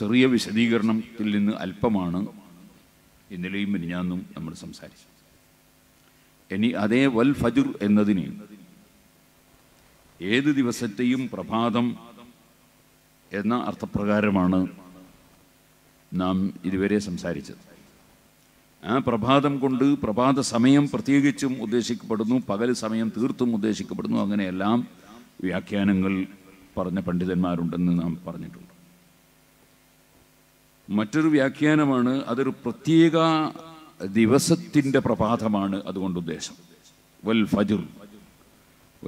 ചെറിയ വിശദീകരണത്തിൽ നിന്ന് അല്പമാണ് ഇന്നലെയും മിനിഞ്ഞാന്നും നമ്മൾ സംസാരിച്ചു ഇനി അതേ വൽ ഫജുർ എന്നതിന് ഏത് ദിവസത്തെയും പ്രഭാതം എന്ന അർത്ഥപ്രകാരമാണ് നാം ഇതുവരെ സംസാരിച്ചത് ആ പ്രഭാതം കൊണ്ട് പ്രഭാത സമയം പ്രത്യേകിച്ചും ഉദ്ദേശിക്കപ്പെടുന്നു പകൽ സമയം തീർത്തും ഉദ്ദേശിക്കപ്പെടുന്നു അങ്ങനെയെല്ലാം വ്യാഖ്യാനങ്ങൾ പറഞ്ഞ പണ്ഡിതന്മാരുണ്ടെന്ന് നാം പറഞ്ഞിട്ടുണ്ട് മറ്റൊരു വ്യാഖ്യാനമാണ് അതൊരു പ്രത്യേക ദിവസത്തിൻ്റെ പ്രഭാതമാണ് അതുകൊണ്ട് ഉദ്ദേശം വൽ ഫജുർ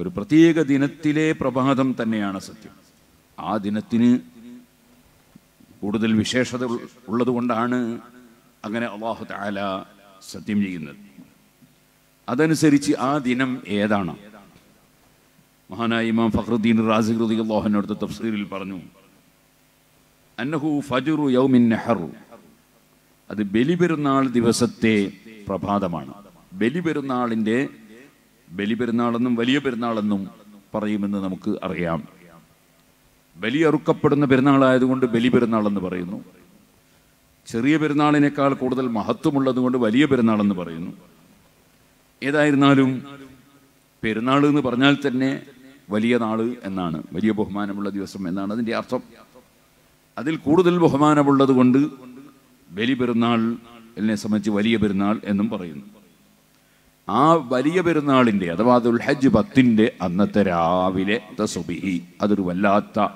ഒരു പ്രത്യേക ദിനത്തിലെ പ്രഭാതം തന്നെയാണ് സത്യം ആ ദിനത്തിന് കൂടുതൽ വിശേഷത ഉള്ളതുകൊണ്ടാണ് അങ്ങനെ അള്ളാഹു താല സത്യം ചെയ്യുന്നത് അതനുസരിച്ച് ആ ദിനം ഏതാണ് മഹാനായി ഇമാം ഫഖ്റുദ്ദീൻ റാസിഖ് റുദി അടുത്ത തഫ്സീറിൽ പറഞ്ഞു അന്നഹു ഫജുറു യൗമിൻ നെഹറു അത് ബലിപെരുന്നാൾ ദിവസത്തെ പ്രഭാതമാണ് ബലിപെരുന്നാളിൻ്റെ ബലിപെരുന്നാളെന്നും വലിയ പെരുന്നാളെന്നും പറയുമെന്ന് നമുക്ക് അറിയാം ബലിയറുക്കപ്പെടുന്ന പെരുന്നാളായതുകൊണ്ട് ബലിപെരുന്നാളെന്ന് പറയുന്നു ചെറിയ പെരുന്നാളിനേക്കാൾ കൂടുതൽ മഹത്വമുള്ളതുകൊണ്ട് വലിയ പെരുന്നാളെന്ന് പറയുന്നു ഏതായിരുന്നാലും പെരുന്നാൾ എന്ന് പറഞ്ഞാൽ തന്നെ വലിയ നാൾ എന്നാണ് വലിയ ബഹുമാനമുള്ള ദിവസം എന്നാണ് അതിൻ്റെ അർത്ഥം അതിൽ കൂടുതൽ ബഹുമാനമുള്ളത് കൊണ്ട് ബലി പെരുന്നാൾ എന്നെ സംബന്ധിച്ച് വലിയ പെരുന്നാൾ എന്നും പറയുന്നു ആ വലിയ പെരുന്നാളിൻ്റെ അഥവാ അതുൽ ഹജ്ജ് പത്തിൻ്റെ അന്നത്തെ രാവിലെ തസുബിഹി അതൊരു വല്ലാത്ത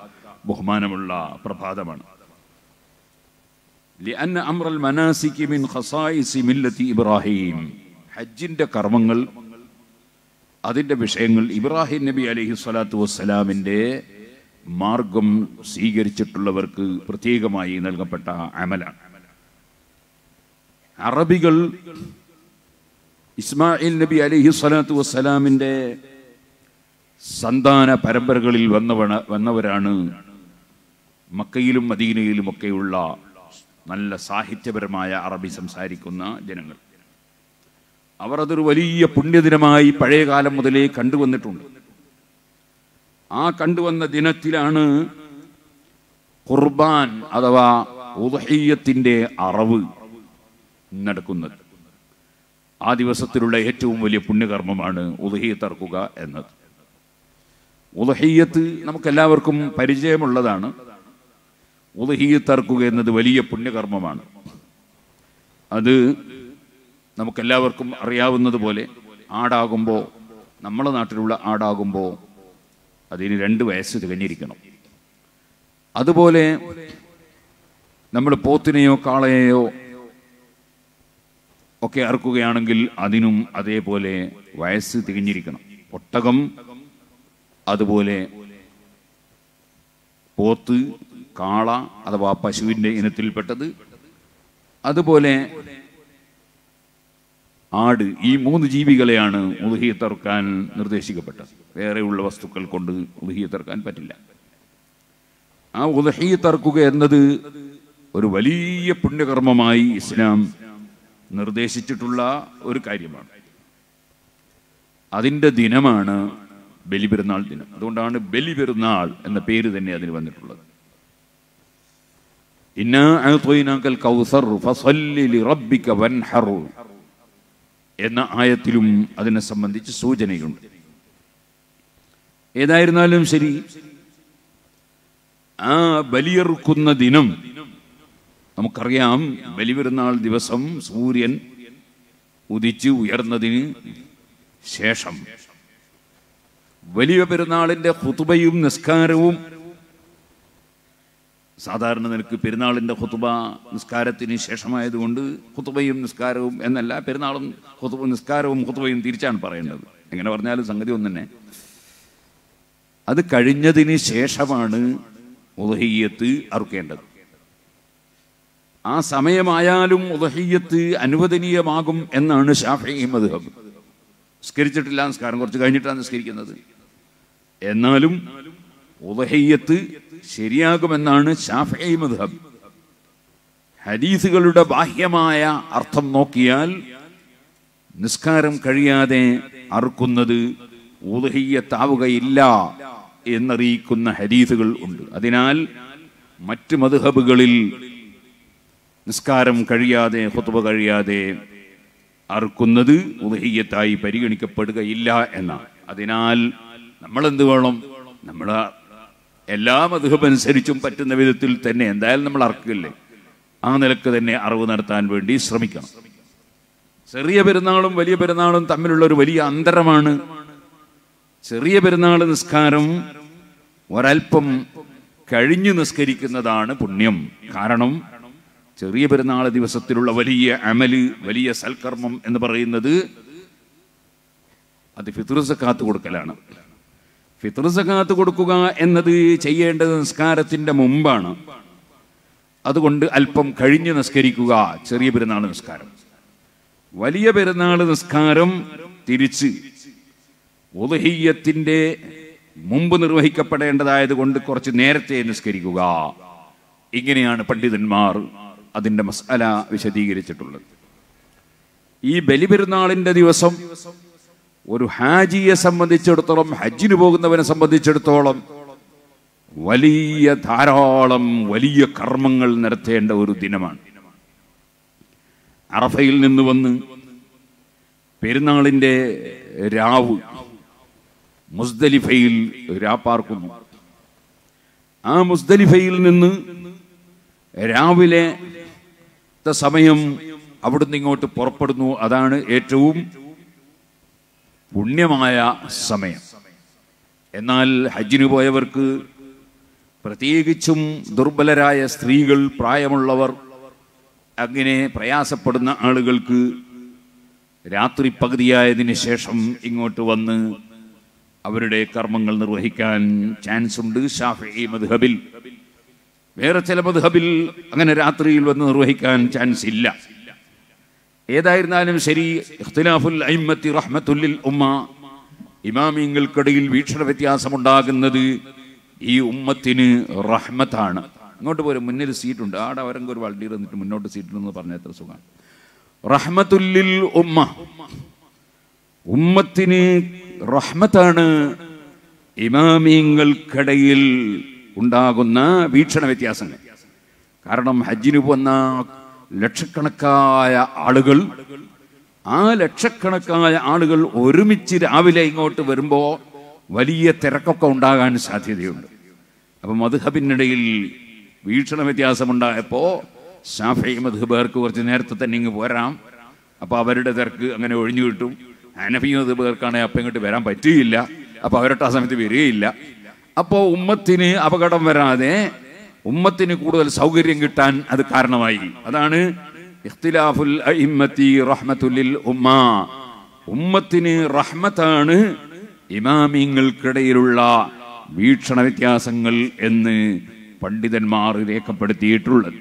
ബഹുമാനമുള്ള പ്രഭാതമാണ് മിൻ ഖസായിസി ഇബ്രാഹിം ഹജ്ജിന്റെ കർമ്മങ്ങൾ അതിൻ്റെ വിഷയങ്ങൾ ഇബ്രാഹിം നബി അലഹി സ്വലാത്തു വസ്സലാമിൻ്റെ മാർഗം സ്വീകരിച്ചിട്ടുള്ളവർക്ക് പ്രത്യേകമായി നൽകപ്പെട്ട അമലാണ് അറബികൾ ഇസ്മായിൽ നബി അലിഹി സ്വലാത്തു വസ്സലാമിൻ്റെ സന്താന പരമ്പരകളിൽ വന്നവണ വന്നവരാണ് മക്കയിലും മദീനയിലുമൊക്കെയുള്ള നല്ല സാഹിത്യപരമായ അറബി സംസാരിക്കുന്ന ജനങ്ങൾ അവർ അതൊരു വലിയ പുണ്യദിനമായി പഴയ കാലം മുതലേ കണ്ടുവന്നിട്ടുണ്ട് ആ കണ്ടുവന്ന ദിനത്തിലാണ് ഖുർബാൻ അഥവാ ഉദഹീയത്തിൻ്റെ അറവ് നടക്കുന്നത് ആ ദിവസത്തിലുള്ള ഏറ്റവും വലിയ പുണ്യകർമ്മമാണ് ഉദഹീയത്തറക്കുക എന്നത് ഉദഹീയത്ത് നമുക്കെല്ലാവർക്കും പരിചയമുള്ളതാണ് ഉദഹീയത്തറക്കുക എന്നത് വലിയ പുണ്യകർമ്മമാണ് അത് നമുക്കെല്ലാവർക്കും അറിയാവുന്നതുപോലെ ആടാകുമ്പോൾ നമ്മുടെ നാട്ടിലുള്ള ആടാകുമ്പോൾ അതിന് രണ്ട് വയസ്സ് തികഞ്ഞിരിക്കണം അതുപോലെ നമ്മൾ പോത്തിനെയോ കാളയെയോ ഒക്കെ അറുക്കുകയാണെങ്കിൽ അതിനും അതേപോലെ വയസ്സ് തികഞ്ഞിരിക്കണം ഒട്ടകം അതുപോലെ പോത്ത് കാള അഥവാ പശുവിൻ്റെ ഇനത്തിൽപ്പെട്ടത് അതുപോലെ ആട് ഈ മൂന്ന് ജീവികളെയാണ് മുതുഹിയെ തറക്കാൻ നിർദ്ദേശിക്കപ്പെട്ടത് വേറെയുള്ള വസ്തുക്കൾ കൊണ്ട് മുതുഹിയെ തറക്കാൻ പറ്റില്ല ആ ഉദഹിയെ തറക്കുക എന്നത് ഒരു വലിയ പുണ്യകർമ്മമായി ഇസ്ലാം നിർദ്ദേശിച്ചിട്ടുള്ള ഒരു കാര്യമാണ് അതിൻ്റെ ദിനമാണ് ബലിപെരുന്നാൾ ദിനം അതുകൊണ്ടാണ് ബലിപെരുന്നാൾ എന്ന പേര് തന്നെ അതിന് വന്നിട്ടുള്ളത് ഇന്ന കൗസർ ഫസല്ലി റബ്ബിക വൻഹറു എന്ന ആയത്തിലും അതിനെ സംബന്ധിച്ച് സൂചനയുണ്ട് ഏതായിരുന്നാലും ശരി ആ ബലിയെറുക്കുന്ന ദിനം നമുക്കറിയാം ബലിപെരുന്നാൾ ദിവസം സൂര്യൻ ഉദിച്ച് ഉയർന്നതിന് ശേഷം വലിയ പെരുന്നാളിന്റെ ഹുതുബയും നിസ്കാരവും സാധാരണ നിനക്ക് പെരുന്നാളിൻ്റെ ഹുതുബ നിസ്കാരത്തിന് ശേഷമായതുകൊണ്ട് ഹുതുബയും നിസ്കാരവും എന്നല്ല പെരുന്നാളും ഹുതുബ നിസ്കാരവും ഹുതുബയും തിരിച്ചാണ് പറയേണ്ടത് എങ്ങനെ പറഞ്ഞാലും സംഗതി ഒന്നു തന്നെ അത് കഴിഞ്ഞതിന് ശേഷമാണ് ഉദഹയ്യത്ത് അറുക്കേണ്ടത് ആ സമയമായാലും ഉദഹയ്യത്ത് അനുവദനീയമാകും എന്നാണ് ഷാഫി മദ്ഹബ് നിസ്കരിച്ചിട്ടില്ല നിസ്കാരം കുറച്ച് കഴിഞ്ഞിട്ടാണ് നിസ്കരിക്കുന്നത് എന്നാലും ഉദഹയ്യത്ത് ശരിയാകുമെന്നാണ് ഷാഫി മദ്ഹബ് ഹരീസുകളുടെ ബാഹ്യമായ അർത്ഥം നോക്കിയാൽ നിസ്കാരം കഴിയാതെ അറുക്കുന്നത് ഊതഹീയത്താവുകയില്ല എന്നറിയിക്കുന്ന ഹരീസുകൾ ഉണ്ട് അതിനാൽ മറ്റ് മധുഹബുകളിൽ നിസ്കാരം കഴിയാതെ ഹുത്തുബ കഴിയാതെ അറുക്കുന്നത് ഉദഹീയത്തായി പരിഗണിക്കപ്പെടുകയില്ല എന്നാണ് അതിനാൽ എന്ത് വേണം നമ്മൾ എല്ലാ അനുസരിച്ചും പറ്റുന്ന വിധത്തിൽ തന്നെ എന്തായാലും നമ്മൾ അർക്കില്ലേ ആ നിലക്ക് തന്നെ അറിവ് നടത്താൻ വേണ്ടി ശ്രമിക്കണം ചെറിയ പെരുന്നാളും വലിയ പെരുന്നാളും തമ്മിലുള്ള ഒരു വലിയ അന്തരമാണ് ചെറിയ പെരുന്നാൾ നിസ്കാരം ഒരൽപ്പം കഴിഞ്ഞു നിസ്കരിക്കുന്നതാണ് പുണ്യം കാരണം ചെറിയ പെരുന്നാൾ ദിവസത്തിലുള്ള വലിയ അമല് വലിയ സൽക്കർമ്മം എന്ന് പറയുന്നത് അത് ഫിത്രുസക്കാത്ത് കൊടുക്കലാണ് ഫിത്തർ സകാത്ത് കൊടുക്കുക എന്നത് ചെയ്യേണ്ടത് നിസ്കാരത്തിൻ്റെ മുമ്പാണ് അതുകൊണ്ട് അല്പം കഴിഞ്ഞ് നിസ്കരിക്കുക ചെറിയ പെരുന്നാൾ നിസ്കാരം വലിയ പെരുന്നാൾ നിസ്കാരം തിരിച്ച് ഉദഹീയത്തിൻ്റെ മുമ്പ് കൊണ്ട് കുറച്ച് നേരത്തെ നിസ്കരിക്കുക ഇങ്ങനെയാണ് പണ്ഡിതന്മാർ അതിൻ്റെ മസാല വിശദീകരിച്ചിട്ടുള്ളത് ഈ ബലിപെരുന്നാളിൻ്റെ ദിവസം ഒരു ഹാജിയെ സംബന്ധിച്ചിടത്തോളം ഹജ്ജിന് പോകുന്നവനെ സംബന്ധിച്ചിടത്തോളം വലിയ ധാരാളം വലിയ കർമ്മങ്ങൾ നടത്തേണ്ട ഒരു ദിനമാണ് അറഫയിൽ നിന്ന് വന്ന് പെരുന്നാളിൻ്റെ രാവ് മുസ്ദലിഫയിൽ രാപ്പാർക്കുന്നു ആ മുസ്ദലിഫയിൽ നിന്ന് രാവിലെ സമയം അവിടുന്ന് ഇങ്ങോട്ട് പുറപ്പെടുന്നു അതാണ് ഏറ്റവും പുണ്യമായ സമയം എന്നാൽ ഹജ്ജിന് പോയവർക്ക് പ്രത്യേകിച്ചും ദുർബലരായ സ്ത്രീകൾ പ്രായമുള്ളവർ അങ്ങനെ പ്രയാസപ്പെടുന്ന ആളുകൾക്ക് രാത്രി പകുതിയായതിനു ശേഷം ഇങ്ങോട്ട് വന്ന് അവരുടെ കർമ്മങ്ങൾ നിർവഹിക്കാൻ ചാൻസ് ഉണ്ട് ഷാഫി മദ്ഹബിൽ വേറെ ചില മദ്ഹബിൽ അങ്ങനെ രാത്രിയിൽ വന്ന് നിർവഹിക്കാൻ ചാൻസ് ഇല്ല ഏതായിരുന്നാലും ശരി ഇഖ്തിലാഫുൽ അയിമത്തി റഹ്മത്തുല്ലിൽ ഉമ്മ ഇമാമിങ്ങൾക്കിടയിൽ വീക്ഷണ വ്യത്യാസമുണ്ടാകുന്നത് ഈ ഉമ്മത്തിന് റഹ്മത്താണ് ഇങ്ങോട്ട് പോരും മുന്നിൽ സീറ്റുണ്ട് ആടെ അവരെങ്കിൽ ഒരു വള്ളി എന്നിട്ട് മുന്നോട്ട് സീറ്റിലെന്ന് പറഞ്ഞ എത്ര സുഖമാണ് റഹ്മത്തുല്ലിൽ ഉമ്മ ഉമ്മത്തിന് റഹ്മത്താണ് ഇമാമിങ്ങൾക്കിടയിൽ ഉണ്ടാകുന്ന വീക്ഷണ വ്യത്യാസങ്ങൾ കാരണം ഹജ്ജിന് പോകുന്ന ലക്ഷക്കണക്കായ ആളുകൾ ആ ലക്ഷക്കണക്കായ ആളുകൾ ഒരുമിച്ച് രാവിലെ ഇങ്ങോട്ട് വരുമ്പോൾ വലിയ തിരക്കൊക്കെ ഉണ്ടാകാൻ സാധ്യതയുണ്ട് അപ്പം മധുഹബിനിടയിൽ വീക്ഷണ വ്യത്യാസമുണ്ടായപ്പോൾ ഷാഫി മധുബേർക്ക് കുറച്ച് നേരത്തെ തന്നെ ഇങ്ങ് പോരാം അപ്പോൾ അവരുടെ തിരക്ക് അങ്ങനെ ഒഴിഞ്ഞു കിട്ടും ഹനഫി മധുബേർക്കാണെ അപ്പം ഇങ്ങോട്ട് വരാൻ പറ്റുകയില്ല അപ്പോൾ അവരുടെ ആ സമയത്ത് വരികയില്ല അപ്പോൾ ഉമ്മത്തിന് അപകടം വരാതെ ഉമ്മത്തിന് കൂടുതൽ സൗകര്യം കിട്ടാൻ അത് കാരണമായി അതാണ് ഇഖ്തിലാഫുൽ റഹ്മത്തുലിൽ ഉമ്മ ഉമ്മത്തിന് റഹ്മത്താണ് ഇമാമിങ്ങൾക്കിടയിലുള്ള വീക്ഷണ വ്യത്യാസങ്ങൾ എന്ന് പണ്ഡിതന്മാർ രേഖപ്പെടുത്തിയിട്ടുള്ളത്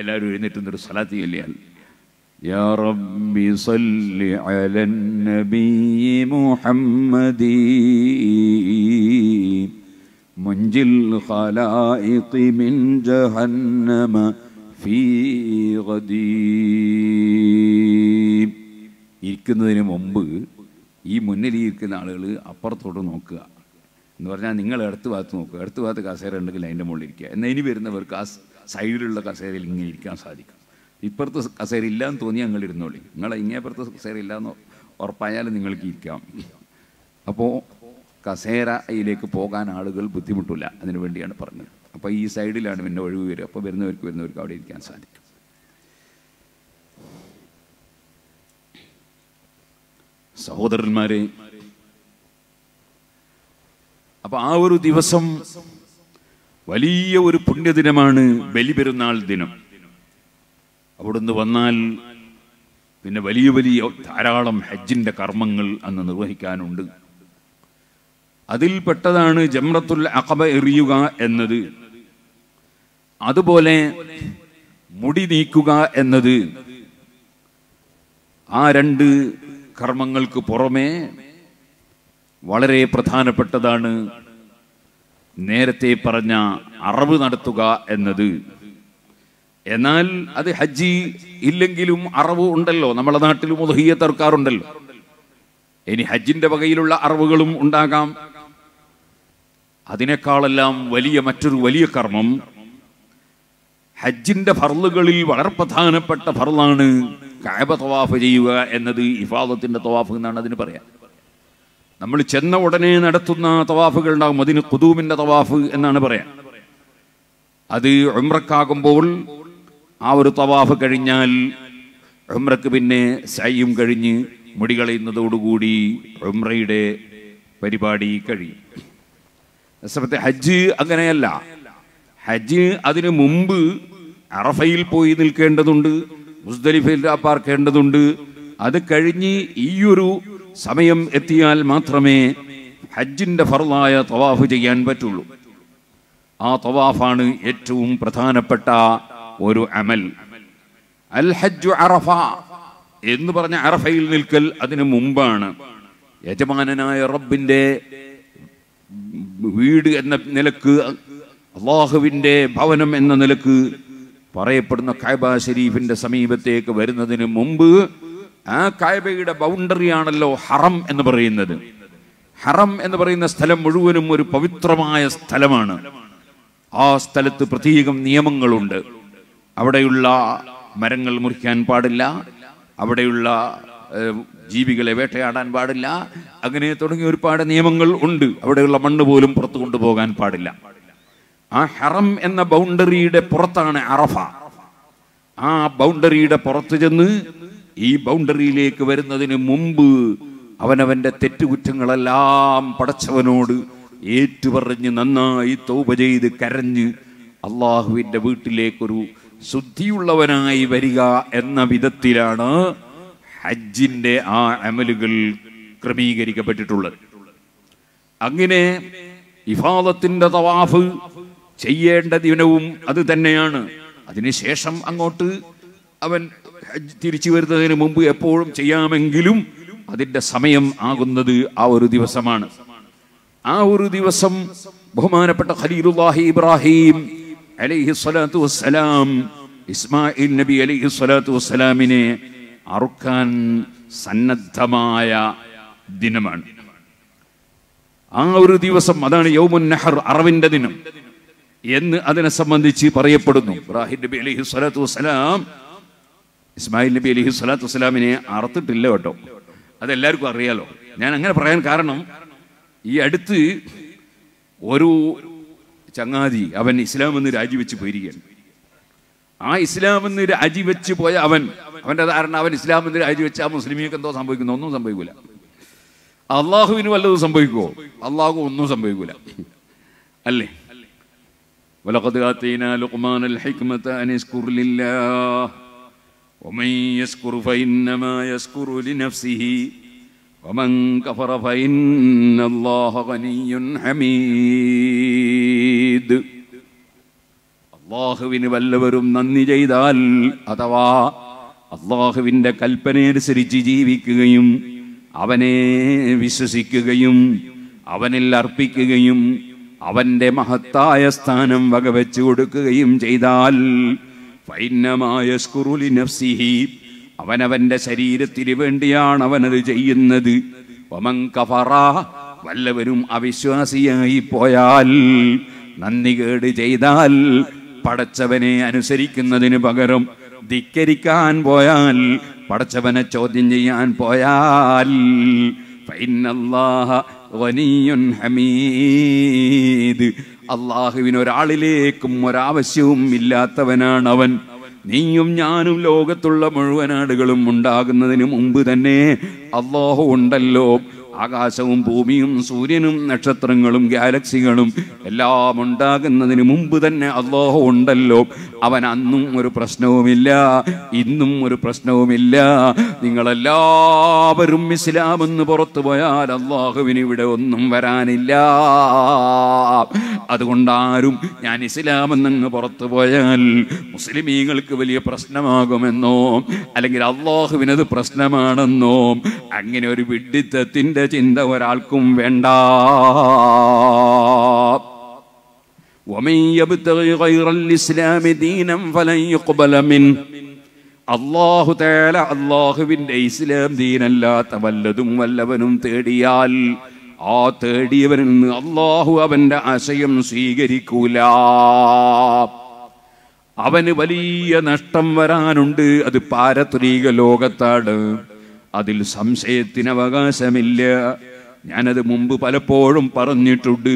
എല്ലാവരും എഴുന്നേറ്റ് നിന്നൊരു സ്ഥലത്ത് ചെല്ലിയാൽ يا رب صل على النبي منجي الخلائق من جهنم في غديب ഇരിക്കുന്നതിന് മുമ്പ് ഈ മുന്നിൽ ഇരിക്കുന്ന ആളുകൾ അപ്പുറത്തോട്ട് നോക്കുക എന്ന് പറഞ്ഞാൽ നിങ്ങൾ ഇടത്ത് ഭാഗത്ത് നോക്കുക ഇടത്ത് ഭാഗത്ത് കസേര ഉണ്ടെങ്കിൽ അതിൻ്റെ മുകളിൽ ഇരിക്കുക എന്നാൽ ഇനി വരുന്നവർക്ക് ആ സൈഡിലുള്ള കസേരയിൽ ഇങ്ങനെ ഇരിക്കാൻ സാധിക്കും ഇപ്പുറത്ത് കസേര ഇല്ലയെന്ന് തോന്നി ഞങ്ങൾ ഇരുന്നോളി നിങ്ങൾ ഇങ്ങേപ്പുറത്ത് കസേര ഇല്ലയെന്ന് ഉറപ്പായാലും നിങ്ങൾക്ക് ഇരിക്കാം അപ്പോൾ കസേരയിലേക്ക് പോകാൻ ആളുകൾ ബുദ്ധിമുട്ടില്ല അതിനു വേണ്ടിയാണ് പറഞ്ഞത് അപ്പോൾ ഈ സൈഡിലാണ് പിന്നെ ഒഴിവ് വരിക അപ്പോൾ വരുന്നവർക്ക് വരുന്നവർക്ക് അവിടെ ഇരിക്കാൻ സാധിക്കും സഹോദരന്മാരെ അപ്പോൾ ആ ഒരു ദിവസം വലിയ ഒരു പുണ്യദിനമാണ് ബലിപെരുന്നാൾ ദിനം അവിടുന്ന് വന്നാൽ പിന്നെ വലിയ വലിയ ധാരാളം ഹജ്ജിൻ്റെ കർമ്മങ്ങൾ അന്ന് നിർവഹിക്കാനുണ്ട് അതിൽപ്പെട്ടതാണ് ജമ്രത്തുൽ അഖബ എറിയുക എന്നത് അതുപോലെ മുടി നീക്കുക എന്നത് ആ രണ്ട് കർമ്മങ്ങൾക്ക് പുറമേ വളരെ പ്രധാനപ്പെട്ടതാണ് നേരത്തെ പറഞ്ഞ അറവ് നടത്തുക എന്നത് എന്നാൽ അത് ഹജ്ജി ഇല്ലെങ്കിലും അറവ് ഉണ്ടല്ലോ നമ്മുടെ നാട്ടിൽ മുതഹിയ തർക്കാറുണ്ടല്ലോ ഇനി ഹജ്ജിന്റെ വകയിലുള്ള അറിവുകളും ഉണ്ടാകാം അതിനേക്കാളെല്ലാം വലിയ മറ്റൊരു വലിയ കർമ്മം ഹജ്ജിന്റെ ഫർലുകളിൽ വളരെ പ്രധാനപ്പെട്ട ഫർലാണ് കായബ തവാഫ് ചെയ്യുക എന്നത് ഇഫാദത്തിന്റെ തവാഫ് എന്നാണ് അതിന് പറയാം നമ്മൾ ചെന്ന ഉടനെ നടത്തുന്ന തവാഫുകൾ ഉണ്ടാകും അതിന് കുതൂമിന്റെ തവാഫ് എന്നാണ് പറയാം അത് ഉമ്രക്കാകുമ്പോൾ ആ ഒരു തവാഫ് കഴിഞ്ഞാൽ ഉമ്രക്ക് പിന്നെ സൈയും കഴിഞ്ഞ് മുടികളയുന്നതോടുകൂടി ഉമ്രയുടെ പരിപാടി കഴിയും സമയത്ത് ഹജ്ജ് അങ്ങനെയല്ല ഹജ്ജ് അതിനു മുമ്പ് അറഫയിൽ പോയി നിൽക്കേണ്ടതുണ്ട് മുസ്തലിഫയിൽ പാർക്കേണ്ടതുണ്ട് അത് കഴിഞ്ഞ് ഈയൊരു സമയം എത്തിയാൽ മാത്രമേ ഹജ്ജിന്റെ ഫറുതായ തവാഫ് ചെയ്യാൻ പറ്റുള്ളൂ ആ തവാഫാണ് ഏറ്റവും പ്രധാനപ്പെട്ട ഒരു അമൽ അൽ ഹജ്ജു അറഫ എന്ന് പറഞ്ഞ അറഫയിൽ നിൽക്കൽ അതിനു മുമ്പാണ് യജമാനനായ റബ്ബിന്റെ വീട് എന്ന നിലക്ക് അള്ളാഹുവിൻ്റെ ഭവനം എന്ന നിലക്ക് പറയപ്പെടുന്ന കായബ ഷെരീഫിൻ്റെ സമീപത്തേക്ക് വരുന്നതിന് മുമ്പ് ആ കായബയുടെ ബൗണ്ടറിയാണല്ലോ ഹറം എന്ന് പറയുന്നത് ഹറം എന്ന് പറയുന്ന സ്ഥലം മുഴുവനും ഒരു പവിത്രമായ സ്ഥലമാണ് ആ സ്ഥലത്ത് പ്രത്യേകം നിയമങ്ങളുണ്ട് അവിടെയുള്ള മരങ്ങൾ മുറിക്കാൻ പാടില്ല അവിടെയുള്ള ജീവികളെ വേട്ടയാടാൻ പാടില്ല അങ്ങനെ തുടങ്ങി ഒരുപാട് നിയമങ്ങൾ ഉണ്ട് അവിടെയുള്ള മണ്ണ് പോലും പുറത്തു കൊണ്ടുപോകാൻ പാടില്ല ആ ഹറം എന്ന ബൗണ്ടറിയുടെ പുറത്താണ് അറഫ ആ ബൗണ്ടറിയുടെ പുറത്ത് ചെന്ന് ഈ ബൗണ്ടറിയിലേക്ക് വരുന്നതിന് മുമ്പ് അവനവന്റെ തെറ്റുകുറ്റങ്ങളെല്ലാം പടച്ചവനോട് ഏറ്റുപറഞ്ഞ് നന്നായി തോപ ചെയ്ത് കരഞ്ഞ് അള്ളാഹുവിൻ്റെ വീട്ടിലേക്കൊരു ശുദ്ധിയുള്ളവനായി വരിക എന്ന വിധത്തിലാണ് ഹജ്ജിന്റെ ആ അമലുകൾ ക്രമീകരിക്കപ്പെട്ടിട്ടുള്ളത് അങ്ങനെ ഇഫാദത്തിന്റെ തവാഫ് ചെയ്യേണ്ട ദിനവും അത് തന്നെയാണ് അതിനുശേഷം അങ്ങോട്ട് അവൻ തിരിച്ചു വരുന്നതിന് മുമ്പ് എപ്പോഴും ചെയ്യാമെങ്കിലും അതിന്റെ സമയം ആകുന്നത് ആ ഒരു ദിവസമാണ് ആ ഒരു ദിവസം ബഹുമാനപ്പെട്ട ഖലീലുല്ലാഹി ഇബ്രാഹിം അലൈഹി സ്വലാത്തു വസ്സലാം ഇസ്മായിൽ നബി അലൈഹി സ്വലാത്തു വസ്സലാമിനെ അറുക്കാൻ സന്നദ്ധമായ ദിനമാണ് ആ ഒരു ദിവസം അതാണ് യൗമുൻ നഹർ അറവിന്റെ ദിനം എന്ന് അതിനെ സംബന്ധിച്ച് പറയപ്പെടുന്നു ഇബ്രാഹിം നബി അലഹി സ്വലാത്തു വസ്സലാം ഇസ്മായിൽ നബി അലഹി സ്വലാത്തു വസ്സലാമിനെ അറുത്തിട്ടില്ല കേട്ടോ അതെല്ലാവർക്കും അറിയാലോ ഞാൻ അങ്ങനെ പറയാൻ കാരണം ഈ അടുത്ത് ഒരു ചങ്ങാതി അവൻ ഇസ്ലാം എന്ന് രാജിവെച്ച് പോയിരിക്കുകയാണ് ആ ഇസ്ലാം എന്ന് രാജിവെച്ച് പോയ അവൻ അവൻ്റെ ധാരണ അവൻ ഇസ്ലാമെന്ന് രാജിവെച്ച് ആ മുസ്ലിമിക്ക് എന്തോ സംഭവിക്കുന്നു ഒന്നും സംഭവിക്കില്ല അള്ളാഹുവിന് വല്ലതും സംഭവിക്കുമോ അള്ളാഹു ഒന്നും സംഭവിക്കില്ല അല്ലേ അള്ളാഹുവിന് വല്ലവരും നന്ദി ചെയ്താൽ അഥവാ അള്ളാഹുവിന്റെ കൽപ്പനയനുസരിച്ച് ജീവിക്കുകയും അവനെ വിശ്വസിക്കുകയും അവനിൽ അർപ്പിക്കുകയും അവന്റെ മഹത്തായ സ്ഥാനം വകവെച്ചു കൊടുക്കുകയും ചെയ്താൽ ഫൈനമായ നഫ്സിഹി അവനവന്റെ ശരീരത്തിന് വേണ്ടിയാണ് അവനത് ചെയ്യുന്നത് കഫറ വല്ലവരും അവിശ്വാസിയായി പോയാൽ നന്ദി കേട് ചെയ്താൽ പടച്ചവനെ അനുസരിക്കുന്നതിന് പകരം ധിക്കരിക്കാൻ പോയാൽ പടച്ചവനെ ചോദ്യം ചെയ്യാൻ പോയാൽ ഹമീദ് അള്ളാഹുവിന് ഒരാളിലേക്കും ഒരാവശ്യവും ഇല്ലാത്തവനാണ് അവൻ നീയും ഞാനും ലോകത്തുള്ള മുഴുവൻ ആളുകളും ഉണ്ടാകുന്നതിന് മുമ്പ് തന്നെ അള്ളാഹു ഉണ്ടല്ലോ ആകാശവും ഭൂമിയും സൂര്യനും നക്ഷത്രങ്ങളും ഗാലക്സികളും എല്ലാം ഉണ്ടാകുന്നതിന് മുമ്പ് തന്നെ അള്ളാഹു ഉണ്ടല്ലോ അവൻ അന്നും ഒരു പ്രശ്നവുമില്ല ഇന്നും ഒരു പ്രശ്നവുമില്ല നിങ്ങളെല്ലാവരും ഇസ്ലാമെന്ന് പുറത്തു പോയാൽ അള്ളാഹുവിന് ഇവിടെ ഒന്നും വരാനില്ല അതുകൊണ്ടാരും ഞാൻ ഇസ്ലാമെന്നങ്ങ് പുറത്തു പോയാൽ മുസ്ലിമീങ്ങൾക്ക് വലിയ പ്രശ്നമാകുമെന്നോ അല്ലെങ്കിൽ അള്ളാഹുവിനത് പ്രശ്നമാണെന്നോ അങ്ങനെ ഒരു വിഡിത്തത്തിൻ്റെ ചിന്ത ഒരാൾക്കും വേണ്ട അള്ളാഹു ഇസ്ലാം ദീനല്ലാത്ത വല്ലതും വല്ലവനും തേടിയാൽ ആ തേടിയവനിൽ നിന്ന് അള്ളാഹു അവന്റെ ആശയം സ്വീകരിക്കൂല അവന് വലിയ നഷ്ടം വരാനുണ്ട് അത് പാരത്രീക ലോകത്താണ് അതിൽ സംശയത്തിന് അവകാശമില്ല ഞാനത് മുമ്പ് പലപ്പോഴും പറഞ്ഞിട്ടുണ്ട്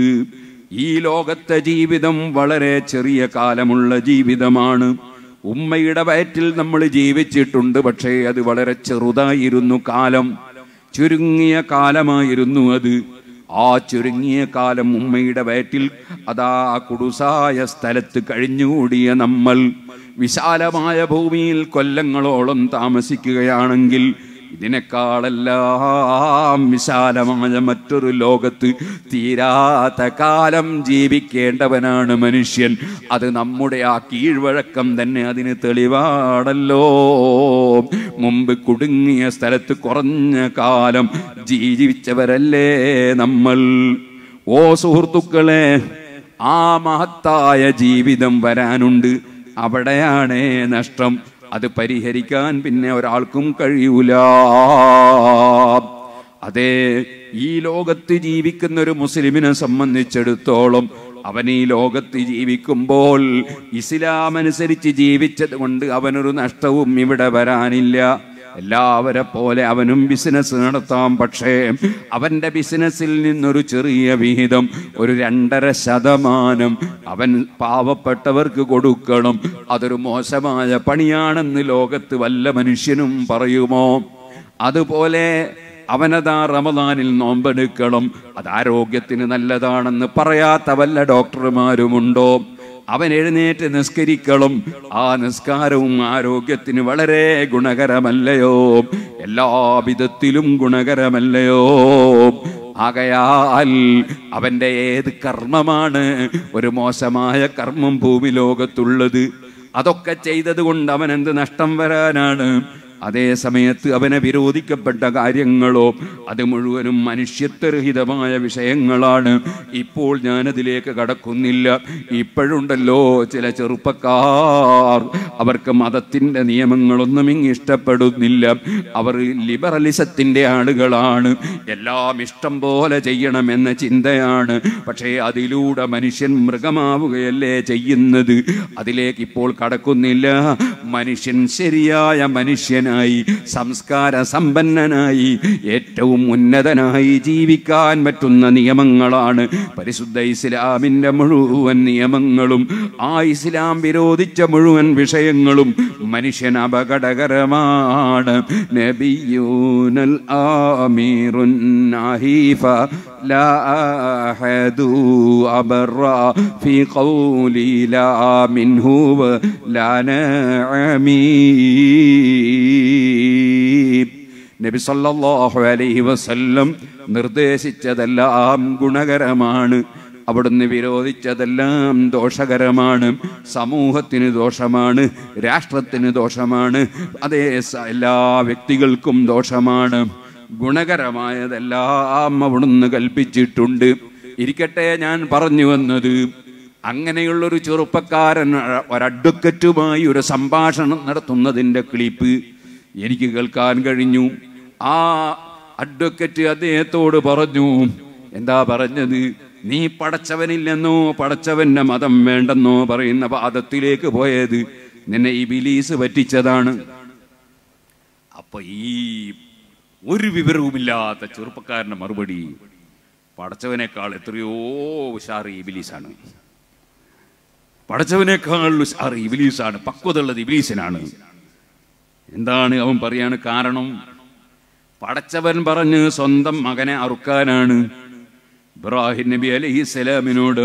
ഈ ലോകത്തെ ജീവിതം വളരെ ചെറിയ കാലമുള്ള ജീവിതമാണ് ഉമ്മയുടെ വയറ്റിൽ നമ്മൾ ജീവിച്ചിട്ടുണ്ട് പക്ഷേ അത് വളരെ ചെറുതായിരുന്നു കാലം ചുരുങ്ങിയ കാലമായിരുന്നു അത് ആ ചുരുങ്ങിയ കാലം ഉമ്മയുടെ വയറ്റിൽ അതാ കുടുസായ സ്ഥലത്ത് കഴിഞ്ഞുകൂടിയ നമ്മൾ വിശാലമായ ഭൂമിയിൽ കൊല്ലങ്ങളോളം താമസിക്കുകയാണെങ്കിൽ ഇതിനേക്കാളെല്ലാം വിശാലമായ മറ്റൊരു ലോകത്ത് തീരാത്ത കാലം ജീവിക്കേണ്ടവനാണ് മനുഷ്യൻ അത് നമ്മുടെ ആ കീഴ്വഴക്കം തന്നെ അതിന് തെളിവാണല്ലോ മുമ്പ് കുടുങ്ങിയ സ്ഥലത്ത് കുറഞ്ഞ കാലം ജീവിച്ചവരല്ലേ നമ്മൾ ഓ സുഹൃത്തുക്കളെ ആ മഹത്തായ ജീവിതം വരാനുണ്ട് അവിടെയാണേ നഷ്ടം അത് പരിഹരിക്കാൻ പിന്നെ ഒരാൾക്കും കഴിയൂല അതെ ഈ ലോകത്ത് ജീവിക്കുന്ന ഒരു മുസ്ലിമിനെ സംബന്ധിച്ചിടത്തോളം അവൻ ഈ ലോകത്ത് ജീവിക്കുമ്പോൾ ഇസ്ലാം അനുസരിച്ച് ജീവിച്ചത് കൊണ്ട് അവനൊരു നഷ്ടവും ഇവിടെ വരാനില്ല എല്ലാവരെ പോലെ അവനും ബിസിനസ് നടത്താം പക്ഷേ അവൻ്റെ ബിസിനസ്സിൽ നിന്നൊരു ചെറിയ വിഹിതം ഒരു രണ്ടര ശതമാനം അവൻ പാവപ്പെട്ടവർക്ക് കൊടുക്കണം അതൊരു മോശമായ പണിയാണെന്ന് ലോകത്ത് വല്ല മനുഷ്യനും പറയുമോ അതുപോലെ അവനതാ റമദാനിൽ നോമ്പെടുക്കണം അത് ആരോഗ്യത്തിന് നല്ലതാണെന്ന് പറയാത്ത വല്ല ഡോക്ടർമാരുമുണ്ടോ അവൻ എഴുന്നേറ്റ് നിസ്കരിക്കളും ആ നിസ്കാരവും ആരോഗ്യത്തിന് വളരെ ഗുണകരമല്ലയോ എല്ലാവിധത്തിലും ഗുണകരമല്ലയോ ആകയാൽ അവൻ്റെ ഏത് കർമ്മമാണ് ഒരു മോശമായ കർമ്മം ഭൂമി ലോകത്തുള്ളത് അതൊക്കെ ചെയ്തത് കൊണ്ട് അവൻ എന്ത് നഷ്ടം വരാനാണ് അതേ സമയത്ത് അവനെ വിരോധിക്കപ്പെട്ട കാര്യങ്ങളോ അത് മുഴുവനും മനുഷ്യത്വരഹിതമായ വിഷയങ്ങളാണ് ഇപ്പോൾ ഞാനതിലേക്ക് കടക്കുന്നില്ല ഇപ്പോഴുണ്ടല്ലോ ചില ചെറുപ്പക്കാർ അവർക്ക് മതത്തിൻ്റെ നിയമങ്ങളൊന്നും ഇഷ്ടപ്പെടുന്നില്ല അവർ ലിബറലിസത്തിൻ്റെ ആളുകളാണ് എല്ലാം ഇഷ്ടം പോലെ ചെയ്യണമെന്ന ചിന്തയാണ് പക്ഷേ അതിലൂടെ മനുഷ്യൻ മൃഗമാവുകയല്ലേ ചെയ്യുന്നത് അതിലേക്ക് ഇപ്പോൾ കടക്കുന്നില്ല മനുഷ്യൻ ശരിയായ മനുഷ്യൻ ഉന്നതനായി സംസ്കാര സമ്പന്നനായി ഏറ്റവും ഉന്നതനായി ജീവിക്കാൻ പറ്റുന്ന നിയമങ്ങളാണ് പരിശുദ്ധ ഇസ്ലാമിൻ്റെ മുഴുവൻ നിയമങ്ങളും ആ ഇസ്ലാം വിരോധിച്ച മുഴുവൻ വിഷയങ്ങളും മനുഷ്യൻ അപകടകരമാണ് നബിയൂനൽ ആമീറുൻ لا أحد أبر في قولي لا منه ولا نعمي നബി സല്ലല്ലാഹു അലൈഹി വസല്ലം നിർദ്ദേശിച്ചതെല്ലാം ഗുണകരമാണ് അവിടുന്ന് വിരോധിച്ചതെല്ലാം ദോഷകരമാണ് സമൂഹത്തിന് ദോഷമാണ് രാഷ്ട്രത്തിന് ദോഷമാണ് അതേ എല്ലാ വ്യക്തികൾക്കും ദോഷമാണ് ഗുണകരമായതെല്ലാം അവിടുന്ന് കൽപ്പിച്ചിട്ടുണ്ട് ഇരിക്കട്ടെ ഞാൻ പറഞ്ഞു വന്നത് അങ്ങനെയുള്ളൊരു ചെറുപ്പക്കാരൻ ഒരഡ്വക്കറ്റുമായി ഒരു സംഭാഷണം നടത്തുന്നതിൻ്റെ ക്ലിപ്പ് എനിക്ക് കേൾക്കാൻ കഴിഞ്ഞു ആ അഡ്വക്കറ്റ് അദ്ദേഹത്തോട് പറഞ്ഞു എന്താ പറഞ്ഞത് നീ പടച്ചവനില്ലെന്നോ പടച്ചവന്റെ മതം വേണ്ടെന്നോ പറയുന്ന പാദത്തിലേക്ക് പോയത് നിന്നെ ഈ ബിലീസ് പറ്റിച്ചതാണ് അപ്പൊ ഈ ഒരു വിവരവുമില്ലാത്ത ചെറുപ്പക്കാരൻ്റെ മറുപടി പടച്ചവനേക്കാൾ എത്രയോ ഉഷാറ് ഇബിലീസാണ് പടച്ചവനേക്കാൾ ഉഷാറ് ഇബിലീസാണ് പക്വതുള്ളത് ഇബിലീസിനാണ് എന്താണ് അവൻ പറയാണ് കാരണം പടച്ചവൻ പറഞ്ഞ് സ്വന്തം മകനെ അറുക്കാനാണ് ഇബ്രാഹിം നബി അലൈഹിസലാമിനോട്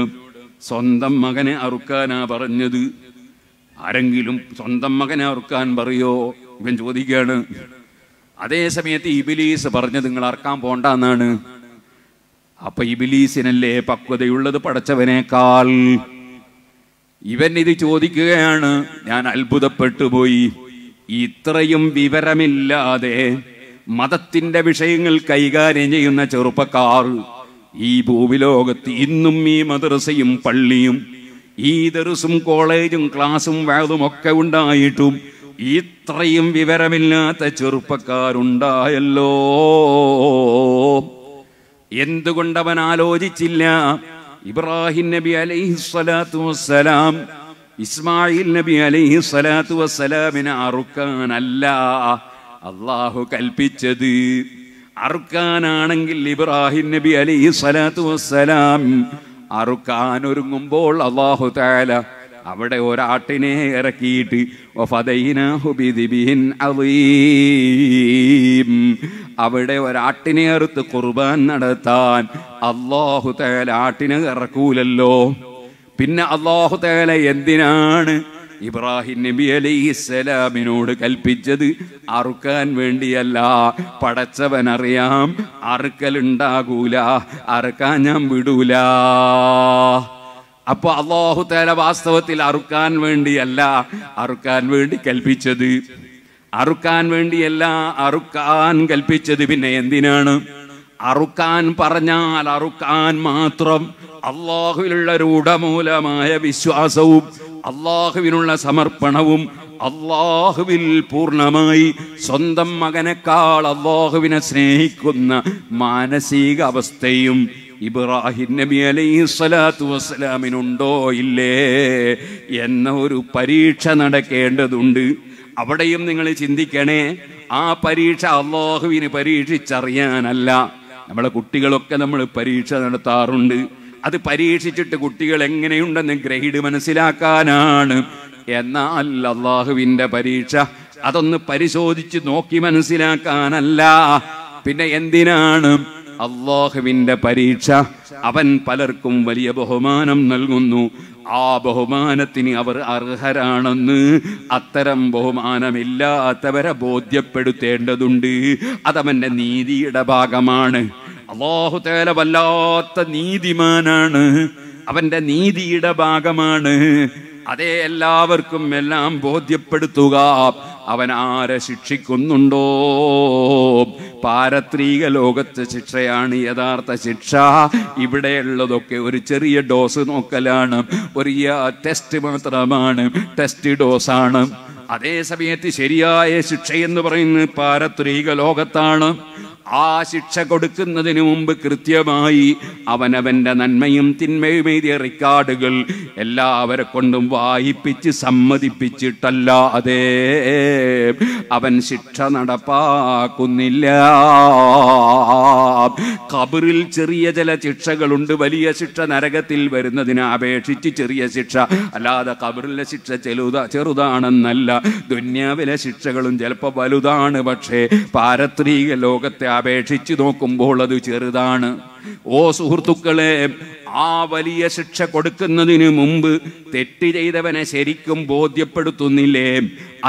സ്വന്തം മകനെ അറുക്കാനാ പറഞ്ഞത് ആരെങ്കിലും സ്വന്തം മകനെ അറുക്കാൻ പറയോ ഇവൻ ചോദിക്കുകയാണ് അതേ സമയത്ത് ഇബിലീസ് പറഞ്ഞു നിങ്ങൾ അറക്കാൻ പോണ്ട എന്നാണ് അപ്പൊ ഇബിലീസിനല്ലേ പക്വതയുള്ളത് പടച്ചവനേക്കാൾ ഇവൻ ഇത് ചോദിക്കുകയാണ് ഞാൻ അത്ഭുതപ്പെട്ടു പോയി ഇത്രയും വിവരമില്ലാതെ മതത്തിന്റെ വിഷയങ്ങൾ കൈകാര്യം ചെയ്യുന്ന ചെറുപ്പക്കാർ ഈ ഭൂവിലോകത്ത് ഇന്നും ഈ മദ്രസയും പള്ളിയും ഈ ദർസും കോളേജും ക്ലാസും വേദും ഒക്കെ ഉണ്ടായിട്ടും ഇത്രയും വിവരമില്ലാത്ത ചെറുപ്പക്കാരുണ്ടായല്ലോ എന്തുകൊണ്ടവൻ ആലോചിച്ചില്ല ഇബ്രാഹിം നബി അലൈഹി സ്വലാത്തു വസ്സലാം ഇസ്മായിൽ നബി അലൈഹി സ്വലാത്തു വസ്സലാമിനെ അറുക്കാനല്ല അള്ളാഹു കൽപ്പിച്ചത് അറുക്കാനാണെങ്കിൽ ഇബ്രാഹിം നബി അലൈഹി സ്വലാത്തു വസ്സലാം അറുക്കാനൊരുങ്ങുമ്പോൾ ഒരുങ്ങുമ്പോൾ അള്ളാഹു താല അവിടെ ഒരാട്ടിനെ ഇറക്കിയിട്ട് അവിടെ ഒരാട്ടിനെ അറുത്ത് കുർബാൻ നടത്താൻ അള്ളാഹു തേല ആട്ടിനെ ഇറക്കൂലല്ലോ പിന്നെ അള്ളാഹു തേല എന്തിനാണ് ഇബ്രാഹിം നബി അലൈഹി സ്വലാമിനോട് കൽപ്പിച്ചത് അറുക്കാൻ വേണ്ടിയല്ല പടച്ചവൻ അറിയാം അറുക്കലുണ്ടാകൂല അറുക്കാൻ ഞാൻ വിടൂലാ അപ്പൊ അള്ളാഹു തേല വാസ്തവത്തിൽ അറുക്കാൻ വേണ്ടിയല്ല അറുക്കാൻ വേണ്ടി കൽപ്പിച്ചത് അറുക്കാൻ വേണ്ടിയല്ല അറുക്കാൻ കൽപ്പിച്ചത് പിന്നെ എന്തിനാണ് അറുക്കാൻ പറഞ്ഞാൽ അറുക്കാൻ മാത്രം അള്ളാഹുവിലുള്ള രൂഢമൂലമായ വിശ്വാസവും അള്ളാഹുവിനുള്ള സമർപ്പണവും അള്ളാഹുവിൽ പൂർണ്ണമായി സ്വന്തം മകനേക്കാൾ അള്ളാഹുവിനെ സ്നേഹിക്കുന്ന മാനസിക അവസ്ഥയും ഇബ്രാഹിം നബി അലൈഹി സ്വലാത്തു വസ്സലാമിനുണ്ടോ ഇല്ലേ എന്ന ഒരു പരീക്ഷ നടക്കേണ്ടതുണ്ട് അവിടെയും നിങ്ങൾ ചിന്തിക്കണേ ആ പരീക്ഷ അള്ളാഹുവിന് പരീക്ഷിച്ചറിയാനല്ല നമ്മളെ കുട്ടികളൊക്കെ നമ്മൾ പരീക്ഷ നടത്താറുണ്ട് അത് പരീക്ഷിച്ചിട്ട് കുട്ടികൾ എങ്ങനെയുണ്ടെന്ന് ഗ്രേഡ് മനസ്സിലാക്കാനാണ് എന്നാൽ അള്ളാഹുവിൻ്റെ പരീക്ഷ അതൊന്ന് പരിശോധിച്ച് നോക്കി മനസ്സിലാക്കാനല്ല പിന്നെ എന്തിനാണ് അള്ളാഹുവിന്റെ പരീക്ഷ അവൻ പലർക്കും വലിയ ബഹുമാനം നൽകുന്നു ആ ബഹുമാനത്തിന് അവർ അർഹരാണെന്ന് അത്തരം ബഹുമാനമില്ലാത്തവരെ ബോധ്യപ്പെടുത്തേണ്ടതുണ്ട് അതവന്റെ നീതിയുടെ ഭാഗമാണ് അള്ളാഹു തേല വല്ലാത്ത നീതിമാനാണ് അവന്റെ നീതിയുടെ ഭാഗമാണ് അതേ എല്ലാവർക്കും എല്ലാം ബോധ്യപ്പെടുത്തുക അവൻ ആരെ ശിക്ഷിക്കുന്നുണ്ടോ പാരത്രീക ലോകത്തെ ശിക്ഷയാണ് യഥാർത്ഥ ശിക്ഷ ഇവിടെയുള്ളതൊക്കെ ഒരു ചെറിയ ഡോസ് നോക്കലാണ് ഒരു ടെസ്റ്റ് മാത്രമാണ് ടെസ്റ്റ് ഡോസാണ് അതേ സമയത്ത് ശരിയായ ശിക്ഷയെന്ന് പറയുന്നത് പാരത്രീക ലോകത്താണ് ആ ശിക്ഷ കൊടുക്കുന്നതിന് മുമ്പ് കൃത്യമായി അവനവൻ്റെ നന്മയും തിന്മയും എഴുതിയ റെക്കോർഡുകൾ എല്ലാവരെ കൊണ്ടും വായിപ്പിച്ച് സമ്മതിപ്പിച്ചിട്ടല്ല അതേ അവൻ ശിക്ഷ നടപ്പാക്കുന്നില്ല കബറിൽ ചെറിയ ചില ശിക്ഷകളുണ്ട് വലിയ ശിക്ഷ നരകത്തിൽ വരുന്നതിനെ അപേക്ഷിച്ച് ചെറിയ ശിക്ഷ അല്ലാതെ കബറിലെ ശിക്ഷ ചെലുതാ ചെറുതാണെന്നല്ല ദുന്യാവിലെ ശിക്ഷകളും ചിലപ്പോൾ വലുതാണ് പക്ഷേ പാരത്രീക ലോകത്തെ അപേക്ഷിച്ച് നോക്കുമ്പോൾ അത് ചെറുതാണ് ഓ സുഹൃത്തുക്കളെ ആ വലിയ ശിക്ഷ കൊടുക്കുന്നതിന് മുമ്പ് തെറ്റ് ചെയ്തവനെ ശരിക്കും ബോധ്യപ്പെടുത്തുന്നില്ലേ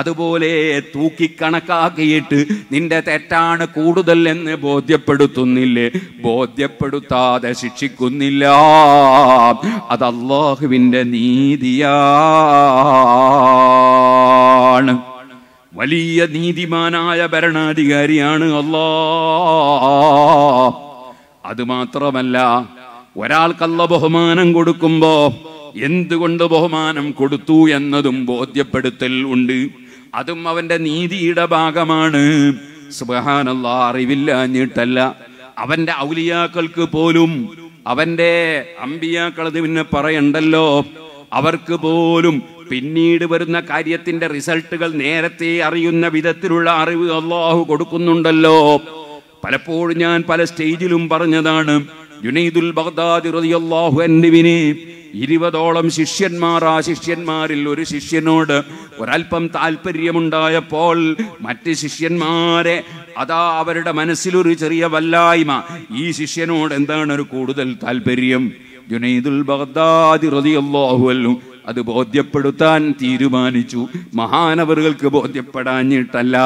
അതുപോലെ തൂക്കിക്കണക്കാക്കിയിട്ട് നിന്റെ തെറ്റാണ് കൂടുതൽ എന്ന് ബോധ്യപ്പെടുത്തുന്നില്ലേ ബോധ്യപ്പെടുത്താതെ ശിക്ഷിക്കുന്നില്ല അത് അള്ളാഹുവിൻ്റെ നീതിയാണ് വലിയ നീതിമാനായ ഭരണാധികാരിയാണ് അല്ലാ അത് മാത്രമല്ല ഒരാൾക്കല്ല ബഹുമാനം കൊടുക്കുമ്പോ എന്തുകൊണ്ട് ബഹുമാനം കൊടുത്തു എന്നതും ബോധ്യപ്പെടുത്തൽ ഉണ്ട് അതും അവന്റെ നീതിയുടെ ഭാഗമാണ് സുബഹാനല്ല അറിവില്ലാഞ്ഞിട്ടല്ല അവന്റെ ഔലിയാക്കൾക്ക് പോലും അവന്റെ അമ്പിയാക്കൾ അത് പിന്നെ പറയണ്ടല്ലോ അവർക്ക് പോലും പിന്നീട് വരുന്ന കാര്യത്തിന്റെ റിസൾട്ടുകൾ നേരത്തെ അറിയുന്ന വിധത്തിലുള്ള അറിവ് അള്ളാഹു കൊടുക്കുന്നുണ്ടല്ലോ പലപ്പോഴും ഞാൻ പല സ്റ്റേജിലും പറഞ്ഞതാണ് ജുനൈദുൽ ബഗ്ദാദി ഇരുപതോളം ശിഷ്യന്മാർ ആ ശിഷ്യന്മാരിൽ ഒരു ശിഷ്യനോട് ഒരൽപ്പം താല്പര്യമുണ്ടായപ്പോൾ മറ്റ് ശിഷ്യന്മാരെ അതാ അവരുടെ മനസ്സിലൊരു ചെറിയ വല്ലായ്മ ഈ ശിഷ്യനോട് എന്താണ് ഒരു കൂടുതൽ താല്പര്യം ജുനൈദുൽ ബഗ്ദാദി റളിയല്ലാഹു അൻഹു അത് ബോധ്യപ്പെടുത്താൻ തീരുമാനിച്ചു മഹാനവറുകൾക്ക് ബോധ്യപ്പെടാഞ്ഞിട്ടല്ല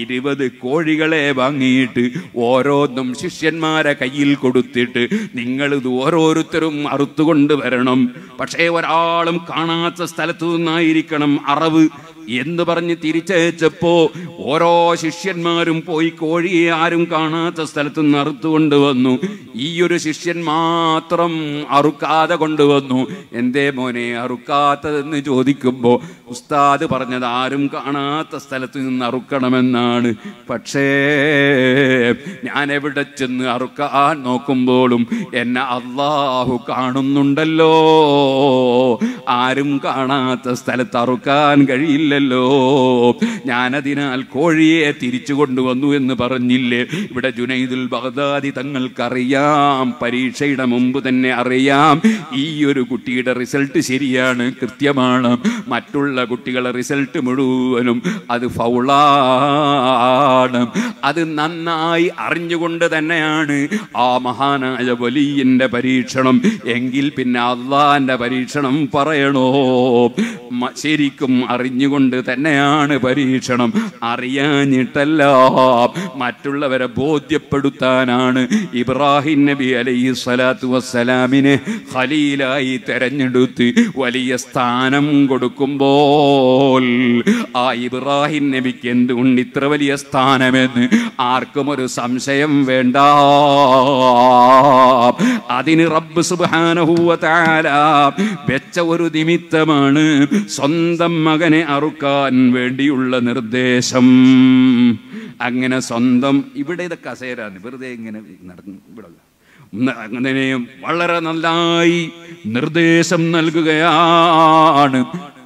ഇരുപത് കോഴികളെ വാങ്ങിയിട്ട് ഓരോന്നും ശിഷ്യന്മാരെ കയ്യിൽ കൊടുത്തിട്ട് നിങ്ങളിത് ഓരോരുത്തരും അറുത്തുകൊണ്ട് വരണം പക്ഷേ ഒരാളും കാണാത്ത സ്ഥലത്തു നിന്നായിരിക്കണം അറവ് എന്ന് പറഞ്ഞ് തിരിച്ചയച്ചപ്പോ ഓരോ ശിഷ്യന്മാരും പോയി കോഴിയെ ആരും കാണാത്ത സ്ഥലത്ത് നിർത്തുകൊണ്ട് വന്നു ഈ ഒരു ശിഷ്യൻ മാത്രം അറുക്കാതെ കൊണ്ടുവന്നു എന്തേ മോനെ അറുക്കാത്തതെന്ന് ചോദിക്കുമ്പോൾ ഉസ്താദ് പറഞ്ഞത് ആരും കാണാത്ത സ്ഥലത്ത് നിന്ന് അറുക്കണമെന്നാണ് പക്ഷേ ഞാൻ എവിടെ ചെന്ന് അറുക്കാൻ നോക്കുമ്പോഴും എന്നെ അള്ളാഹു കാണുന്നുണ്ടല്ലോ ആരും കാണാത്ത സ്ഥലത്ത് അറുക്കാൻ കഴിയില്ല ഇല്ലല്ലോ ഞാനതിനാൽ കോഴിയെ തിരിച്ചു കൊണ്ടുവന്നു എന്ന് പറഞ്ഞില്ലേ ഇവിടെ ജുനൈദുൽ ബഗ്ദാദി തങ്ങൾക്കറിയാം പരീക്ഷയുടെ മുമ്പ് തന്നെ അറിയാം ഈ ഒരു കുട്ടിയുടെ റിസൾട്ട് ശരിയാണ് കൃത്യമാണ് മറ്റുള്ള കുട്ടികളെ റിസൾട്ട് മുഴുവനും അത് ഫൗളാണ് അത് നന്നായി അറിഞ്ഞുകൊണ്ട് തന്നെയാണ് ആ മഹാനായ വലിയൻ്റെ പരീക്ഷണം എങ്കിൽ പിന്നെ അള്ളാൻ്റെ പരീക്ഷണം പറയണോ ശരിക്കും അറിഞ്ഞുകൊണ്ട് കൊണ്ട് തന്നെയാണ് പരീക്ഷണം അറിയാഞ്ഞിട്ടല്ല മറ്റുള്ളവരെ ബോധ്യപ്പെടുത്താനാണ് ഇബ്രാഹിം നബി അലൈഹി സ്വലാത്തു വസ്സലാമിനെ ഖലീലായി തെരഞ്ഞെടുത്ത് വലിയ സ്ഥാനം കൊടുക്കുമ്പോൾ ആ ഇബ്രാഹിം നബിക്ക് എന്തുകൊണ്ട് ഇത്ര വലിയ സ്ഥാനമെന്ന് ആർക്കും ഒരു സംശയം വേണ്ട അതിന് റബ്ബ് സുബാനഹൂവ വെച്ച ഒരു നിമിത്തമാണ് സ്വന്തം മകനെ അറു നിൽക്കാൻ വേണ്ടിയുള്ള നിർദ്ദേശം അങ്ങനെ സ്വന്തം ഇവിടെ ഇതൊക്കെ അസേരാണ് വെറുതെ ഇങ്ങനെ നടന്നു ഇവിടെ അങ്ങനെ വളരെ നന്നായി നിർദ്ദേശം നൽകുകയാണ്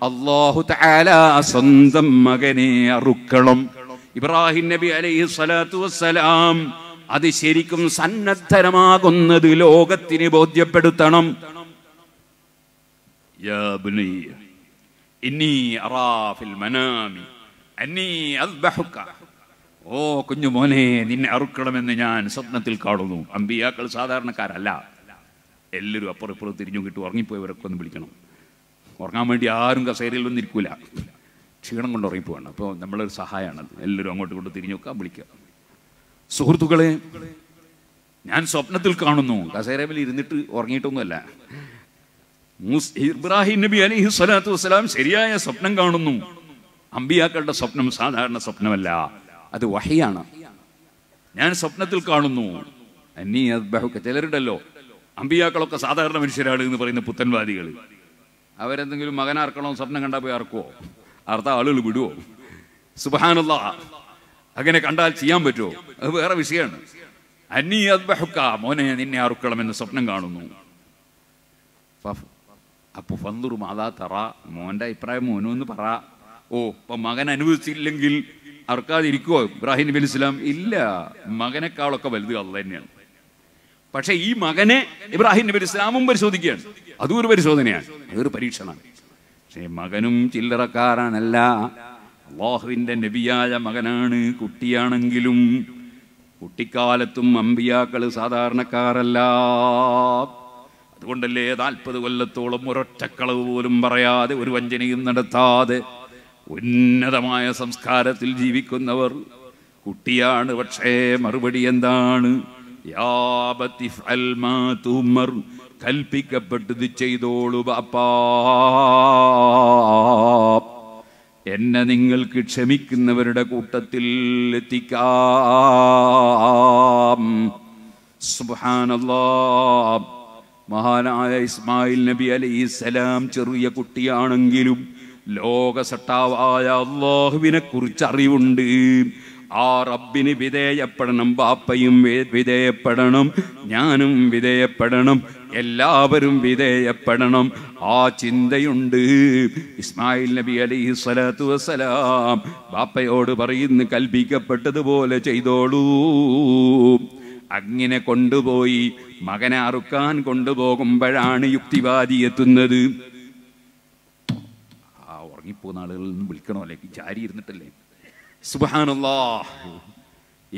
അള്ളാഹു താല സ്വന്തം മകനെ അറുക്കണം ഇബ്രാഹിം നബി അലൈഹി സ്വലാത്തു വസ്സലാം അത് ശരിക്കും സന്നദ്ധരമാകുന്നത് ലോകത്തിന് ബോധ്യപ്പെടുത്തണം ഇനി അറാഫിൽ മനാമി അന്നി അസ്ബഹുക്ക ഓ കുഞ്ഞു മോനെ നിന്നെ അറുക്കണമെന്ന് ഞാൻ സ്വപ്നത്തിൽ കാണുന്നു അമ്പിയാക്കൾ സാധാരണക്കാരല്ല എല്ലാവരും അപ്പുറം ഇപ്പുറം തിരിഞ്ഞു കിട്ടും ഉറങ്ങിപ്പോയവരൊക്കെ ഒന്ന് വിളിക്കണം ഉറങ്ങാൻ വേണ്ടി ആരും കസേരയിൽ വന്നിരിക്കൂല ക്ഷീണം കൊണ്ട് ഉറങ്ങിപ്പോവാണ് അപ്പോൾ നമ്മളൊരു സഹായമാണ് എല്ലാവരും അങ്ങോട്ട് കൊണ്ട് തിരിഞ്ഞു നോക്കുക വിളിക്കുക സുഹൃത്തുക്കളെ ഞാൻ സ്വപ്നത്തിൽ കാണുന്നു കസേരയിൽ ഇരുന്നിട്ട് ഉറങ്ങിയിട്ടൊന്നുമല്ല ഇബ്രാഹിം നബി അലിഹി സ്വലാത്തു വസ്സലാം ശരിയായ സ്വപ്നം കാണുന്നു അമ്പിയാക്കളുടെ സ്വപ്നം സാധാരണ സ്വപ്നമല്ല അത് വഹിയാണ് ഞാൻ സ്വപ്നത്തിൽ കാണുന്നു അന്നീ അദ്ബഹുക്ക് ചിലരുണ്ടല്ലോ അമ്പിയാക്കളൊക്കെ സാധാരണ മനുഷ്യരാണ് എന്ന് പറയുന്ന പുത്തൻവാദികൾ അവരെന്തെങ്കിലും മകനാർക്കണോ സ്വപ്നം കണ്ടാൽ പോയി ആർക്കുവോ അർത്ഥ ആളുകൾ വിടുവോ സുബാനുള്ള അങ്ങനെ കണ്ടാൽ ചെയ്യാൻ പറ്റുമോ അത് വേറെ വിഷയമാണ് അന്നീ അദ്ബഹുക്ക മോനെ നിന്നെ എന്ന് സ്വപ്നം കാണുന്നു അപ്പോൾ ഫന്തുറു മാതാ തറ മോൻ്റെ അഭിപ്രായം മോനൊന്ന് പറ ഓ അപ്പം മകൻ അനുവദിച്ചില്ലെങ്കിൽ അർക്കാതിരിക്കുമോ ഇബ്രാഹിം നബി ഇസ്ലാം ഇല്ല മകനേക്കാളൊക്കെ വലുത് അത് തന്നെയാണ് പക്ഷെ ഈ മകനെ ഇബ്രാഹിം നബി അലിസ്ലാമും പരിശോധിക്കുകയാണ് അതും ഒരു പരിശോധനയാണ് അതൊരു പരീക്ഷണമാണ് പക്ഷേ മകനും ചില്ലറക്കാരാണല്ല അള്ളാഹുവിൻ്റെ നബിയായ മകനാണ് കുട്ടിയാണെങ്കിലും കുട്ടിക്കാലത്തും അമ്പിയാക്കൾ സാധാരണക്കാരല്ല അതുകൊണ്ടല്ലേ നാൽപ്പത് കൊല്ലത്തോളം ഒരൊറ്റക്കളവ് പോലും പറയാതെ ഒരു വഞ്ചനയും നടത്താതെ ഉന്നതമായ സംസ്കാരത്തിൽ ജീവിക്കുന്നവർ കുട്ടിയാണ് പക്ഷേ മറുപടി എന്താണ് കൽപ്പിക്കപ്പെട്ടത് ചെയ്തോളൂ ബാപ്പാ എന്നെ നിങ്ങൾക്ക് ക്ഷമിക്കുന്നവരുടെ കൂട്ടത്തിൽ എത്തിക്കാം സുഹാനല്ലാം മഹാനായ ഇസ്മായിൽ നബി അലൈഹി സ്ലാം ചെറിയ കുട്ടിയാണെങ്കിലും ലോക സട്ടാവായ അള്ളാഹുവിനെ കുറിച്ച് അറിവുണ്ട് ആ റബ്ബിന് വിധേയപ്പെടണം ബാപ്പയും വിധേയപ്പെടണം ഞാനും വിധേയപ്പെടണം എല്ലാവരും വിധേയപ്പെടണം ആ ചിന്തയുണ്ട് ഇസ്മായിൽ നബി അലൈഹി സ്വലാത്തു വസ്സലാം ബാപ്പയോട് പറയുന്നു കൽപ്പിക്കപ്പെട്ടതുപോലെ ചെയ്തോളൂ അങ്ങനെ കൊണ്ടുപോയി മകനെ അറുക്കാൻ കൊണ്ടുപോകുമ്പോഴാണ് യുക്തിവാദി എത്തുന്നത് ആ ഉറങ്ങിപ്പോകുന്ന ആളുകളിൽ നിന്ന് വിളിക്കണോ അല്ലെ ചാരി ഇരുന്നിട്ടല്ലേ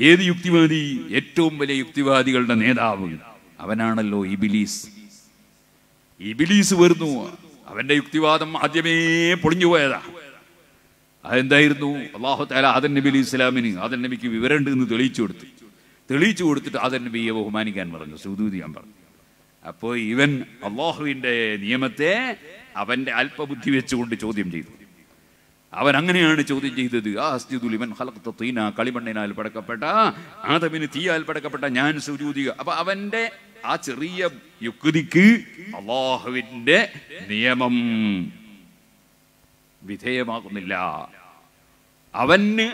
ഏത് യുക്തിവാദി ഏറ്റവും വലിയ യുക്തിവാദികളുടെ നേതാവ് അവനാണല്ലോ ഇബിലീസ് ഇബിലീസ് വരുന്നു അവന്റെ യുക്തിവാദം ആദ്യമേ പൊളിഞ്ഞു പോയതാ അതെന്തായിരുന്നു അള്ളാഹു താല ആദൻ നബി അലി ഇസ്ലാമിന് ആദൻ നബിക്ക് വിവരമുണ്ട് എന്ന് തെളിയിച്ചു കൊടുത്തു തെളിയിച്ചു കൊടുത്തിട്ട് അതൻ ബിയെ ബഹുമാനിക്കാൻ പറഞ്ഞു സുദൂതി ഞാൻ പറഞ്ഞു അപ്പോൾ ഇവൻ അള്ളാഹുവിൻ്റെ നിയമത്തെ അവൻ്റെ അല്പബുദ്ധി വെച്ചുകൊണ്ട് ചോദ്യം ചെയ്തു അവൻ അങ്ങനെയാണ് ചോദ്യം ചെയ്തത് ആ അസ്ജിദുൽ ഇവൻ ഹലക്കത്ത തീന കളിമണ്ണിനാൽ പടക്കപ്പെട്ട ആദമിന് തീയാൽ പടക്കപ്പെട്ട ഞാൻ സുജൂതിക അപ്പൊ അവന്റെ ആ ചെറിയ യുക്തിക്ക് അള്ളാഹുവിന്റെ നിയമം വിധേയമാകുന്നില്ല അവന്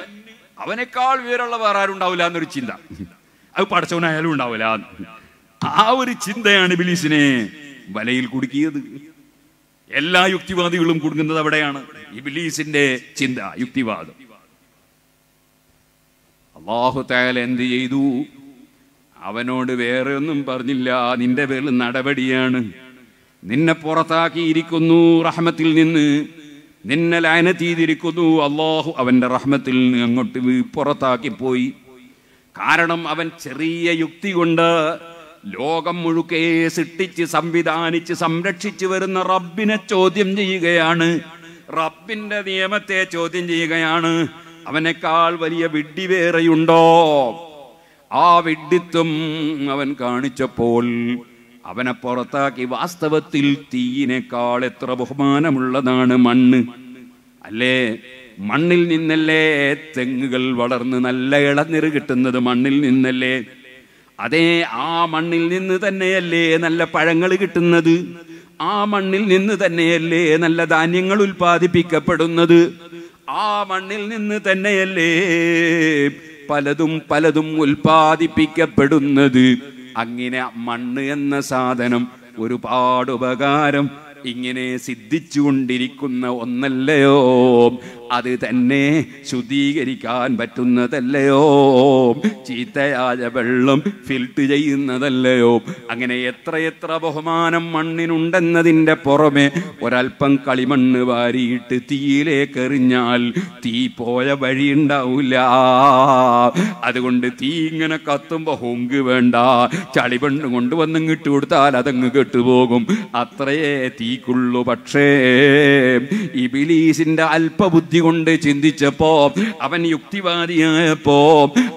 അവനേക്കാൾ വിവരമുള്ള വേറെ ആരുണ്ടാവില്ല എന്നൊരു ചിന്ത അത് പടച്ചവനായാലും ഉണ്ടാവില്ല ആ ഒരു ചിന്തയാണ് ബിലീസിനെ വലയിൽ കുടുക്കിയത് എല്ലാ യുക്തിവാദികളും കുടുങ്ങുന്നത് അവിടെയാണ് ബിലീസിന്റെ ചിന്ത യുക്തിവാദം അള്ളാഹു തയാൽ എന്ത് ചെയ്തു അവനോട് വേറെ ഒന്നും പറഞ്ഞില്ല നിന്റെ പേരിൽ നടപടിയാണ് നിന്നെ പുറത്താക്കിയിരിക്കുന്നു റഹ്മത്തിൽ നിന്ന് നിന്നെ ലയന ചെയ്തിരിക്കുന്നു അള്ളാഹു അവന്റെ റഹ്മത്തിൽ നിന്ന് അങ്ങോട്ട് പുറത്താക്കി പോയി കാരണം അവൻ ചെറിയ യുക്തി കൊണ്ട് ലോകം മുഴുക്കെ സിട്ടിച്ച് സംവിധാനിച്ച് സംരക്ഷിച്ചു വരുന്ന റബ്ബിനെ ചോദ്യം ചെയ്യുകയാണ് റബ്ബിന്റെ നിയമത്തെ ചോദ്യം ചെയ്യുകയാണ് അവനേക്കാൾ വലിയ വിഡ്ഢി വേറെയുണ്ടോ ആ വിഡ്ഢിത്വം അവൻ കാണിച്ചപ്പോൾ അവനെ പുറത്താക്കി വാസ്തവത്തിൽ തീയിനേക്കാൾ എത്ര ബഹുമാനമുള്ളതാണ് മണ്ണ് അല്ലേ മണ്ണിൽ നിന്നല്ലേ തെങ്ങുകൾ വളർന്ന് നല്ല ഇളനിറ് കിട്ടുന്നത് മണ്ണിൽ നിന്നല്ലേ അതേ ആ മണ്ണിൽ നിന്ന് തന്നെയല്ലേ നല്ല പഴങ്ങൾ കിട്ടുന്നത് ആ മണ്ണിൽ നിന്ന് തന്നെയല്ലേ നല്ല ധാന്യങ്ങൾ ഉൽപ്പാദിപ്പിക്കപ്പെടുന്നത് ആ മണ്ണിൽ നിന്ന് തന്നെയല്ലേ പലതും പലതും ഉൽപ്പാദിപ്പിക്കപ്പെടുന്നത് അങ്ങനെ മണ്ണ് എന്ന സാധനം ഒരുപാട് ഉപകാരം ഇങ്ങനെ സിദ്ധിച്ചുകൊണ്ടിരിക്കുന്ന ഒന്നല്ലയോ അത് തന്നെ ശുദ്ധീകരിക്കാൻ പറ്റുന്നതല്ലയോ ചീത്തയായ വെള്ളം ഫിൽട്ട് ചെയ്യുന്നതല്ലയോ അങ്ങനെ എത്രയെത്ര ബഹുമാനം മണ്ണിനുണ്ടെന്നതിൻ്റെ പുറമെ ഒരൽപ്പം കളിമണ്ണ് വാരിയിട്ട് തീയിലേക്കെറിഞ്ഞാൽ തീ പോയ വഴിയുണ്ടാവില്ല അതുകൊണ്ട് തീ ഇങ്ങനെ കത്തുമ്പോൾ ഹോങ്ക് വേണ്ട ചളിപെണ്ണ് കൊണ്ടുവന്നും കിട്ടുകൊടുത്താൽ അതങ്ങ് കെട്ടുപോകും അത്രയേ തീക്കുള്ളൂ പക്ഷേ ഇബിലീസിന്റെ അല്പബുദ്ധി ബുദ്ധി കൊണ്ട് ചിന്തിച്ചപ്പോ അവൻ യുക്തിവാദിയായപ്പോ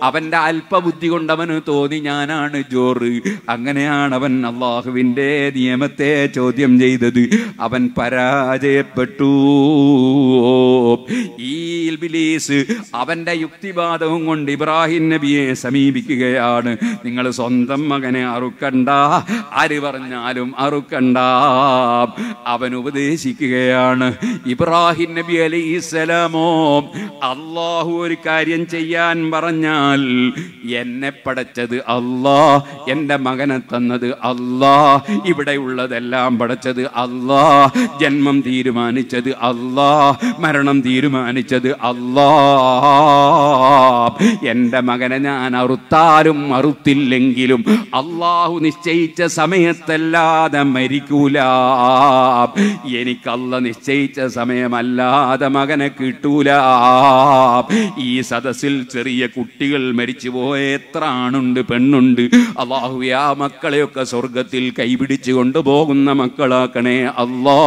അവന്റെ അല്പബുദ്ധി കൊണ്ട് അവന് തോന്നി ഞാനാണ് ജോറ് അങ്ങനെയാണ് അവൻ അള്ളാഹുവിന്റെ നിയമത്തെ ചോദ്യം ചെയ്തത് അവൻ പരാജയപ്പെട്ടു ഈ അവന്റെ യുക്തിവാദവും കൊണ്ട് ഇബ്രാഹിം നബിയെ സമീപിക്കുകയാണ് നിങ്ങൾ സ്വന്തം മകനെ അറുക്കണ്ട ആര് പറഞ്ഞാലും അറുക്കണ്ട അവൻ ഉപദേശിക്കുകയാണ് ഇബ്രാഹിം നബി അലൈസ് സലാമോ അള്ളാഹു ഒരു കാര്യം ചെയ്യാൻ പറഞ്ഞാൽ എന്നെ പടച്ചത് അള്ളാഹ് എൻ്റെ മകനെ തന്നത് ഇവിടെ ഇവിടെയുള്ളതെല്ലാം പടച്ചത് അള്ളാഹ് ജന്മം തീരുമാനിച്ചത് അള്ളാഹ് മരണം തീരുമാനിച്ചത് അള്ളാ എൻ്റെ മകനെ ഞാൻ അറുത്താലും അറുത്തില്ലെങ്കിലും അള്ളാഹു നിശ്ചയിച്ച സമയത്തല്ലാതെ മരിക്കൂല എനിക്കല്ല നിശ്ചയിച്ച സമയമല്ലാതെ മകനെ കിട്ടൂല ഈ സദസ്സിൽ ചെറിയ കുട്ടികൾ മരിച്ചു പോയ എത്ര ആണുണ്ട് പെണ്ണുണ്ട് അള്ളാഹു ആ മക്കളെയൊക്കെ സ്വർഗത്തിൽ കൈപിടിച്ചു കൊണ്ടുപോകുന്ന മക്കളാക്കണേ അള്ളാ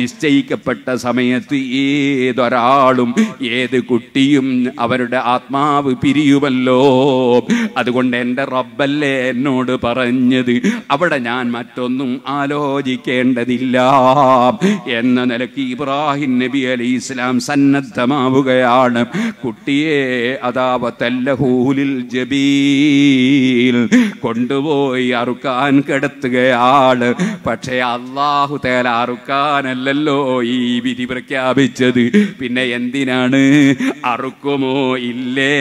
നിശ്ചയിക്കപ്പെട്ട സമയത്ത് ഏതൊരാളും ഏത് കുട്ടിയും അവരുടെ ആത്മാവ് പിരിയുമല്ലോ അതുകൊണ്ട് എൻ്റെ റബ്ബല്ലേ എന്നോട് പറഞ്ഞത് അവിടെ ഞാൻ മറ്റൊന്നും ആലോചിക്കേണ്ടതില്ല എന്ന നിലക്ക് ഇബ്രാഹിം നബി അലി ഇസ്ലാം നാം സന്നദ്ധമാവുകയാണ് കുട്ടിയെ അതാവത്തല്ലഹൂലിൽ ജബീൽ കൊണ്ടുപോയി അറുക്കാൻ കിടത്തുകയാണ് പക്ഷേ അള്ളാഹു തേല അറുക്കാനല്ലല്ലോ ഈ വിധി പ്രഖ്യാപിച്ചത് പിന്നെ എന്തിനാണ് അറുക്കുമോ ഇല്ലേ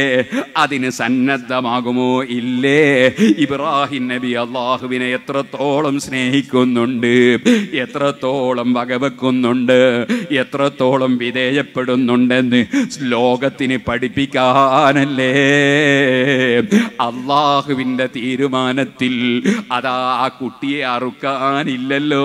അതിന് സന്നദ്ധമാകുമോ ഇല്ലേ ഇബ്രാഹിം നബി അള്ളാഹുവിനെ എത്രത്തോളം സ്നേഹിക്കുന്നുണ്ട് എത്രത്തോളം വകവെക്കുന്നുണ്ട് എത്രത്തോളം വിധേയ ചെയ്യപ്പെടുന്നുണ്ടെന്ന് ലോകത്തിന് പഠിപ്പിക്കാനല്ലേ അള്ളാഹുവിൻ്റെ തീരുമാനത്തിൽ അതാ ആ കുട്ടിയെ അറുക്കാനില്ലല്ലോ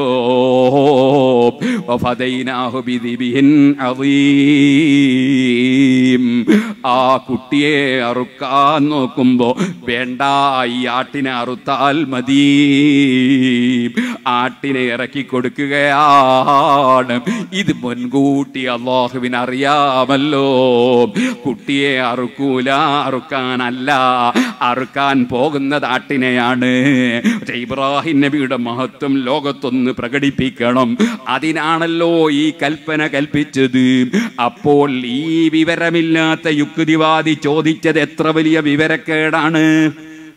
ആ കുട്ടിയെ അറുക്കാൻ നോക്കുമ്പോൾ വേണ്ട ഈ ആട്ടിനെ അറുത്താൽ മതി ആട്ടിനെ ഇറക്കി കൊടുക്കുകയാണ് ഇത് മുൻകൂട്ടി അള്ളാഹുവിന് അറിയാമല്ലോ കുട്ടിയെ അറുക്കൂല അറുക്കാനല്ല അറുക്കാൻ പോകുന്ന താട്ടിനെയാണ് ഇബ്രാഹിം നബിയുടെ മഹത്വം ലോകത്തൊന്ന് പ്രകടിപ്പിക്കണം അതിനാണല്ലോ ഈ കൽപ്പന കൽപ്പിച്ചത് അപ്പോൾ ഈ വിവരമില്ലാത്ത യുക്തിവാദി ചോദിച്ചത് എത്ര വലിയ വിവരക്കേടാണ്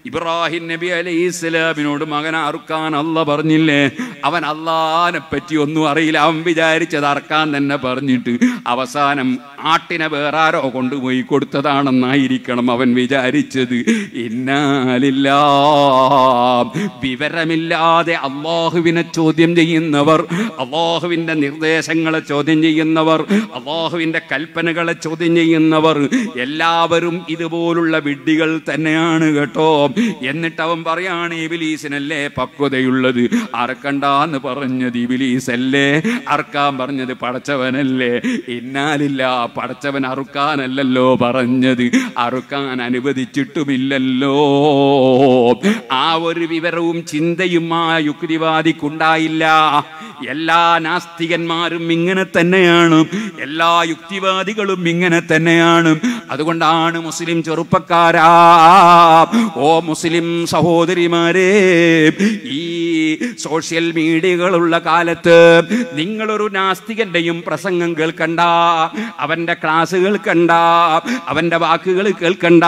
ഇബ്രാഹിം നബി അലൈഹി ഇസ്ലാമിനോട് മകൻ അറുക്കാൻ അല്ല പറഞ്ഞില്ലേ അവൻ അള്ളാനെ പറ്റി ഒന്നും അറിയില്ല അവൻ വിചാരിച്ചത് അറക്കാൻ തന്നെ പറഞ്ഞിട്ട് അവസാനം ആട്ടിനെ വേറാരോ കൊണ്ടുപോയി കൊടുത്തതാണെന്നായിരിക്കണം അവൻ വിചാരിച്ചത് ഇന്നാലില്ല വിവരമില്ലാതെ അള്ളാഹുവിനെ ചോദ്യം ചെയ്യുന്നവർ അള്ളാഹുവിൻ്റെ നിർദ്ദേശങ്ങളെ ചോദ്യം ചെയ്യുന്നവർ അള്ളാഹുവിൻ്റെ കൽപ്പനകളെ ചോദ്യം ചെയ്യുന്നവർ എല്ലാവരും ഇതുപോലുള്ള വിഡ്ഢികൾ തന്നെയാണ് കേട്ടോ എന്നിട്ട് അവൻ പറയാണ് ഇബിലീസിനല്ലേ പക്വതയുള്ളത് അറക്കണ്ടെന്ന് പറഞ്ഞത് ഇബിലീസ് അല്ലേ അറക്കാൻ പറഞ്ഞത് പടച്ചവനല്ലേ ഇന്നാലില്ല പടച്ചവൻ അറുക്കാനല്ലല്ലോ പറഞ്ഞത് അറുക്കാൻ അനുവദിച്ചിട്ടുമില്ലല്ലോ ആ ഒരു വിവരവും ചിന്തയും ആ യുക്തിവാദിക്കുണ്ടായില്ല എല്ലാ നാസ്തികന്മാരും ഇങ്ങനെ തന്നെയാണ് എല്ലാ യുക്തിവാദികളും ഇങ്ങനെ തന്നെയാണ് അതുകൊണ്ടാണ് മുസ്ലിം ചെറുപ്പക്കാരാ ഓ മുസ്ലിം സഹോദരിമാരെ ഈ സോഷ്യൽ മീഡിയകളുള്ള കാലത്ത് നിങ്ങളൊരു നാസ്തികന്റെയും പ്രസംഗം കേൾക്കണ്ട അവന്റെ ക്ലാസ്സുകൾ കണ്ട അവന്റെ വാക്കുകൾ കേൾക്കണ്ട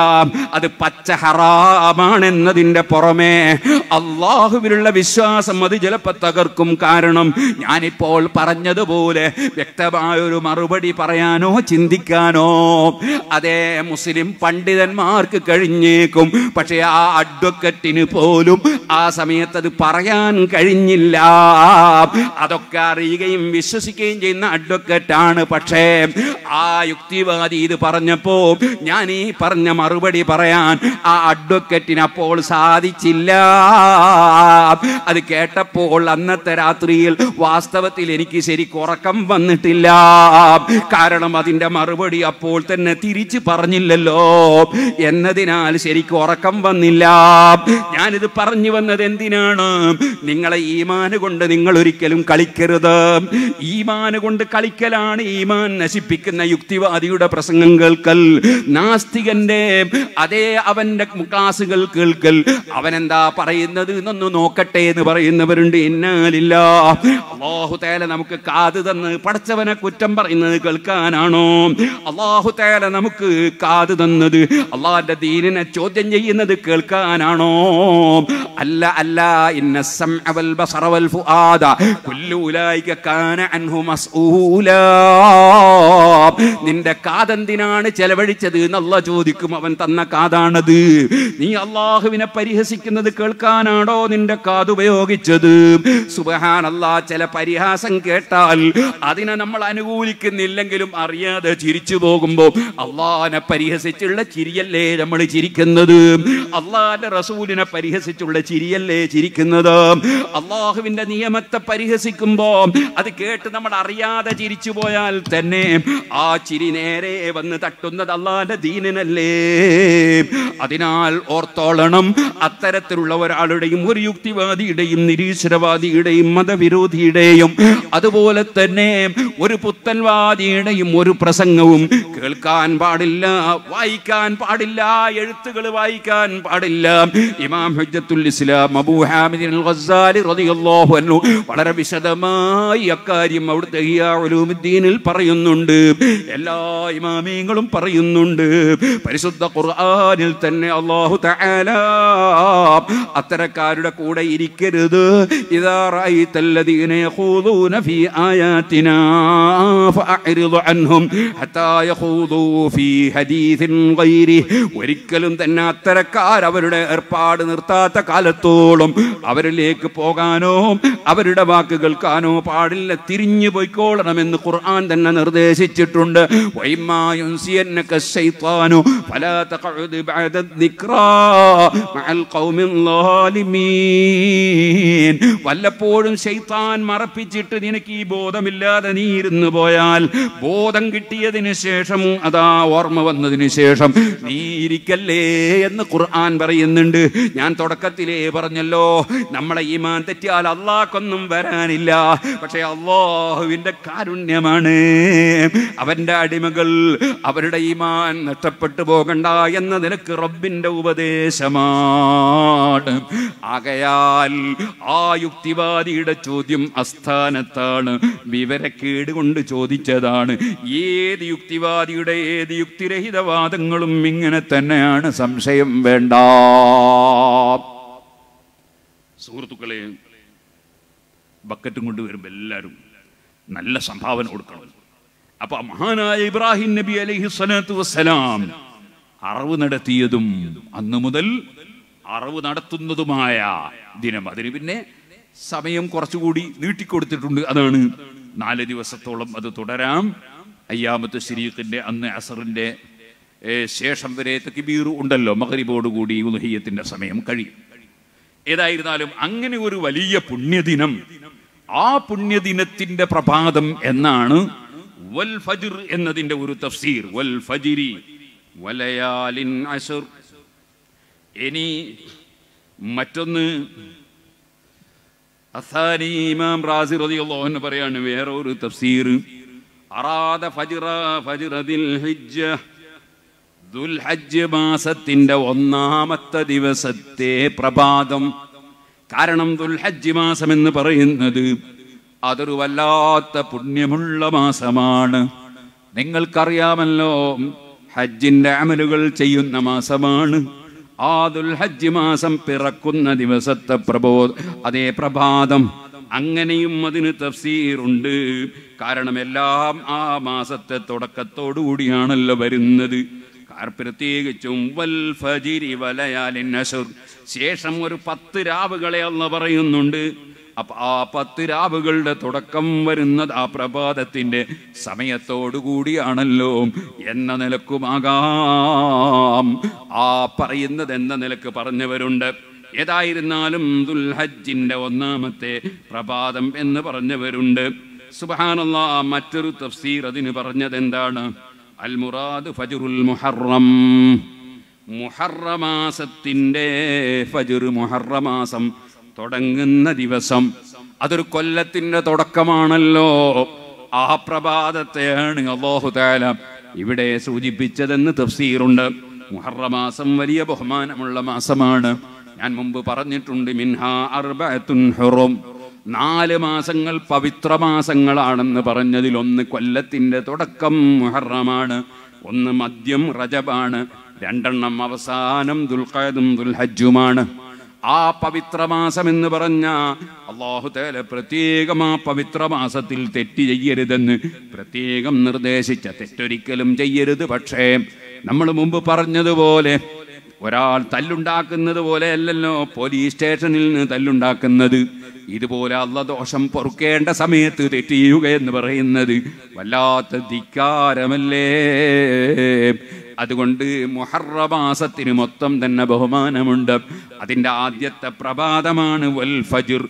അത് പച്ച ഹറാമാണെന്നതിൻ്റെ പുറമേ അള്ളാഹുവിനുള്ള വിശ്വാസം അത് ചിലപ്പോൾ തകർക്കും കാരണം ഞാനിപ്പോൾ പറഞ്ഞതുപോലെ വ്യക്തമായൊരു മറുപടി പറയാനോ ചിന്തിക്കാനോ അതേ മുസ്ലിം പണ്ഡിതന്മാർക്ക് കഴിഞ്ഞേക്കും പക്ഷേ ആ അഡ്വക്കറ്റിന് പോലും ആ സമയത്ത് അത് പറയാൻ കഴിഞ്ഞില്ല അതൊക്കെ അറിയുകയും വിശ്വസിക്കുകയും ചെയ്യുന്ന അഡ്വക്കറ്റാണ് പക്ഷേ ആ യുക്തിവാദി ഇത് പറഞ്ഞപ്പോ ഞാൻ ഈ പറഞ്ഞ മറുപടി പറയാൻ ആ അഡ്വക്കറ്റിന് അപ്പോൾ സാധിച്ചില്ല അത് കേട്ടപ്പോൾ അന്നത്തെ രാത്രിയിൽ വാസ്തവത്തിൽ എനിക്ക് ശരിക്കും ഉറക്കം വന്നിട്ടില്ല കാരണം അതിൻ്റെ മറുപടി അപ്പോൾ തന്നെ തിരിച്ചു പറഞ്ഞില്ലല്ലോ എന്നതിനാൽ ശരിക്കും ഉറക്കം വന്നില്ല ഞാനിത് പറഞ്ഞു വന്നത് എന്തിനാണ് നിങ്ങളെ ഈമാന് കൊണ്ട് നിങ്ങൾ ഒരിക്കലും കളിക്കരുത് ഈമാന് കൊണ്ട് കളിക്കലാണ് ഈമാൻ നശിപ്പിക്കുന്ന യുക്തിവാദിയുടെ പ്രസംഗം കേൾക്കൽ നാസ്തികന്റെ അതേ അവന്റെ ക്ലാസുകൾ കേൾക്കൽ അവനെന്താ പറയുന്നത് എന്നൊന്ന് നോക്കട്ടെ എന്ന് പറയുന്നവരുണ്ട് എന്നാലില്ല അള്ളാഹു തേല നമുക്ക് കാത് തന്ന് പഠിച്ചവനെ കുറ്റം പറയുന്നത് കേൾക്കാനാണോ അള്ളാഹു തേല നമുക്ക് കാത് തന്നത് അള്ളാഹിന്റെ ദീനിനെ ചോദ്യം ചെയ്യുന്നത് കേൾക്കാനാണോ അല്ല അല്ല ഇന്ന ഫുആദ കാന അൻഹു മസ്ഊല നിന്റെ കാതെന്തിനാണ് ചെലവഴിച്ചത് എന്നുള്ള ചോദിക്കും അവൻ തന്ന കാതാണത് നീ അള്ളാഹുവിനെ പരിഹസിക്കുന്നത് കേൾക്കാനാണോ നിന്റെ കാതുപയോഗിച്ചത് സുബഹാൻ അല്ലാ ചില പരിഹാസം കേട്ടാൽ അതിനെ നമ്മൾ അനുകൂലിക്കുന്നില്ലെങ്കിലും അറിയാതെ ചിരിച്ചു പോകുമ്പോൾ അള്ളാനെ പരിഹസിച്ചുള്ള ചിരിയല്ലേ നമ്മൾ ചിരിക്കുന്നത് അള്ളാന്റെ റസൂലിനെ പരിഹസിച്ചുള്ള ചിരിയല്ലേ ചിരിക്കുന്നത് അള്ളാഹുവിന്റെ നിയമത്തെ പരിഹസിക്കുമ്പോ അത് കേട്ട് നമ്മൾ അറിയാതെ ചിരിച്ചു പോയാൽ തന്നെ ആ ചിരി നേരെ വന്ന് തട്ടുന്നത് അള്ളാന്റെ ദീനനല്ലേ അതിനാൽ ഓർത്തോളണം അത്തരത്തിലുള്ള ഒരാളുടെയും ഒരു യുക്തിവാദിയുടെയും നിരീശ്വരവാദിയുടെയും മതവിരോധി പുത്തൻവാദിയുടെയും അതുപോലെ തന്നെ ഒരു പുത്തൻവാദിയുടെയും ഒരു പ്രസംഗവും കേൾക്കാൻ പാടില്ല വായിക്കാൻ പാടില്ല എഴുത്തുകൾ വായിക്കാൻ പാടില്ല ഇമാം ഹജ്ജത്തുൽ ഇസ്ലാം അബൂ ഹാമിദിൻ ഖസാലി റളിയല്ലാഹു അൻഹു വളരെ വിശദമായി അക്കാര്യം അവിടുത്തെ ഉലൂമുദ്ദീനിൽ പറയുന്നുണ്ട് എല്ലാ ഇമാമിയങ്ങളും പറയുന്നുണ്ട് പരിശുദ്ധ ഖുർആനിൽ തന്നെ അല്ലാഹു തആല അത്തരക്കാരുടെ കൂടെ ഇരിക്കരുത് ഇദാ റഅയ്തല്ലദീ الذين يخوضون في آياتنا فأعرض عنهم حتى يخوضوا في حديث غيره ഒരിക്കലും തന്നെ അത്തരക്കാർ അവരുടെ ഏർപ്പാട് നിർത്താത്ത കാലത്തോളം അവരിലേക്ക് പോകാനോ അവരുടെ വാക്ക് കേൾക്കാനോ പാടില്ല തിരിഞ്ഞു പോയിക്കോളണമെന്ന് ഖുർആൻ തന്നെ നിർദ്ദേശിച്ചിട്ടുണ്ട് വല്ലപ്പോഴും ശൈത്താൻ ഞാൻ മറപ്പിച്ചിട്ട് നിനക്ക് ഈ ബോധമില്ലാതെ നീ ഇരുന്നു പോയാൽ ബോധം കിട്ടിയതിന് ശേഷം അതാ ഓർമ്മ വന്നതിന് ശേഷം നീ ഇരിക്കല്ലേ എന്ന് ഖുർആൻ പറയുന്നുണ്ട് ഞാൻ തുടക്കത്തിലേ പറഞ്ഞല്ലോ നമ്മളെ ഈമാൻ തെറ്റിയാൽ അള്ളാഹ്ക്കൊന്നും വരാനില്ല പക്ഷെ അള്ളാഹുവിന്റെ കാരുണ്യമാണ് അവന്റെ അടിമകൾ അവരുടെ ഈമാൻ നഷ്ടപ്പെട്ടു പോകണ്ട എന്ന നിനക്ക് റബ്ബിൻ്റെ ഉപദേശമാണ് ആകയാൽ ആ യുക്തിവാദിയുടെ ചോദ്യം അസ്ഥാനത്താണ് വിവരക്കേട് കൊണ്ട് ചോദിച്ചതാണ് ഏത് യുക്തിവാദിയുടെ ഏത് യുക്തിരഹിതവാദങ്ങളും ഇങ്ങനെ തന്നെയാണ് സംശയം വേണ്ട സുഹൃത്തുക്കളെ ബക്കറ്റും കൊണ്ട് വരുമ്പോൾ എല്ലാവരും നല്ല സംഭാവന കൊടുക്കണം അപ്പൊ മഹാനായ ഇബ്രാഹിം നബി അലൈഹി സ്വലാത്തു വസ്സലാം അറിവ് നടത്തിയതും അന്ന് മുതൽ അറിവ് നടത്തുന്നതുമായ ദിനം അതിന് പിന്നെ സമയം കുറച്ചുകൂടി നീട്ടിക്കൊടുത്തിട്ടുണ്ട് അതാണ് നാല് ദിവസത്തോളം അത് തുടരാം അയ്യാമത്ത് ശരീഖിൻ്റെ അന്ന് അസറിന്റെ ശേഷം വരെ തക്കിബീർ ഉണ്ടല്ലോ മകരിബോടുകൂടി ഉദഹീയത്തിൻ്റെ സമയം കഴിയും ഏതായിരുന്നാലും അങ്ങനെ ഒരു വലിയ പുണ്യദിനം ആ പുണ്യദിനത്തിന്റെ പ്രഭാതം എന്നാണ് വൽ ഫജിർ എന്നതിന്റെ ഒരു തഫ്സീർ വൽ ഫജിരി വലയാലിൻ അസുർ ഇനി മറ്റൊന്ന് അസാരി ഇമാം റാസി റതിയുള്ള എന്ന് പറയാണ് വേറെ ഒരു തഫ്സീർ അറാദ ഫജിറ ഫജിറതിൽ ഹിജ്ജ് ദുൽഹജ്ജ് മാസത്തിന്റെ ഒന്നാമത്തെ ദിവസത്തെ പ്രഭാതം കാരണം ദുൽഹജ്ജ് മാസം എന്ന് പറയുന്നത് അതൊരു വല്ലാത്ത പുണ്യമുള്ള മാസമാണ് നിങ്ങൾക്കറിയാമല്ലോ ഹജ്ജിന്റെ അമലുകൾ ചെയ്യുന്ന മാസമാണ് ആദുൽ ദുൽഹജ്ജ് മാസം പിറക്കുന്ന ദിവസത്തെ പ്രബോ അതേ പ്രഭാതം അങ്ങനെയും അതിന് തഫ്സീറുണ്ട് കാരണം എല്ലാം ആ മാസത്തെ തുടക്കത്തോടു കൂടിയാണല്ലോ വരുന്നത് പ്രത്യേകിച്ചും വൽ ഫജിരി വലയാലിൻ ശേഷം ഒരു പത്ത് രാവുകളെ അന്ന് പറയുന്നുണ്ട് ആ പത്ത് രാവുകളുടെ തുടക്കം വരുന്നത് ആ പ്രഭാതത്തിൻ്റെ സമയത്തോടുകൂടിയാണല്ലോ എന്ന നിലക്കുമാകാം ആ പറയുന്നത് എന്ന നിലക്ക് പറഞ്ഞവരുണ്ട് ഏതായിരുന്നാലും ദുൽഹജ്ജിന്റെ ഒന്നാമത്തെ പ്രഭാതം എന്ന് പറഞ്ഞവരുണ്ട് സുബാനുള്ള മറ്റൊരു തഫ്സീർ അതിന് പറഞ്ഞത് എന്താണ് അൽ ഫജുറുൽ മുഹറം മുഹറമാസത്തിൻ്റെ ഫജുർ മുഹറമാസം തുടങ്ങുന്ന ദിവസം അതൊരു കൊല്ലത്തിന്റെ തുടക്കമാണല്ലോ ആ പ്രഭാതത്തെയാണ് അബോഹുതാല ഇവിടെ സൂചിപ്പിച്ചതെന്ന് തഫ്സീറുണ്ട് മുഹറമാസം വലിയ ബഹുമാനമുള്ള മാസമാണ് ഞാൻ മുമ്പ് പറഞ്ഞിട്ടുണ്ട് മിൻഹാ അർബഅത്തുൻ നാല് മാസങ്ങൾ പവിത്ര മാസങ്ങളാണെന്ന് പറഞ്ഞതിൽ ഒന്ന് കൊല്ലത്തിന്റെ തുടക്കം മുഹറമാണ് ഒന്ന് മദ്യം റജബാണ് രണ്ടെണ്ണം അവസാനം ദുൽഖാദും ദുൽഹജ്ജുമാണ് ആ പവിത്രമാസം എന്ന് പറഞ്ഞ അള്ളാഹു തേല പ്രത്യേകം ആ പവിത്രമാസത്തിൽ തെറ്റ് ചെയ്യരുതെന്ന് പ്രത്യേകം നിർദ്ദേശിച്ച തെറ്റൊരിക്കലും ചെയ്യരുത് പക്ഷേ നമ്മൾ മുമ്പ് പറഞ്ഞതുപോലെ ഒരാൾ തല്ലുണ്ടാക്കുന്നത് അല്ലല്ലോ പോലീസ് സ്റ്റേഷനിൽ നിന്ന് തല്ലുണ്ടാക്കുന്നത് ഇതുപോലെ അല്ല ദോഷം പൊറുക്കേണ്ട സമയത്ത് തെറ്റിയുക എന്ന് പറയുന്നത് വല്ലാത്ത ധിക്കാരമല്ലേ അതുകൊണ്ട് മുഹറമാസത്തിന് മൊത്തം തന്നെ ബഹുമാനമുണ്ട് അതിൻ്റെ ആദ്യത്തെ പ്രഭാതമാണ് വൽ ഫജുർ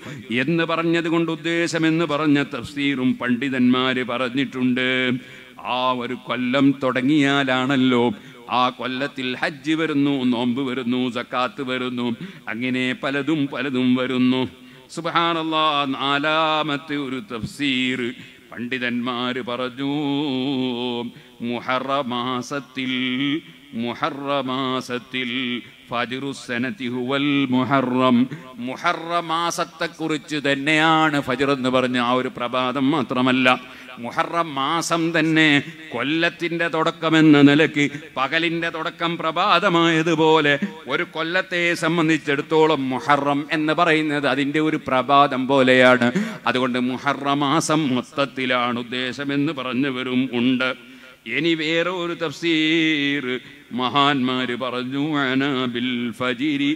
എന്ന് പറഞ്ഞത് കൊണ്ട് ഉദ്ദേശമെന്ന് പറഞ്ഞ തഫ്സീറും പണ്ഡിതന്മാർ പറഞ്ഞിട്ടുണ്ട് ആ ഒരു കൊല്ലം തുടങ്ങിയാലാണല്ലോ ആ കൊല്ലത്തിൽ ഹജ്ജ് വരുന്നു നോമ്പ് വരുന്നു സക്കാത്ത് വരുന്നു അങ്ങനെ പലതും പലതും വരുന്നു സുബാനല്ല നാലാമത്തെ ഒരു തഫ്സീർ പണ്ഡിതന്മാർ പറഞ്ഞു മുഹറമാസത്തിൽ മുഹറമാസത്തിൽ മുഹറം മുഹറമാസത്തെക്കുറിച്ച് തന്നെയാണ് ഫജിർ എന്ന് പറഞ്ഞ ആ ഒരു പ്രഭാതം മാത്രമല്ല മുഹറം മാസം തന്നെ കൊല്ലത്തിൻ്റെ തുടക്കമെന്ന നിലയ്ക്ക് പകലിൻ്റെ തുടക്കം പ്രഭാതമായതുപോലെ ഒരു കൊല്ലത്തെ സംബന്ധിച്ചിടത്തോളം മുഹറം എന്ന് പറയുന്നത് അതിൻ്റെ ഒരു പ്രഭാതം പോലെയാണ് അതുകൊണ്ട് മുഹറമാസം മൊത്തത്തിലാണ് ഉദ്ദേശമെന്ന് പറഞ്ഞവരും ഉണ്ട് ഇനി വേറെ ഒരു തഫ്സീർ മഹാന്മാര് പറഞ്ഞു അനബിൽ ഫജിരി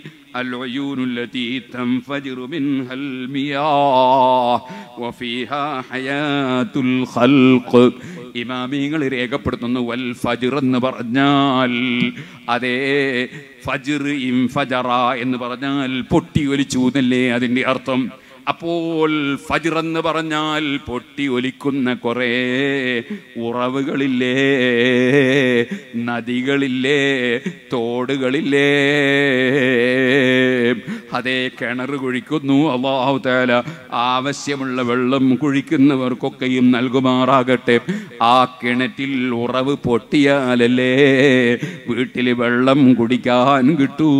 ഇമാമിങ്ങൾ രേഖപ്പെടുത്തുന്നു വൽ ഫജിർ എന്ന് പറഞ്ഞാൽ അതേ ഫജിർ ഇം ഫജറ എന്ന് പറഞ്ഞാൽ പൊട്ടി ഒലിച്ചു എന്നല്ലേ അതിൻ്റെ അർത്ഥം അപ്പോൾ ഫജിറെന്ന് പറഞ്ഞാൽ പൊട്ടി ഒലിക്കുന്ന കുറേ ഉറവുകളില്ലേ നദികളില്ലേ തോടുകളില്ലേ അതേ കിണർ കുഴിക്കുന്നു അള്ളാഹുതാല ആവശ്യമുള്ള വെള്ളം കുഴിക്കുന്നവർക്കൊക്കെയും നൽകുമാറാകട്ടെ ആ കിണറ്റിൽ ഉറവ് പൊട്ടിയാലല്ലേ വീട്ടിൽ വെള്ളം കുടിക്കാൻ കിട്ടൂ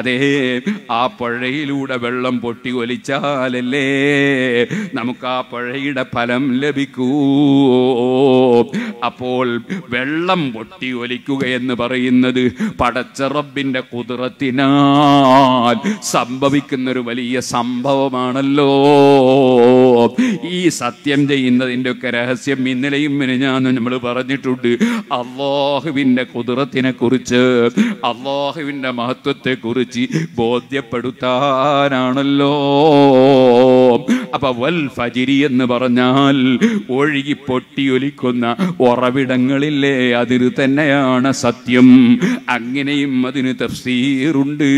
അതേ ആ പുഴയിലൂടെ വെള്ളം പൊട്ടി ഒലിച്ചാലല്ലേ നമുക്ക് ആ പഴയുടെ ഫലം ലഭിക്കൂ അപ്പോൾ വെള്ളം പൊട്ടി ഒലിക്കുക എന്ന് പറയുന്നത് പടച്ചറബിന്റെ കുതിരത്തിനാൽ ഒരു വലിയ സംഭവമാണല്ലോ ഈ സത്യം ചെയ്യുന്നതിൻ്റെ ഒക്കെ രഹസ്യം ഇന്നലെയും ഞാൻ നമ്മൾ പറഞ്ഞിട്ടുണ്ട് അള്ളാഹുവിൻ്റെ കുതിരത്തിനെ കുറിച്ച് അള്ളാഹുവിൻ്റെ മഹത്വത്തെക്കുറിച്ച് ബോധ്യപ്പെടുത്താൻ ആണല്ലോ അപ്പൊ വൽ ഫജിരി എന്ന് പറഞ്ഞാൽ ഒഴുകി പൊട്ടിയൊലിക്കുന്ന ഉറവിടങ്ങളില്ലേ അതിന് തന്നെയാണ് സത്യം അങ്ങനെയും അതിന് തഫ്സീറുണ്ട്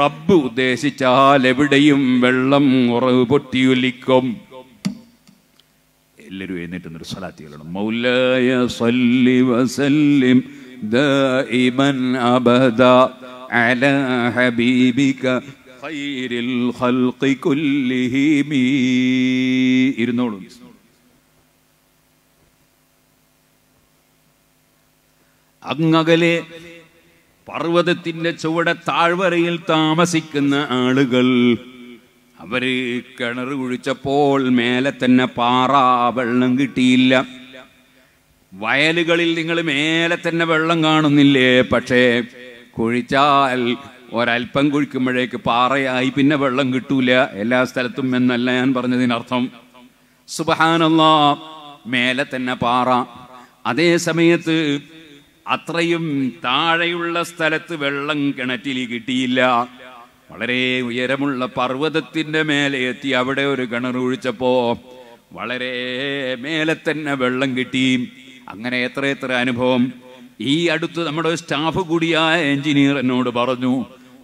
റബ്ബ് ഉദ്ദേശിച്ചാൽ എവിടെയും വെള്ളം ഉറവ് പൊട്ടിയൊലിക്കും എല്ലാവരും എഴുന്നേറ്റ് നിന്നൊരു സ്വലാത്തി കേൾക്കണം മൗലായ സല്ലി വസല്ലിം ദൈമൻ അബദ അല ഹബീബിക ഖൈരിൽ الخلق കുല്ലിഹിം ഇരുന്നോളൂ അങ്ങകലെ പർവ്വതത്തിന്റെ ചുവടെ താഴ്വരയിൽ താമസിക്കുന്ന ആളുകൾ അവര് കിണർ കുഴിച്ചപ്പോൾ മേലെ തന്നെ പാറ വെള്ളം കിട്ടിയില്ല വയലുകളിൽ നിങ്ങൾ മേലെ തന്നെ വെള്ളം കാണുന്നില്ലേ പക്ഷേ കുഴിച്ചാൽ ഒരൽപ്പം കുഴിക്കുമ്പോഴേക്ക് പാറയായി പിന്നെ വെള്ളം കിട്ടൂല എല്ലാ സ്ഥലത്തും എന്നല്ല ഞാൻ പറഞ്ഞതിനർത്ഥം സുബഹാനല്ലാ മേലെ തന്നെ പാറ അതേ സമയത്ത് അത്രയും താഴെയുള്ള സ്ഥലത്ത് വെള്ളം കിണറ്റിൽ കിട്ടിയില്ല വളരെ ഉയരമുള്ള പർവ്വതത്തിന്റെ മേലെ എത്തി അവിടെ ഒരു കിണർ ഒഴിച്ചപ്പോ വളരെ മേലെ തന്നെ വെള്ളം കിട്ടി അങ്ങനെ എത്ര എത്ര അനുഭവം ഈ അടുത്ത് നമ്മുടെ സ്റ്റാഫ് കൂടിയായ എഞ്ചിനീയർ എന്നോട് പറഞ്ഞു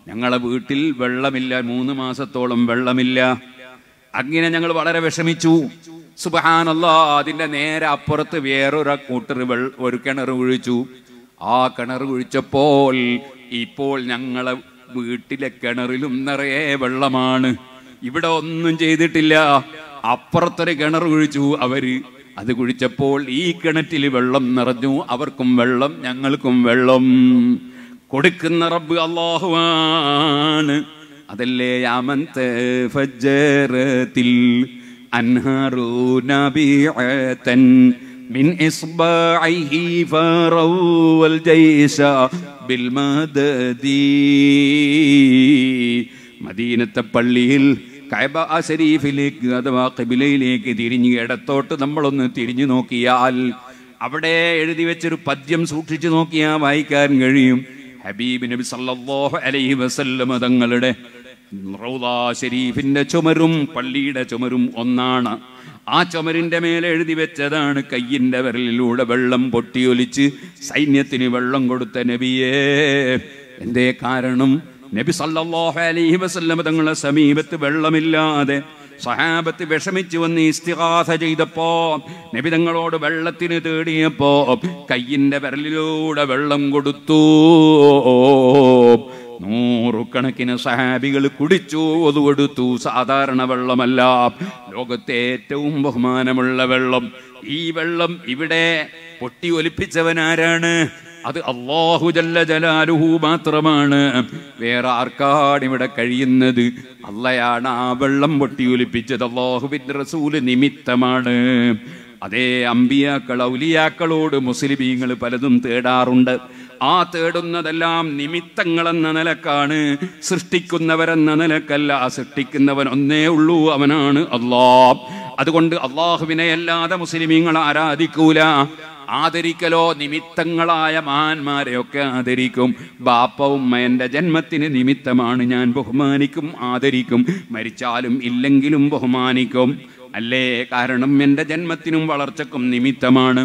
ഞങ്ങളെ വീട്ടിൽ വെള്ളമില്ല മൂന്ന് മാസത്തോളം വെള്ളമില്ല അങ്ങനെ ഞങ്ങൾ വളരെ വിഷമിച്ചു സുബഹാനല്ലോ അതിന്റെ നേരെ അപ്പുറത്ത് വേറൊരു കൂട്ടർ ഒരു കിണർ കുഴിച്ചു ആ കിണർ കുഴിച്ചപ്പോൾ ഇപ്പോൾ ഞങ്ങളെ വീട്ടിലെ കിണറിലും നിറയെ വെള്ളമാണ് ഇവിടെ ഒന്നും ചെയ്തിട്ടില്ല അപ്പുറത്തൊരു കിണർ കുഴിച്ചു അവര് അത് കുഴിച്ചപ്പോൾ ഈ കിണറ്റിൽ വെള്ളം നിറഞ്ഞു അവർക്കും വെള്ളം ഞങ്ങൾക്കും വെള്ളം കൊടുക്കുന്ന റബ്ബ് അള്ളാഹുവാണ് അതല്ലേ യാമന്തൽ من إصبعه فروا الجيش بالمدد മദീനത്തെ പള്ളിയിൽ കൈബ ആ ശരീഫിലേക്ക് അഥവാ കബിലയിലേക്ക് തിരിഞ്ഞ് ഇടത്തോട്ട് നമ്മളൊന്ന് തിരിഞ്ഞു നോക്കിയാൽ അവിടെ എഴുതി വെച്ചൊരു പദ്യം സൂക്ഷിച്ചു നോക്കിയാൽ വായിക്കാൻ കഴിയും ഹബീബ് നബി സല്ലല്ലാഹു അലൈഹി വസല്ലമ തങ്ങളുടെ റൗദാ ഷരീഫിന്റെ ചുമരും പള്ളിയുടെ ചുമരും ഒന്നാണ് ആ ചുമരിന്റെ മേലെ എഴുതി വെച്ചതാണ് കയ്യിന്റെ വിരലിലൂടെ വെള്ളം പൊട്ടിയൊലിച്ച് സൈന്യത്തിന് വെള്ളം കൊടുത്ത നബിയേ എന്തേ കാരണം നബി സല്ലല്ലാഹു അലൈഹി വസല്ലമ തങ്ങളുടെ സമീപത്ത് വെള്ളമില്ലാതെ സഹാബത്ത് വിഷമിച്ചു വന്ന് ഇസ്തിഹാസ ചെയ്തപ്പോ നിബിതങ്ങളോട് വെള്ളത്തിന് തേടിയപ്പോ കയ്യിന്റെ വിരലിലൂടെ വെള്ളം കൊടുത്തു നൂറുകണക്കിന് സഹാബികൾ കുടിച്ചു ഒതുകൊടുത്തു സാധാരണ വെള്ളമല്ല ലോകത്തെ ഏറ്റവും ബഹുമാനമുള്ള വെള്ളം ഈ വെള്ളം ഇവിടെ പൊട്ടി ഒലിപ്പിച്ചവൻ ആരാണ് അത് അള്ളാഹു ജല്ല ജലാലുഹു മാത്രമാണ് വേറെ ആർക്കാണ് ഇവിടെ കഴിയുന്നത് അല്ലയാണ് ആ വെള്ളം പൊട്ടി ഒലിപ്പിച്ചത് അള്ളാഹുവിൻ്റെ റസൂല് നിമിത്തമാണ് അതേ അമ്പിയാക്കൾ ഔലിയാക്കളോട് മുസ്ലിമീങ്ങൾ പലതും തേടാറുണ്ട് ആ തേടുന്നതെല്ലാം നിമിത്തങ്ങളെന്ന നിലക്കാണ് സൃഷ്ടിക്കുന്നവരെന്ന നിലക്കല്ല സൃഷ്ടിക്കുന്നവൻ ഒന്നേ ഉള്ളൂ അവനാണ് അള്ളാഹ് അതുകൊണ്ട് അള്ളാഹുവിനെ അല്ലാതെ മുസ്ലിമീങ്ങൾ ആരാധിക്കൂല ആദരിക്കലോ നിമിത്തങ്ങളായ മഹാന്മാരെയൊക്കെ ആദരിക്കും ബാപ്പവും എൻ്റെ ജന്മത്തിന് നിമിത്തമാണ് ഞാൻ ബഹുമാനിക്കും ആദരിക്കും മരിച്ചാലും ഇല്ലെങ്കിലും ബഹുമാനിക്കും അല്ലേ കാരണം എൻ്റെ ജന്മത്തിനും വളർച്ചക്കും നിമിത്തമാണ്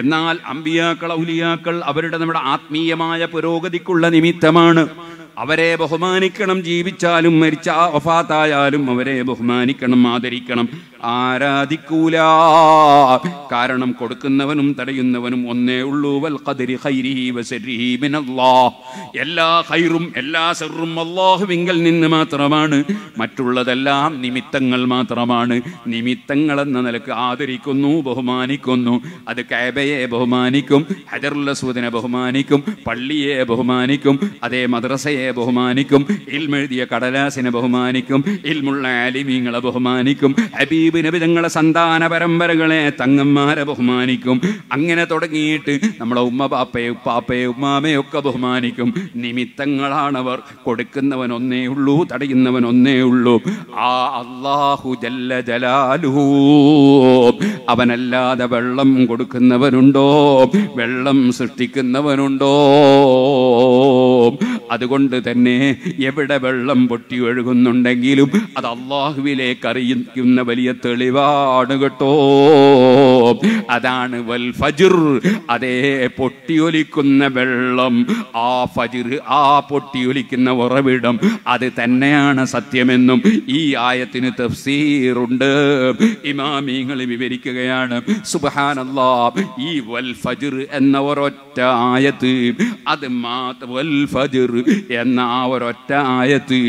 എന്നാൽ അമ്പിയാക്കൾ ഔലിയാക്കൾ അവരുടെ നമ്മുടെ ആത്മീയമായ പുരോഗതിക്കുള്ള നിമിത്തമാണ് അവരെ ബഹുമാനിക്കണം ജീവിച്ചാലും മരിച്ച ഒഫാത്തായാലും അവരെ ബഹുമാനിക്കണം ആദരിക്കണം ആരാധിക്കൂല കാരണം കൊടുക്കുന്നവനും തടയുന്നവനും ഒന്നേ ഉള്ളൂ വൽ ഖദരി ഖൈരിഹി മിനല്ലാഹ് എല്ലാ ഖൈറും എല്ലാ സെറും അല്ലാഹുവിങ്കൽ നിന്ന് മാത്രമാണ് മറ്റുള്ളതെല്ലാം നിമിത്തങ്ങൾ മാത്രമാണ് നിമിത്തങ്ങൾ എന്ന നിലക്ക് ആദരിക്കുന്നു ബഹുമാനിക്കുന്നു അത് കാബയെ ബഹുമാനിക്കും ഹജറുല്ലസൂദിനെ ബഹുമാനിക്കും പള്ളിയെ ബഹുമാനിക്കും അതേ മദ്രസയെ ബഹുമാനിക്കും ഇൽമെഴുതിയ കടലാസിനെ ബഹുമാനിക്കും ഇൽമുള്ള ആലിമീങ്ങളെ ബഹുമാനിക്കും ഹബീ ഹബീബ് സന്താന പരമ്പരകളെ തങ്ങന്മാരെ ബഹുമാനിക്കും അങ്ങനെ തുടങ്ങിയിട്ട് നമ്മളെ ഉമ്മ പാപ്പയെ ഉപ്പാപ്പയെ ഉമ്മാമയൊക്കെ ബഹുമാനിക്കും നിമിത്തങ്ങളാണവർ കൊടുക്കുന്നവൻ ഒന്നേ ഉള്ളൂ തടയുന്നവൻ ഒന്നേ ഉള്ളൂ ആ അള്ളാഹു ജല്ല ജലാലൂ അവനല്ലാതെ വെള്ളം കൊടുക്കുന്നവനുണ്ടോ വെള്ളം സൃഷ്ടിക്കുന്നവനുണ്ടോ അതുകൊണ്ട് തന്നെ എവിടെ വെള്ളം പൊട്ടി ഒഴുകുന്നുണ്ടെങ്കിലും അത് അള്ളാഹുവിലേക്ക് അറിയിക്കുന്ന വലിയ തെളിവാണ് കേട്ടോ അതാണ് വൽ ഫജിർ അതേ പൊട്ടിയൊലിക്കുന്ന വെള്ളം ആ ഫജിർ ആ പൊട്ടിയൊലിക്കുന്ന ഉറവിടം അത് തന്നെയാണ് സത്യമെന്നും ഈ ആയത്തിന് തഫ്സീറുണ്ട് ഇമാമിങ്ങൾ വിവരിക്കുകയാണ് സുബഹാനല്ലാ ഈ വൽ ഫജിർ എന്ന ഒരൊറ്റ ആയത്ത് അത് മാത് വൽ ഫജിർ എന്ന ആ ഒരൊറ്റ ആയത്ത്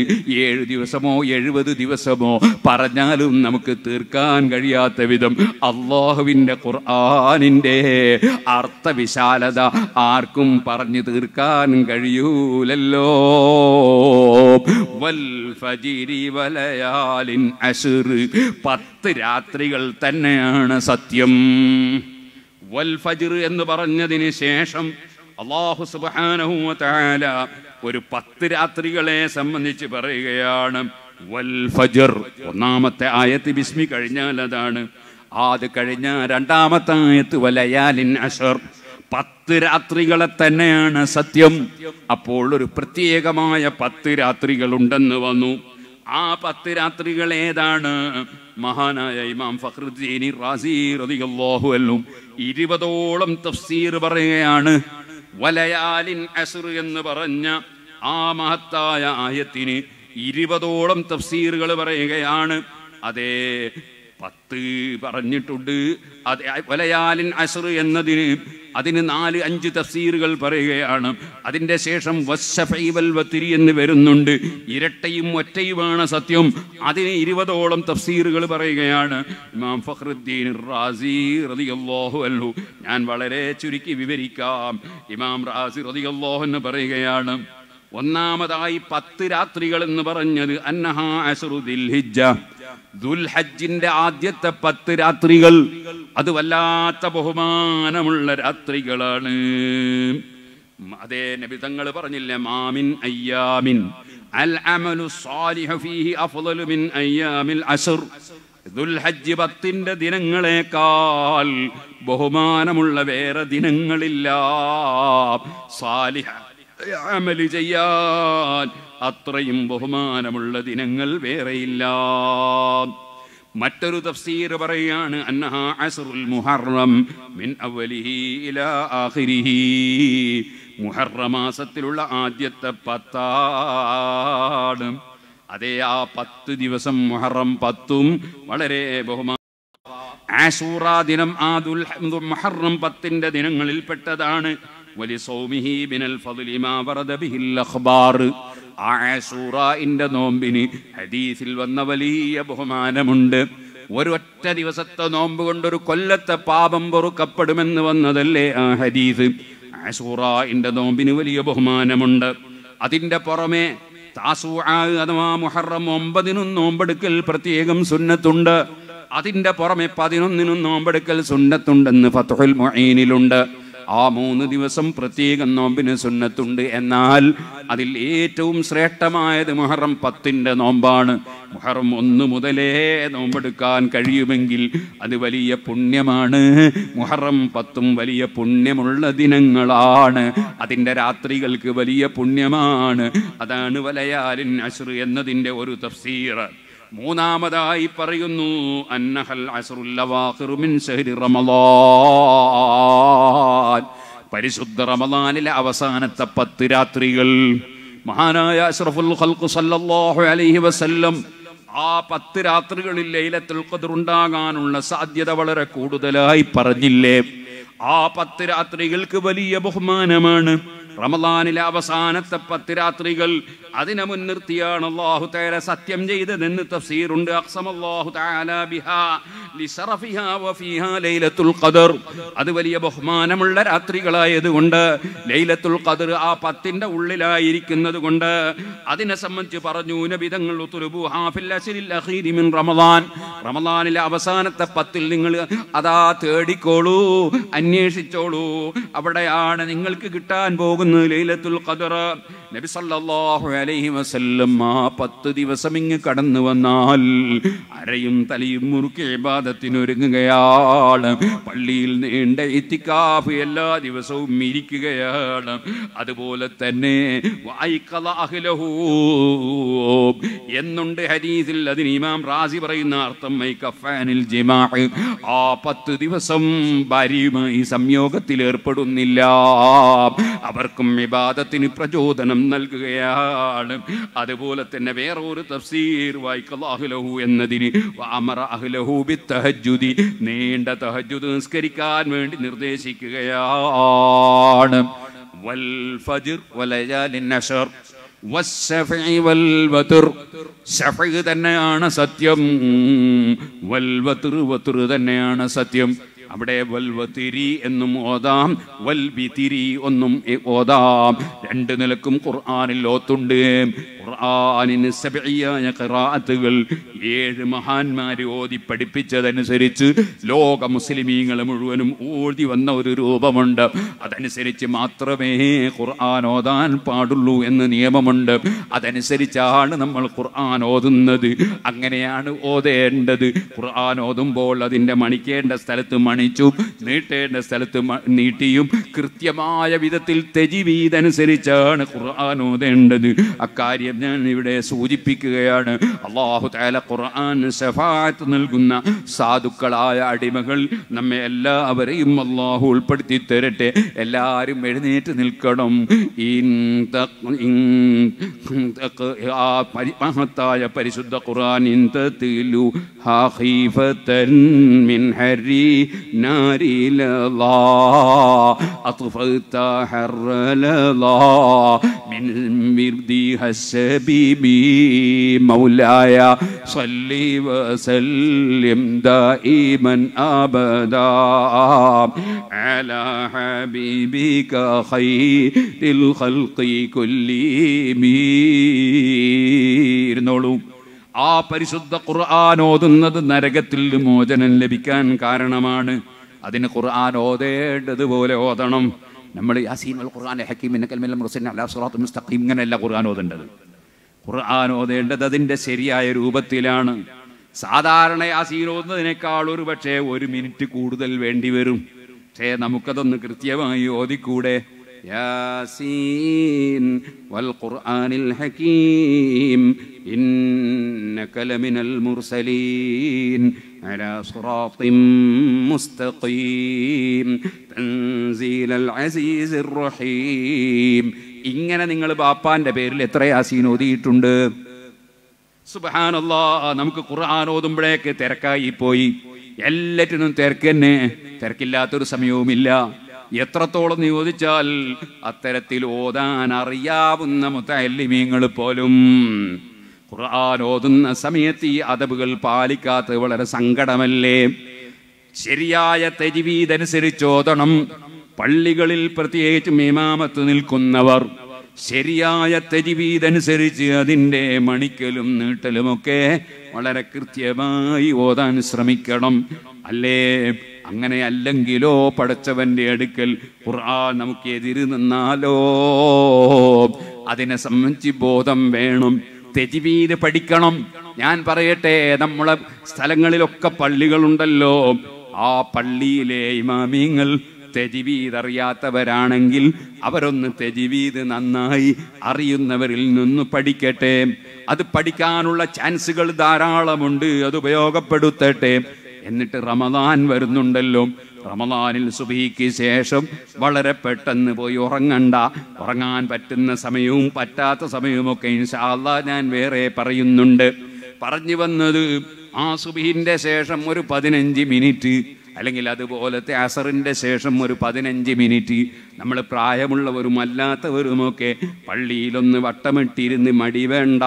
ഏഴ് ദിവസമോ എഴുപത് ദിവസമോ പറഞ്ഞാലും നമുക്ക് തീർ തീർക്കാൻ കഴിയാത്ത വിധം അള്ളാഹുവിൻ്റെ ഖുർആാനിൻ്റെ അർത്ഥവിശാലത ആർക്കും പറഞ്ഞു തീർക്കാൻ കഴിയൂലല്ലോ വൽ ഫജിരി വലയാലിൻ പത്ത് രാത്രികൾ തന്നെയാണ് സത്യം വൽ ഫജിർ എന്ന് പറഞ്ഞതിന് ശേഷം അള്ളാഹു സുബാനഹുല ഒരു പത്ത് രാത്രികളെ സംബന്ധിച്ച് പറയുകയാണ് വൽ ഒന്നാമത്തെ ആയത്ത് ബിസ്മി കഴിഞ്ഞാൽ അതാണ് അത് കഴിഞ്ഞ രണ്ടാമത്തെ ആയത്ത് വലയാലിൻ അഷർ പത്ത് രാത്രികളെ തന്നെയാണ് സത്യം അപ്പോൾ ഒരു പ്രത്യേകമായ പത്ത് ഉണ്ടെന്ന് വന്നു ആ പത്ത് രാത്രികൾ ഏതാണ് മഹാനായ ഇമാം ഫഹ്രുദ്ദീനി റാസി അല്ലും ഇരുപതോളം തഫ്സീർ പറയുകയാണ് വലയാലിൻ അസുർ എന്ന് പറഞ്ഞ ആ മഹത്തായ ആയത്തിന് ഇരുപതോളം തഫ്സീറുകൾ പറയുകയാണ് അതേ പത്ത് പറഞ്ഞിട്ടുണ്ട് അതെ വലയാലിൻ അസർ എന്നതിന് അതിന് നാല് അഞ്ച് തഫ്സീറുകൾ പറയുകയാണ് അതിൻ്റെ ശേഷം വത്തിരി എന്ന് വരുന്നുണ്ട് ഇരട്ടയും ഒറ്റയുമാണ് സത്യം അതിന് ഇരുപതോളം തഫ്സീറുകൾ പറയുകയാണ് ഇമാം ഫഹ്റുദ്ദീൻ റാസി റതിയല്ലാഹു അല്ലു ഞാൻ വളരെ ചുരുക്കി വിവരിക്കാം ഇമാം റാസി റതിയല്ലാഹു എന്ന് പറയുകയാണ് ഒന്നാമതായി പത്ത് രാത്രികൾ എന്ന് പറഞ്ഞത് അന്നഹാ ദുൽഹജ്ജിന്റെ ആദ്യത്തെ പത്ത് രാത്രികൾ അത് വല്ലാത്ത ബഹുമാനമുള്ള രാത്രികളാണ് അതേ തങ്ങൾ പറഞ്ഞില്ലേ മാമിൻ അയ്യാമിൻ അൽ അമലു ഫീഹി അഫ്ളലു മിൻ അസ്ർ പത്തിന്റെ ദിനങ്ങളേക്കാൾ ബഹുമാനമുള്ള വേറെ ദിനങ്ങളില്ല സാലിഹ അമല് ചെയ്യാൻ അത്രയും ബഹുമാനമുള്ള ദിനങ്ങൾ വേറെയില്ല മറ്റൊരു തഫ്സീർ പറയാണ് അന്നഹ അസ്റുൽ മുഹറം മിൻ അവലിഹി ഇലാ ആഖിരിഹി മുഹറ മാസത്തിലുള്ള ആദ്യത്തെ പത്താണ് അതേ ആ പത്ത് ദിവസം മുഹറം പത്തും വളരെ ബഹുമാന ആശൂറ ദിനം ആദുൽ ദുൽ മുഹറം പത്തിൻ്റെ ദിനങ്ങളിൽപ്പെട്ടതാണ് വലിസൗമിഹി ബിനൽ ഫദലിമാ വറദ ബിഹിൽ അഖ്ബാർ ആഷൂറായിൻ്റെ നോമ്പിന് ഹദീസിൽ വന്ന വലിയ ബഹുമാനമുണ്ട് ഒരൊറ്റ ദിവസത്തെ നോമ്പ് കൊണ്ടൊരു കൊല്ലത്തെ പാപം പൊറുക്കപ്പെടുമെന്ന് വന്നതല്ലേ ആ ഹദീസ് ആഷൂറായിൻ്റെ നോമ്പിന് വലിയ ബഹുമാനമുണ്ട് അതിന്റെ പുറമെ അഥവാ മുഹറം ഒമ്പതിനും നോമ്പെടുക്കൽ പ്രത്യേകം സുന്നത്തുണ്ട് അതിന്റെ പുറമെ പതിനൊന്നിനും നോമ്പെടുക്കൽ സുന്നത്തുണ്ടെന്ന് ഫത്തുൽ മൊഹീനിലുണ്ട് ആ മൂന്ന് ദിവസം പ്രത്യേകം നോമ്പിന് സുന്നത്തുണ്ട് എന്നാൽ അതിൽ ഏറ്റവും ശ്രേഷ്ഠമായത് മുഹറം പത്തിൻ്റെ നോമ്പാണ് മുഹറം ഒന്ന് മുതലേ നോമ്പെടുക്കാൻ കഴിയുമെങ്കിൽ അത് വലിയ പുണ്യമാണ് മുഹറം പത്തും വലിയ പുണ്യമുള്ള ദിനങ്ങളാണ് അതിൻ്റെ രാത്രികൾക്ക് വലിയ പുണ്യമാണ് അതാണ് വലയാലിൻ അശ്രു എന്നതിൻ്റെ ഒരു തഫ്സീർ മൂന്നാമതായി പറയുന്നു അന്നഹൽ പരിശുദ്ധ റമദാനിലെ അവസാനത്തെ പത്ത് രാത്രികൾ മഹാനായ അഷ്റഫുൽ ഖൽഖു സല്ലല്ലാഹു അലൈഹി വസല്ലം ആ പത്ത് രാത്രികളിൽ ലൈലത്തുൽ ഖദർ ഉണ്ടാകാനുള്ള സാധ്യത വളരെ കൂടുതലായി പറഞ്ഞില്ലേ ആ പത്ത് രാത്രികൾക്ക് വലിയ ബഹുമാനമാണ് റമദാനിലെ അവസാനത്തെ പത്ത് രാത്രികൾ അതിനെ മുൻനിർത്തിയാണ് അള്ളാഹു തേര സത്യം ചെയ്തതെന്ന് തഫ്സീറുണ്ട് അത് വലിയ ബഹുമാനമുള്ള രാത്രികളായതുകൊണ്ട് ലൈലത്തുൽ ഖദർ ആ പത്തിന്റെ ഉള്ളിലായിരിക്കുന്നത് കൊണ്ട് അതിനെ സംബന്ധിച്ച് പറഞ്ഞു നബിതങ്ങൾ റമദാനിലെ അവസാനത്തെ പത്തിൽ നിങ്ങൾ അതാ തേടിക്കോളൂ അന്വേഷിച്ചോളൂ അവിടെയാണ് നിങ്ങൾക്ക് കിട്ടാൻ പോകുന്നത് അന്ന് ലൈലത്തുൽ ഖദർ നബി സല്ലല്ലാഹു അലൈഹി വസല്ലം ആ പത്ത് ദിവസം ഇങ്ങ് കടന്നു വന്നാൽ അരയും തലയും മുറുക്കി ഇബാദത്തിനൊരുങ്ങുകയാണ് പള്ളിയിൽ നീണ്ട ഇത്തിക്കാഫ് എല്ലാ ദിവസവും ഇരിക്കുകയാണ് അതുപോലെ തന്നെ എന്നുണ്ട് ഹദീസിൽ അതിന് ഇമാം റാസി പറയുന്ന അർത്ഥം കഫാനിൽ ജിമാ ആ പത്ത് ദിവസം ഭാര്യയുമായി സംയോഗത്തിൽ ഏർപ്പെടുന്നില്ല അവർ എല്ലാവർക്കും വിവാദത്തിന് പ്രചോദനം നൽകുകയാണ് അതുപോലെ തന്നെ വേറെ ഒരു തഫ്സീർ വായിക്കലാഹുലഹു എന്നതിന് അമറ അഹ്ലഹു ബി തഹജ്ജുദി നീണ്ട തഹജുദ് നിസ്കരിക്കാൻ വേണ്ടി നിർദ്ദേശിക്കുകയാണ് തന്നെയാണ് സത്യം തന്നെയാണ് സത്യം അവിടെ വൽവത്തിരി എന്നും ഓതാം വൽവിതിരി ഒന്നും ഓതാം രണ്ട് നിലക്കും ഖുർആാനിൽ ഓത്തുണ്ട് ഖുർആാനിന് സബിയായ ഖിറാഅത്തുകൾ ഏഴ് മഹാന്മാർ ഓതി പഠിപ്പിച്ചതനുസരിച്ച് ലോക മുസ്ലിമീങ്ങൾ മുഴുവനും ഓതി വന്ന ഒരു രൂപമുണ്ട് അതനുസരിച്ച് മാത്രമേ ഖുർആൻ ഓതാൻ പാടുള്ളൂ എന്ന് നിയമമുണ്ട് അതനുസരിച്ചാണ് നമ്മൾ ഖുർആൻ ഓതുന്നത് അങ്ങനെയാണ് ഓതേണ്ടത് ഖുർആൻ ഓതുമ്പോൾ അതിൻ്റെ മണിക്കേണ്ട സ്ഥലത്ത് മണിച്ചും നീട്ടേണ്ട സ്ഥലത്ത് നീട്ടിയും കൃത്യമായ വിധത്തിൽ തെജിവീതനുസരിച്ചാണ് ഖുർആൻ ഓതേണ്ടത് അക്കാര്യം ഞാൻ ഇവിടെ സൂചിപ്പിക്കുകയാണ് അള്ളാഹു താല ഖുർആൻ സഫാത്ത് നൽകുന്ന സാധുക്കളായ അടിമകൾ നമ്മെ എല്ലാവരെയും അള്ളാഹു ഉൾപ്പെടുത്തി തരട്ടെ എല്ലാവരും എഴുന്നേറ്റ് നിൽക്കണം ആ മഹത്തായ പരിശുദ്ധ ഖുർആൻ أطفأت ഹബീബി മൗലായ സല്ലീവ വസല്ലിം ദൈമൻ അബദ على حبيبك തിൽ الخلق كلهم ഇരുന്നോളൂ ആ പരിശുദ്ധ ഖുർആൻ ഓതുന്നത് നരകത്തിൽ മോചനം ലഭിക്കാൻ കാരണമാണ് അതിന് ഖുർആൻ ഓതേണ്ടതുപോലെ ഓതണം നമ്മൾ യാസീൻ അൽ ഖുർആൻ ഹക്കീമിനെ കൽമെല്ലാം റുസിൻ അല്ലാ സുറാത്ത് മുസ്തഖീം ഇങ്ങനെയല്ല ഖുർആൻ ഓതേണ്ടത് ഖുർആൻ ഓതേണ്ടത് അതിൻ്റെ ശരിയായ രൂപത്തിലാണ് സാധാരണ യാസീൻ ഓതുന്നതിനേക്കാൾ ഒരു പക്ഷേ ഒരു മിനിറ്റ് കൂടുതൽ വേണ്ടി വരും പക്ഷേ നമുക്കതൊന്ന് കൃത്യമായി ഓതിക്കൂടെ യാസീൻ വൽ ഖുർആനിൽ ഹകീം മുർസലീൻ അലാ മുസ്തഖീം തൻസീലൽ അസീസിർ റഹീം ഇങ്ങനെ നിങ്ങൾ ബാപ്പാന്റെ പേരിൽ എത്ര യാസീൻ ഓതിയിട്ടുണ്ട് സുബഹാനല്ലാ നമുക്ക് ഖുർആൻ ഓതുമ്പോഴേക്ക് തിരക്കായി പോയി എല്ലാറ്റിനും തിരക്ക് തന്നെ തിരക്കില്ലാത്തൊരു സമയവുമില്ല എത്രത്തോളം നിയോജിച്ചാൽ അത്തരത്തിൽ ഓതാൻ അറിയാവുന്ന മുത്തല്ലിമീങ്ങൾ പോലും ഖുർആൻ ഓതുന്ന സമയത്ത് ഈ അതബുകൾ പാലിക്കാത്തത് വളരെ സങ്കടമല്ലേ ശരിയായ തെജിവീതനുസരിച്ച് ഓതണം പള്ളികളിൽ പ്രത്യേകിച്ച് മീമാമത്ത് നിൽക്കുന്നവർ ശരിയായ തെജിവീതനുസരിച്ച് അതിൻ്റെ മണിക്കലും നീട്ടലുമൊക്കെ വളരെ കൃത്യമായി ഓതാൻ ശ്രമിക്കണം അല്ലേ അങ്ങനെ അല്ലെങ്കിലോ പടച്ചവന്റെ അടുക്കൽ ഖുർആൻ നമുക്ക് എതിര് നിന്നാലോ അതിനെ സംബന്ധിച്ച് ബോധം വേണം തെജിവീത് പഠിക്കണം ഞാൻ പറയട്ടെ നമ്മളെ സ്ഥലങ്ങളിലൊക്കെ പള്ളികളുണ്ടല്ലോ ആ പള്ളിയിലെ ഇമാമിങ്ങൾ തെജിവീത് അറിയാത്തവരാണെങ്കിൽ അവരൊന്ന് തെജിവീത് നന്നായി അറിയുന്നവരിൽ നിന്ന് പഠിക്കട്ടെ അത് പഠിക്കാനുള്ള ചാൻസുകൾ ധാരാളമുണ്ട് അത് ഉപയോഗപ്പെടുത്തട്ടെ എന്നിട്ട് റമദാൻ വരുന്നുണ്ടല്ലോ റമദാനിൽ സുബഹിക്ക് ശേഷം വളരെ പെട്ടെന്ന് പോയി ഉറങ്ങണ്ട ഉറങ്ങാൻ പറ്റുന്ന സമയവും പറ്റാത്ത സമയവുമൊക്കെ ഇൻഷാല്ല ഞാൻ വേറെ പറയുന്നുണ്ട് പറഞ്ഞു വന്നത് ആ സുബിഹിൻ്റെ ശേഷം ഒരു പതിനഞ്ച് മിനിറ്റ് അല്ലെങ്കിൽ അതുപോലത്തെ അസറിൻ്റെ ശേഷം ഒരു പതിനഞ്ച് മിനിറ്റ് നമ്മൾ പ്രായമുള്ളവരും അല്ലാത്തവരുമൊക്കെ പള്ളിയിലൊന്ന് വട്ടമിട്ടിരുന്ന് മടി വേണ്ട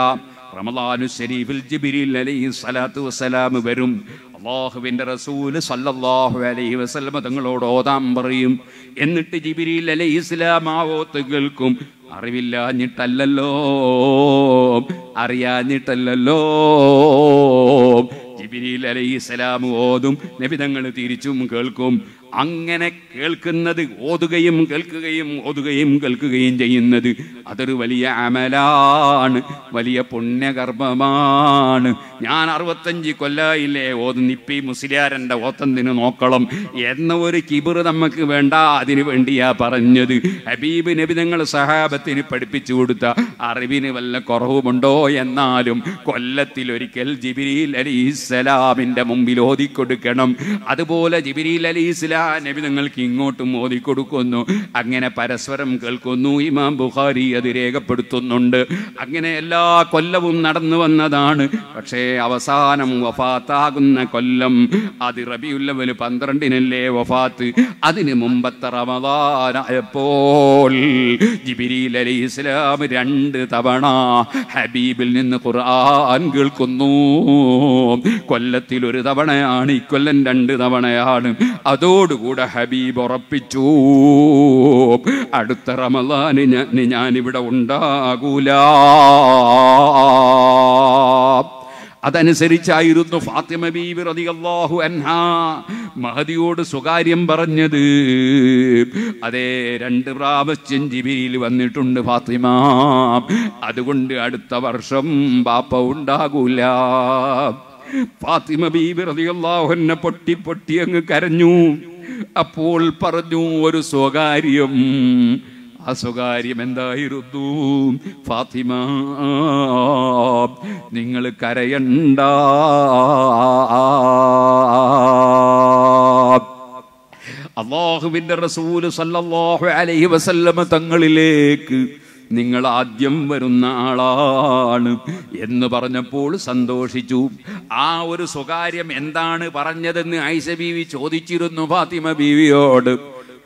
റമദാനു ഷെരീഫിൽ ജിബിരി അലൈഹി സ്വലാത്തു വസ്സലാം വരും അള്ളാഹുവിൻ്റെ റസൂല് സല്ലല്ലാഹു അലൈഹി വസ്ലമ തങ്ങളോട് ഓതാൻ പറയും എന്നിട്ട് ജിബിരി അലൈഹി ഇസ്ലാം ആ കേൾക്കും അറിവില്ലാഞ്ഞിട്ടല്ലല്ലോ അറിയാഞ്ഞിട്ടല്ലല്ലോ ജിബിരിൽ അലൈഹി സ്വലാം ഓതും നബിതങ്ങൾ തിരിച്ചും കേൾക്കും അങ്ങനെ കേൾക്കുന്നത് ഓതുകയും കേൾക്കുകയും ഓതുകയും കേൾക്കുകയും ചെയ്യുന്നത് അതൊരു വലിയ അമലാണ് വലിയ പുണ്യകർമ്മമാണ് ഞാൻ അറുപത്തഞ്ച് കൊല്ലായില്ലേ നിപ്പി മുസ്ലിയാരൻ്റെ ഓത്തന്തിന് നോക്കണം എന്ന ഒരു കിബിർ നമുക്ക് വേണ്ട അതിന് വേണ്ടിയാ പറഞ്ഞത് ഹബീബ് നിങ്ങൾ സഹാബത്തിന് പഠിപ്പിച്ചു കൊടുത്ത അറിവിന് വല്ല കുറവുമുണ്ടോ എന്നാലും കൊല്ലത്തിലൊരിക്കൽ ജിബിരിൽ അലി ഇസ്ലാമിൻ്റെ മുമ്പിൽ ഓതിക്കൊടുക്കണം അതുപോലെ ജിബിരിൽ അലി ഇസ്ലാം നബി നിങ്ങൾക്ക് ഇങ്ങോട്ടും മോദി കൊടുക്കുന്നു അങ്ങനെ പരസ്പരം കേൾക്കുന്നു ഇമാം ബുഖാരി അത് രേഖപ്പെടുത്തുന്നുണ്ട് അങ്ങനെ എല്ലാ കൊല്ലവും നടന്നു വന്നതാണ് പക്ഷേ അവസാനം വഫാത്താകുന്ന കൊല്ലം അത് റബിയുല്ലവൽ പന്ത്രണ്ടിനല്ലേ വഫാത്ത് അതിന് മുമ്പത്തെ റമദാനായപ്പോൾ ജിബിരിയിൽ അലി ഇസ്ലാം രണ്ട് തവണ ഹബീബിൽ നിന്ന് ഖുർആൻ കേൾക്കുന്നു കൊല്ലത്തിൽ ഒരു തവണയാണ് ഇക്കൊല്ലം രണ്ട് തവണയാണ് അതോട് അതോടുകൂടെ ഹബീബ് ഉറപ്പിച്ചു അടുത്ത റമലാന് ഞാനിവിടെ ഉണ്ടാകൂല അതനുസരിച്ചായിരുന്നു ഫാത്തിമ ബീബി റതിയല്ലാഹു അൻഹ മഹദിയോട് സ്വകാര്യം പറഞ്ഞത് അതേ രണ്ട് പ്രാവശ്യം ജിബിയിൽ വന്നിട്ടുണ്ട് ഫാത്തിമ അതുകൊണ്ട് അടുത്ത വർഷം ബാപ്പ ഉണ്ടാകൂല ഫാത്തിമ ബീബി റതിയല്ലാഹു എന്നെ പൊട്ടി പൊട്ടി അങ്ങ് കരഞ്ഞു അപ്പോൾ പറഞ്ഞു ഒരു സ്വകാര്യം ആ സ്വകാര്യം എന്തായിരുന്നു ഫാത്തിമ നിങ്ങൾ കരയണ്ട അള്ളാഹുവിന്റെ റസൂല് സല്ലല്ലാഹു അലൈഹി വസല്ലമ തങ്ങളിലേക്ക് നിങ്ങൾ ആദ്യം വരുന്ന ആളാണ് എന്ന് പറഞ്ഞപ്പോൾ സന്തോഷിച്ചു ആ ഒരു സ്വകാര്യം എന്താണ് പറഞ്ഞതെന്ന് ഐസ ബീവി ചോദിച്ചിരുന്നു ഫാത്തിമ ബീവിയോട്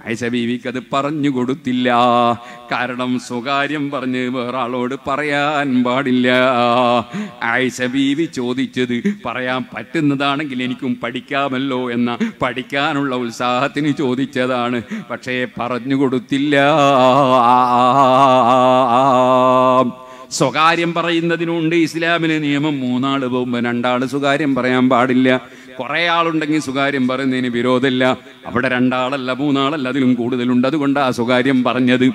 ആയിഷ ബീവിക്ക് അത് പറഞ്ഞു കൊടുത്തില്ല കാരണം സ്വകാര്യം പറഞ്ഞ് വേറാളോട് പറയാൻ പാടില്ല ആയിഷ ബീവി ചോദിച്ചത് പറയാൻ പറ്റുന്നതാണെങ്കിൽ എനിക്കും പഠിക്കാമല്ലോ എന്ന പഠിക്കാനുള്ള ഉത്സാഹത്തിന് ചോദിച്ചതാണ് പക്ഷേ പറഞ്ഞു കൊടുത്തില്ല സ്വകാര്യം പറയുന്നതിനുണ്ട് ഇസ്ലാമിന് നിയമം മൂന്നാള് പോകുമ്പോൾ രണ്ടാള് സ്വകാര്യം പറയാൻ പാടില്ല കുറെ ആളുണ്ടെങ്കിൽ സ്വകാര്യം പറയുന്നതിന് വിരോധമില്ല അവിടെ രണ്ടാളല്ല മൂന്നാളല്ല അതിലും കൂടുതലുണ്ട് അതുകൊണ്ട് ആ സ്വകാര്യം പറഞ്ഞത്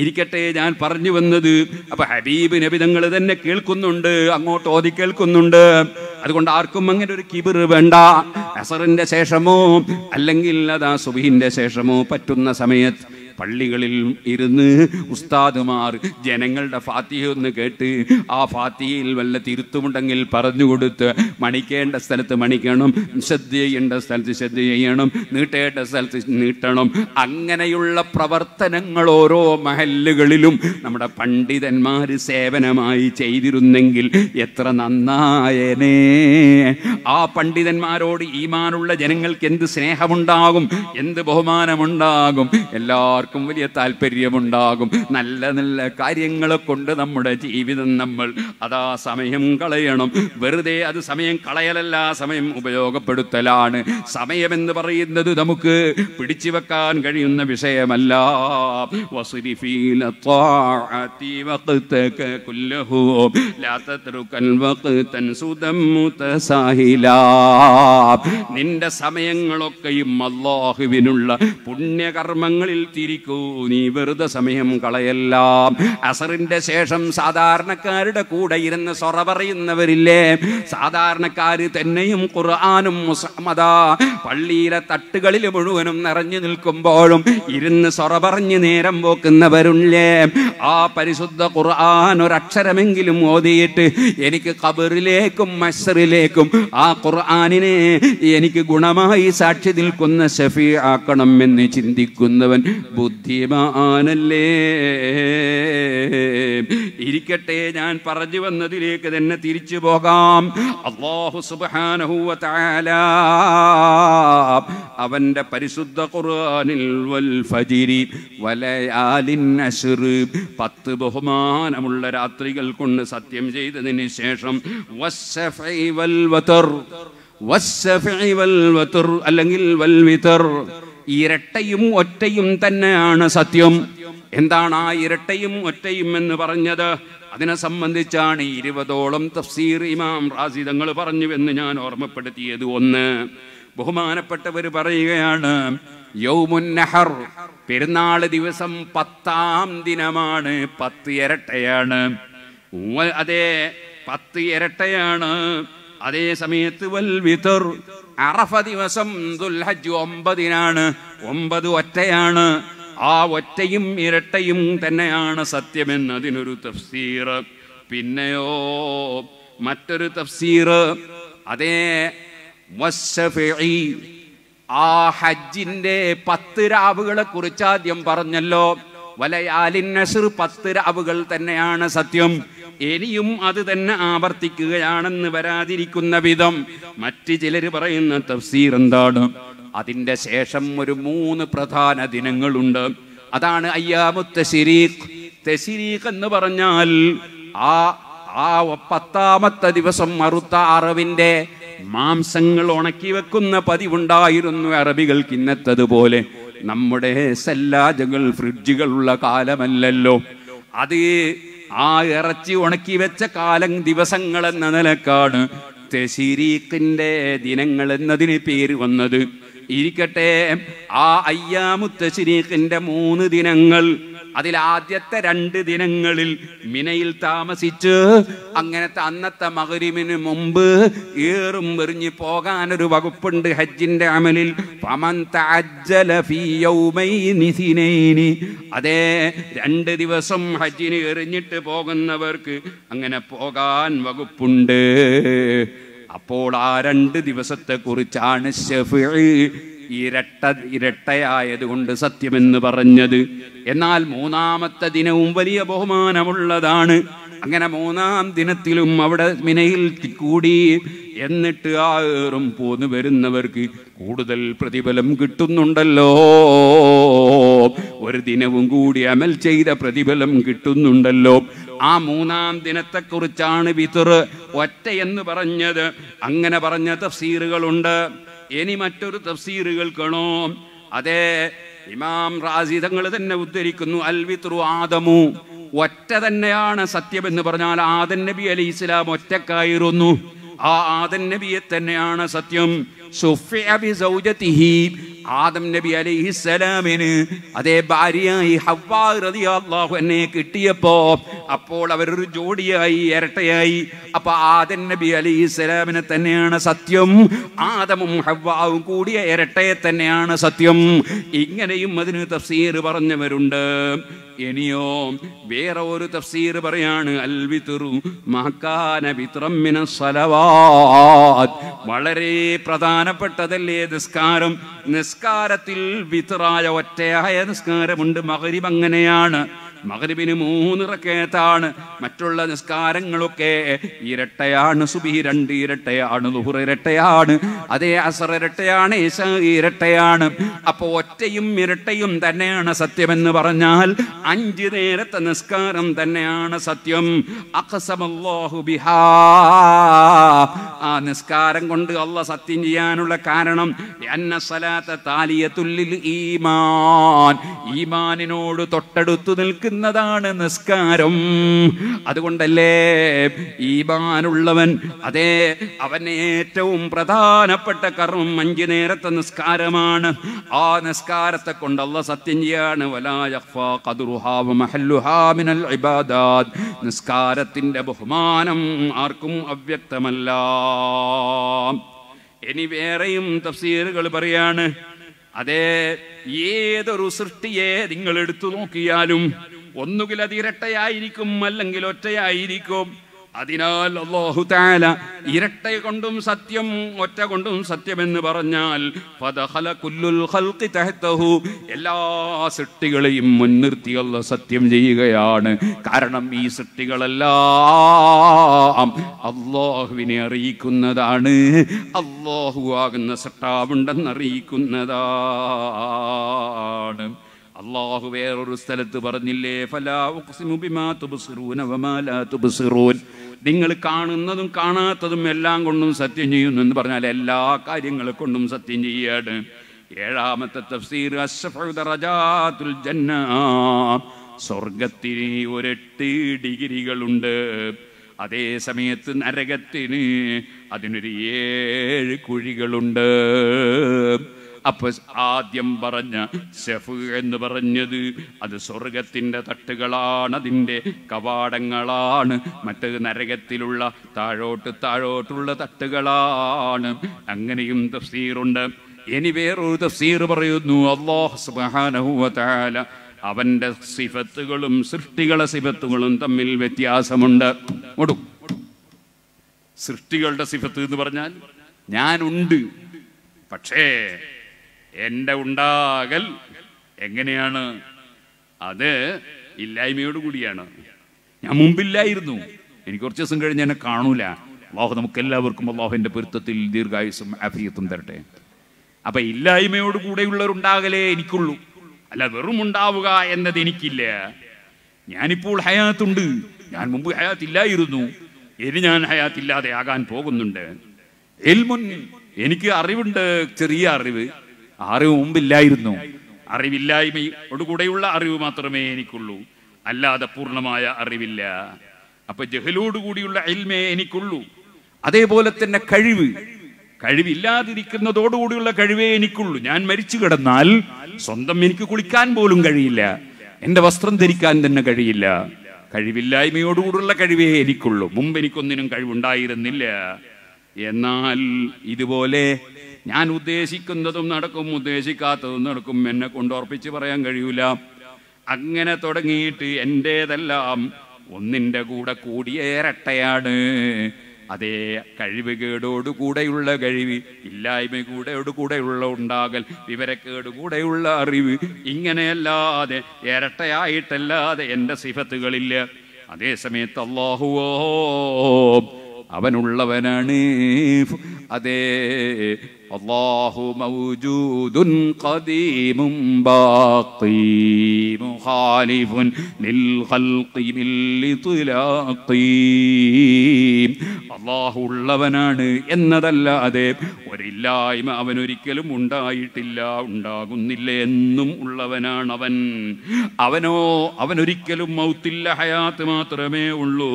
ഇരിക്കട്ടെ ഞാൻ പറഞ്ഞു വന്നത് അപ്പൊ ഹബീബ് നബിതങ്ങൾ തന്നെ കേൾക്കുന്നുണ്ട് അങ്ങോട്ട് ഓതി കേൾക്കുന്നുണ്ട് അതുകൊണ്ട് ആർക്കും അങ്ങനെ ഒരു കിബിർ വേണ്ട അസറിന്റെ ശേഷമോ അല്ലെങ്കിൽ അതാ സുബിന്റെ ശേഷമോ പറ്റുന്ന സമയത്ത് പള്ളികളിൽ ഇരുന്ന് ഉസ്താദുമാർ ജനങ്ങളുടെ ഫാത്തിഹ ഒന്ന് കേട്ട് ആ ഫാത്തിഹയിൽ വല്ല തിരുത്തുമുണ്ടെങ്കിൽ പറഞ്ഞു കൊടുത്ത് മണിക്കേണ്ട സ്ഥലത്ത് മണിക്കണം ശ്രദ്ധ ചെയ്യേണ്ട സ്ഥലത്ത് ശ്രദ്ധ ചെയ്യണം നീട്ടേണ്ട സ്ഥലത്ത് നീട്ടണം അങ്ങനെയുള്ള പ്രവർത്തനങ്ങൾ ഓരോ മഹല്ലുകളിലും നമ്മുടെ പണ്ഡിതന്മാർ സേവനമായി ചെയ്തിരുന്നെങ്കിൽ എത്ര നന്നായനെ ആ പണ്ഡിതന്മാരോട് ഈമാനുള്ള ജനങ്ങൾക്ക് എന്ത് സ്നേഹമുണ്ടാകും എന്ത് ബഹുമാനമുണ്ടാകും എല്ലാവർക്കും എല്ലാവർക്കും വലിയ താല്പര്യമുണ്ടാകും നല്ല നല്ല കാര്യങ്ങളെ കൊണ്ട് നമ്മുടെ ജീവിതം നമ്മൾ അതാ സമയം കളയണം വെറുതെ അത് സമയം കളയലല്ല സമയം ഉപയോഗപ്പെടുത്തലാണ് സമയമെന്ന് പറയുന്നത് നമുക്ക് പിടിച്ചു വെക്കാൻ കഴിയുന്ന വിഷയമല്ല നിന്റെ സമയങ്ങളൊക്കെയും അള്ളാഹുവിനുള്ള പുണ്യകർമ്മങ്ങളിൽ തിരി ചോദിക്കൂ നീ വെറുതെ സമയം കളയെല്ലാം അസറിന്റെ ശേഷം സാധാരണക്കാരുടെ കൂടെ ഇരുന്ന് സൊറ പറയുന്നവരില്ലേ സാധാരണക്കാർ തന്നെയും ഖുർആാനും മുസമ്മതാ പള്ളിയിലെ തട്ടുകളിൽ മുഴുവനും നിറഞ്ഞു നിൽക്കുമ്പോഴും ഇരുന്ന് സൊറ പറഞ്ഞ് നേരം പോക്കുന്നവരുണ്ടേ ആ പരിശുദ്ധ ഖുർആൻ ഒരക്ഷരമെങ്കിലും ഓതിയിട്ട് എനിക്ക് കബറിലേക്കും മസറിലേക്കും ആ ഖുർആാനിനെ എനിക്ക് ഗുണമായി സാക്ഷി നിൽക്കുന്ന ഷഫി ആക്കണം എന്ന് ചിന്തിക്കുന്നവൻ ബുദ്ധിമാനല്ലേ ഇരിക്കട്ടെ ഞാൻ പറഞ്ഞു വന്നതിലേക്ക് തന്നെ തിരിച്ചു പോകാം അള്ളാഹു സുബാനഹുവ അവന്റെ പരിശുദ്ധ ഖുർആനിൽ പത്ത് ബഹുമാനമുള്ള രാത്രികൾ കൊണ്ട് സത്യം ചെയ്തതിന് ശേഷം അല്ലെങ്കിൽ വൽ ഇരട്ടയും ഒറ്റയും തന്നെയാണ് സത്യം എന്താണ് ആ ഇരട്ടയും ഒറ്റയും എന്ന് പറഞ്ഞത് അതിനെ സംബന്ധിച്ചാണ് ഇരുപതോളം തഫ്സീർ ഇമാം റാസി തങ്ങൾ പറഞ്ഞുവെന്ന് ഞാൻ ഓർമ്മപ്പെടുത്തിയത് ഒന്ന് ബഹുമാനപ്പെട്ടവർ പറയുകയാണ് യൗമുന്നഹർ പെരുന്നാൾ ദിവസം പത്താം ദിനമാണ് പത്ത് ഇരട്ടയാണ് അതെ പത്ത് ഇരട്ടയാണ് അതേ സമയത്ത് വൽ അറഫ ദിവസം ദുൽഹജ് ഒമ്പതിനാണ് ഒമ്പത് ഒറ്റയാണ് ആ ഒറ്റയും ഇരട്ടയും തന്നെയാണ് സത്യമെന്നതിനൊരു തഫ്സീർ പിന്നെയോ മറ്റൊരു തഫ്സീർ അതേ ആ ഹജ്ജിന്റെ പത്ത് രാവുകളെ കുറിച്ച് ആദ്യം പറഞ്ഞല്ലോ വലയാലിൻ നസർ പത്ത് രാവുകൾ തന്നെയാണ് സത്യം ഇനിയും അത് തന്നെ ആവർത്തിക്കുകയാണെന്ന് വരാതിരിക്കുന്ന വിധം മറ്റ് ചിലർ പറയുന്ന തഫ്സീർ എന്താണ് അതിൻ്റെ ശേഷം ഒരു മൂന്ന് പ്രധാന ദിനങ്ങളുണ്ട് അതാണ് അയ്യാമു തശരീഖ് തശരീഖ് എന്ന് പറഞ്ഞാൽ ആ ആ പത്താമത്തെ ദിവസം മറുത്ത അറവിന്റെ മാംസങ്ങൾ ഉണക്കി വെക്കുന്ന പതിവുണ്ടായിരുന്നു അറബികൾക്ക് ഇന്നത്തതുപോലെ നമ്മുടെ സെല്ലാജകൾ ഫ്രിഡ്ജുകളുള്ള കാലമല്ലല്ലോ അത് ആ ഇറച്ചി ഉണക്കി വെച്ച കാലം ദിവസങ്ങൾ എന്ന നിലക്കാണ് തെശിരീഖിന്റെ ദിനങ്ങൾ എന്നതിന് പേര് വന്നത് ഇരിക്കട്ടെ ആ അയ്യാമുത്തശിരീഖിന്റെ മൂന്ന് ദിനങ്ങൾ അതിൽ ആദ്യത്തെ രണ്ട് ദിനങ്ങളിൽ മിനയിൽ താമസിച്ച് അങ്ങനത്തെ അന്നത്തെ മകരിമിന് മുമ്പ് ഏറും വെറിഞ്ഞ് പോകാനൊരു വകുപ്പുണ്ട് ഹജ്ജിന്റെ അമലിൽ അതേ രണ്ട് ദിവസം ഹജ്ജിന് എറിഞ്ഞിട്ട് പോകുന്നവർക്ക് അങ്ങനെ പോകാൻ വകുപ്പുണ്ട് അപ്പോൾ ആ രണ്ട് ദിവസത്തെ കുറിച്ചാണ് ഇരട്ട ഇരട്ടയായതുകൊണ്ട് സത്യമെന്ന് പറഞ്ഞത് എന്നാൽ മൂന്നാമത്തെ ദിനവും വലിയ ബഹുമാനമുള്ളതാണ് അങ്ങനെ മൂന്നാം ദിനത്തിലും അവിടെ മിനയിൽ കൂടി എന്നിട്ട് ആറും പോന്നു വരുന്നവർക്ക് കൂടുതൽ പ്രതിഫലം കിട്ടുന്നുണ്ടല്ലോ ഒരു ദിനവും കൂടി അമൽ ചെയ്ത പ്രതിഫലം കിട്ടുന്നുണ്ടല്ലോ ആ മൂന്നാം ദിനത്തെക്കുറിച്ചാണ് വിതുർ ഒറ്റ എന്ന് പറഞ്ഞത് അങ്ങനെ പറഞ്ഞ തഫ്സീറുകളുണ്ട് ഇനി മറ്റൊരു തഫ്സീറുകൾ കാണോ അതെ ഇമാം റാസി തങ്ങൾ തന്നെ ഉദ്ധരിക്കുന്നു അൽവിത്രു ആദമു ഒറ്റ തന്നെയാണ് സത്യം എന്ന് പറഞ്ഞാൽ ആദൻ നബി അലി ഇസ്ലാം ഒറ്റക്കായിരുന്നു ആ ആദൻ നബിയെ തന്നെയാണ് സത്യം ആദം നബി അലൈഹിസലാമിന് അതേ ഭാര്യയായി ഹവ്വാ എന്നെ കിട്ടിയപ്പോ അപ്പോൾ അവരൊരു ജോഡിയായി ഇരട്ടയായി അപ്പൊ ആദം നബി സലാമിനെ തന്നെയാണ് സത്യം ആദമും ഹവ്വാവും കൂടിയ ഇരട്ടയെ തന്നെയാണ് സത്യം ഇങ്ങനെയും അതിന് തഫ്സീർ പറഞ്ഞവരുണ്ട് ഇനിയോ വേറെ ഒരു തഫ്സീർ പറയാണ് അൽവിത്തുറു മഹക്കാന വിത്രം സലവാത് വളരെ പ്രധാന പ്രധാനപ്പെട്ടതല്ലേ നിസ്കാരം നിസ്കാരത്തിൽ വിത്തറായ ഒറ്റയായ നിസ്കാരമുണ്ട് മകരിമങ്ങനെയാണ് അങ്ങനെയാണ് മകരുവിന് മൂന്ന് റക്കേത്താണ് മറ്റുള്ള നിസ്കാരങ്ങളൊക്കെ ഇരട്ടയാണ് സുബി രണ്ട് ഇരട്ടയാണ് ലുഹുർ ഇരട്ടയാണ് അതേ അസർ ഇരട്ടയാണ് ഈശ ഇരട്ടയാണ് അപ്പോൾ ഒറ്റയും ഇരട്ടയും തന്നെയാണ് സത്യമെന്ന് പറഞ്ഞാൽ അഞ്ച് നേരത്തെ നിസ്കാരം തന്നെയാണ് സത്യം അഖസമല്ലാഹു ബിഹാ ആ നിസ്കാരം കൊണ്ട് അള്ള സത്യം ചെയ്യാനുള്ള കാരണം ഈമാൻ ഈമാനിനോട് തൊട്ടടുത്തു നിൽക്കുക നിൽക്കുന്നതാണ് നിസ്കാരം അതുകൊണ്ടല്ലേ ബാനുള്ളവൻ അതേ അവൻ ഏറ്റവും പ്രധാനപ്പെട്ട കർമ്മം അഞ്ചു നേരത്തെ നിസ്കാരമാണ് ആ നിസ്കാരത്തെ കൊണ്ട് സത്യം ചെയ്യാണ് നിസ്കാരത്തിന്റെ ബഹുമാനം ആർക്കും അവ്യക്തമല്ല ഇനി വേറെയും തഫ്സീറുകൾ പറയാണ് അതേ ഏതൊരു സൃഷ്ടിയെ നിങ്ങൾ എടുത്തു നോക്കിയാലും ഒന്നുകിൽ അത് ഇരട്ടയായിരിക്കും അല്ലെങ്കിൽ ഒറ്റയായിരിക്കും അതിനാൽ അള്ളാഹു താല ഇരട്ട കൊണ്ടും സത്യം ഒറ്റ കൊണ്ടും സത്യമെന്ന് പറഞ്ഞാൽ എല്ലാ സൃഷ്ടികളെയും മുൻനിർത്തിയുള്ള സത്യം ചെയ്യുകയാണ് കാരണം ഈ സൃഷ്ടികളെല്ലാം അള്ളാഹുവിനെ അറിയിക്കുന്നതാണ് അള്ളാഹു ആകുന്ന സൃഷ്ടാവുണ്ടെന്ന് അറിയിക്കുന്നതാണ് അള്ളാഹു വേറൊരു സ്ഥലത്ത് പറഞ്ഞില്ലേ നിങ്ങൾ കാണുന്നതും കാണാത്തതും എല്ലാം കൊണ്ടും സത്യം ചെയ്യുന്നു എന്ന് പറഞ്ഞാൽ എല്ലാ കാര്യങ്ങളെ കൊണ്ടും സത്യം ചെയ്യാണ് ഏഴാമത്തെ തഫ്സീർ ജന്ന സ്വർഗത്തിന് ഒരെട്ട് ഡിഗ്രികളുണ്ട് അതേ സമയത്ത് നരകത്തിന് അതിനൊരു ഏഴ് കുഴികളുണ്ട് അപ്പൊ ആദ്യം പറഞ്ഞ സെഫ് എന്ന് പറഞ്ഞത് അത് സ്വർഗത്തിന്റെ തട്ടുകളാണ് അതിൻ്റെ കവാടങ്ങളാണ് മറ്റത് നരകത്തിലുള്ള താഴോട്ട് താഴോട്ടുള്ള തട്ടുകളാണ് അങ്ങനെയും തഫ്സീറുണ്ട് ഇനി വേറൊരു തഫ്സീർ പറയുന്നു അള്ളാഹ് അവന്റെ സിഫത്തുകളും സൃഷ്ടികളെ സിഫത്തുകളും തമ്മിൽ വ്യത്യാസമുണ്ട് ഒടും സൃഷ്ടികളുടെ സിഫത്ത് എന്ന് പറഞ്ഞാൽ ഞാനുണ്ട് പക്ഷേ എന്റെ ഉണ്ടാകൽ എങ്ങനെയാണ് അത് ഇല്ലായ്മയോട് കൂടിയാണ് ഞാൻ മുമ്പില്ലായിരുന്നു എനിക്ക് കുറച്ച് ദിവസം കഴിഞ്ഞ് എന്നെ കാണൂല അള്ളാഹു നമുക്ക് എല്ലാവർക്കും അള്ളാഹുവിന്റെ പൊരുത്തത്തിൽ ദീർഘായുസം അഫിയത്തും തരട്ടെ അപ്പൊ ഇല്ലായ്മയോട് കൂടെയുള്ളവരുണ്ടാകലേ എനിക്കുള്ളൂ അല്ല വെറും ഉണ്ടാവുക എന്നത് എനിക്കില്ല ഞാനിപ്പോൾ ഹയാത്തുണ്ട് ഞാൻ മുമ്പ് ഹയാത്തില്ലായിരുന്നു ഇനി ഞാൻ ഹയാത്തില്ലാതെ ആകാൻ പോകുന്നുണ്ട് എൽമുൻ എനിക്ക് അറിവുണ്ട് ചെറിയ അറിവ് അറിവ് മുമ്പില്ലായിരുന്നു അറിവില്ലായ്മയോടുകൂടെയുള്ള അറിവ് മാത്രമേ എനിക്കുള്ളൂ അല്ലാതെ പൂർണ്ണമായ അറിവില്ല അപ്പൊ ജഹലോടുകൂടിയുള്ള അയിൽമേ എനിക്കുള്ളൂ അതേപോലെ തന്നെ കഴിവ് കഴിവില്ലാതിരിക്കുന്നതോടുകൂടിയുള്ള കഴിവേ എനിക്കുള്ളൂ ഞാൻ മരിച്ചു കിടന്നാൽ സ്വന്തം എനിക്ക് കുളിക്കാൻ പോലും കഴിയില്ല എൻ്റെ വസ്ത്രം ധരിക്കാൻ തന്നെ കഴിയില്ല കഴിവില്ലായ്മയോടുകൂടിയുള്ള കഴിവേ എനിക്കുള്ളൂ മുമ്പ് എനിക്കൊന്നിനും കഴിവുണ്ടായിരുന്നില്ല എന്നാൽ ഇതുപോലെ ഞാൻ ഉദ്ദേശിക്കുന്നതും നടക്കും ഉദ്ദേശിക്കാത്തതും നടക്കും എന്നെ കൊണ്ടുറപ്പിച്ച് പറയാൻ കഴിയൂല അങ്ങനെ തുടങ്ങിയിട്ട് എൻ്റെതെല്ലാം ഒന്നിൻ്റെ കൂടെ കൂടിയേറട്ടയാണ് അതേ കഴിവ് കേടോട് കൂടെയുള്ള കഴിവ് ഇല്ലായ്മ കൂടെയോട് കൂടെയുള്ള ഉണ്ടാകൽ വിവരക്കേട് കൂടെയുള്ള അറിവ് ഇങ്ങനെയല്ലാതെ ഇരട്ടയായിട്ടല്ലാതെ എൻ്റെ സിഫത്തുകളില്ല അതേ സമയത്ത് അള്ളാഹുവോ അവനുള്ളവനാണ് അതേ الله موجود قديم باقي مخالف للخلق بالطلاقي അള്ളാഹു ഉള്ളവനാണ് എന്നതല്ലാതെ ഒരില്ലായ്മ അവനൊരിക്കലും ഉണ്ടായിട്ടില്ല ഉണ്ടാകുന്നില്ല എന്നും ഉള്ളവനാണ് അവൻ അവനോ അവനൊരിക്കലും മൗത്തില്ല ഹയാത്ത് മാത്രമേ ഉള്ളൂ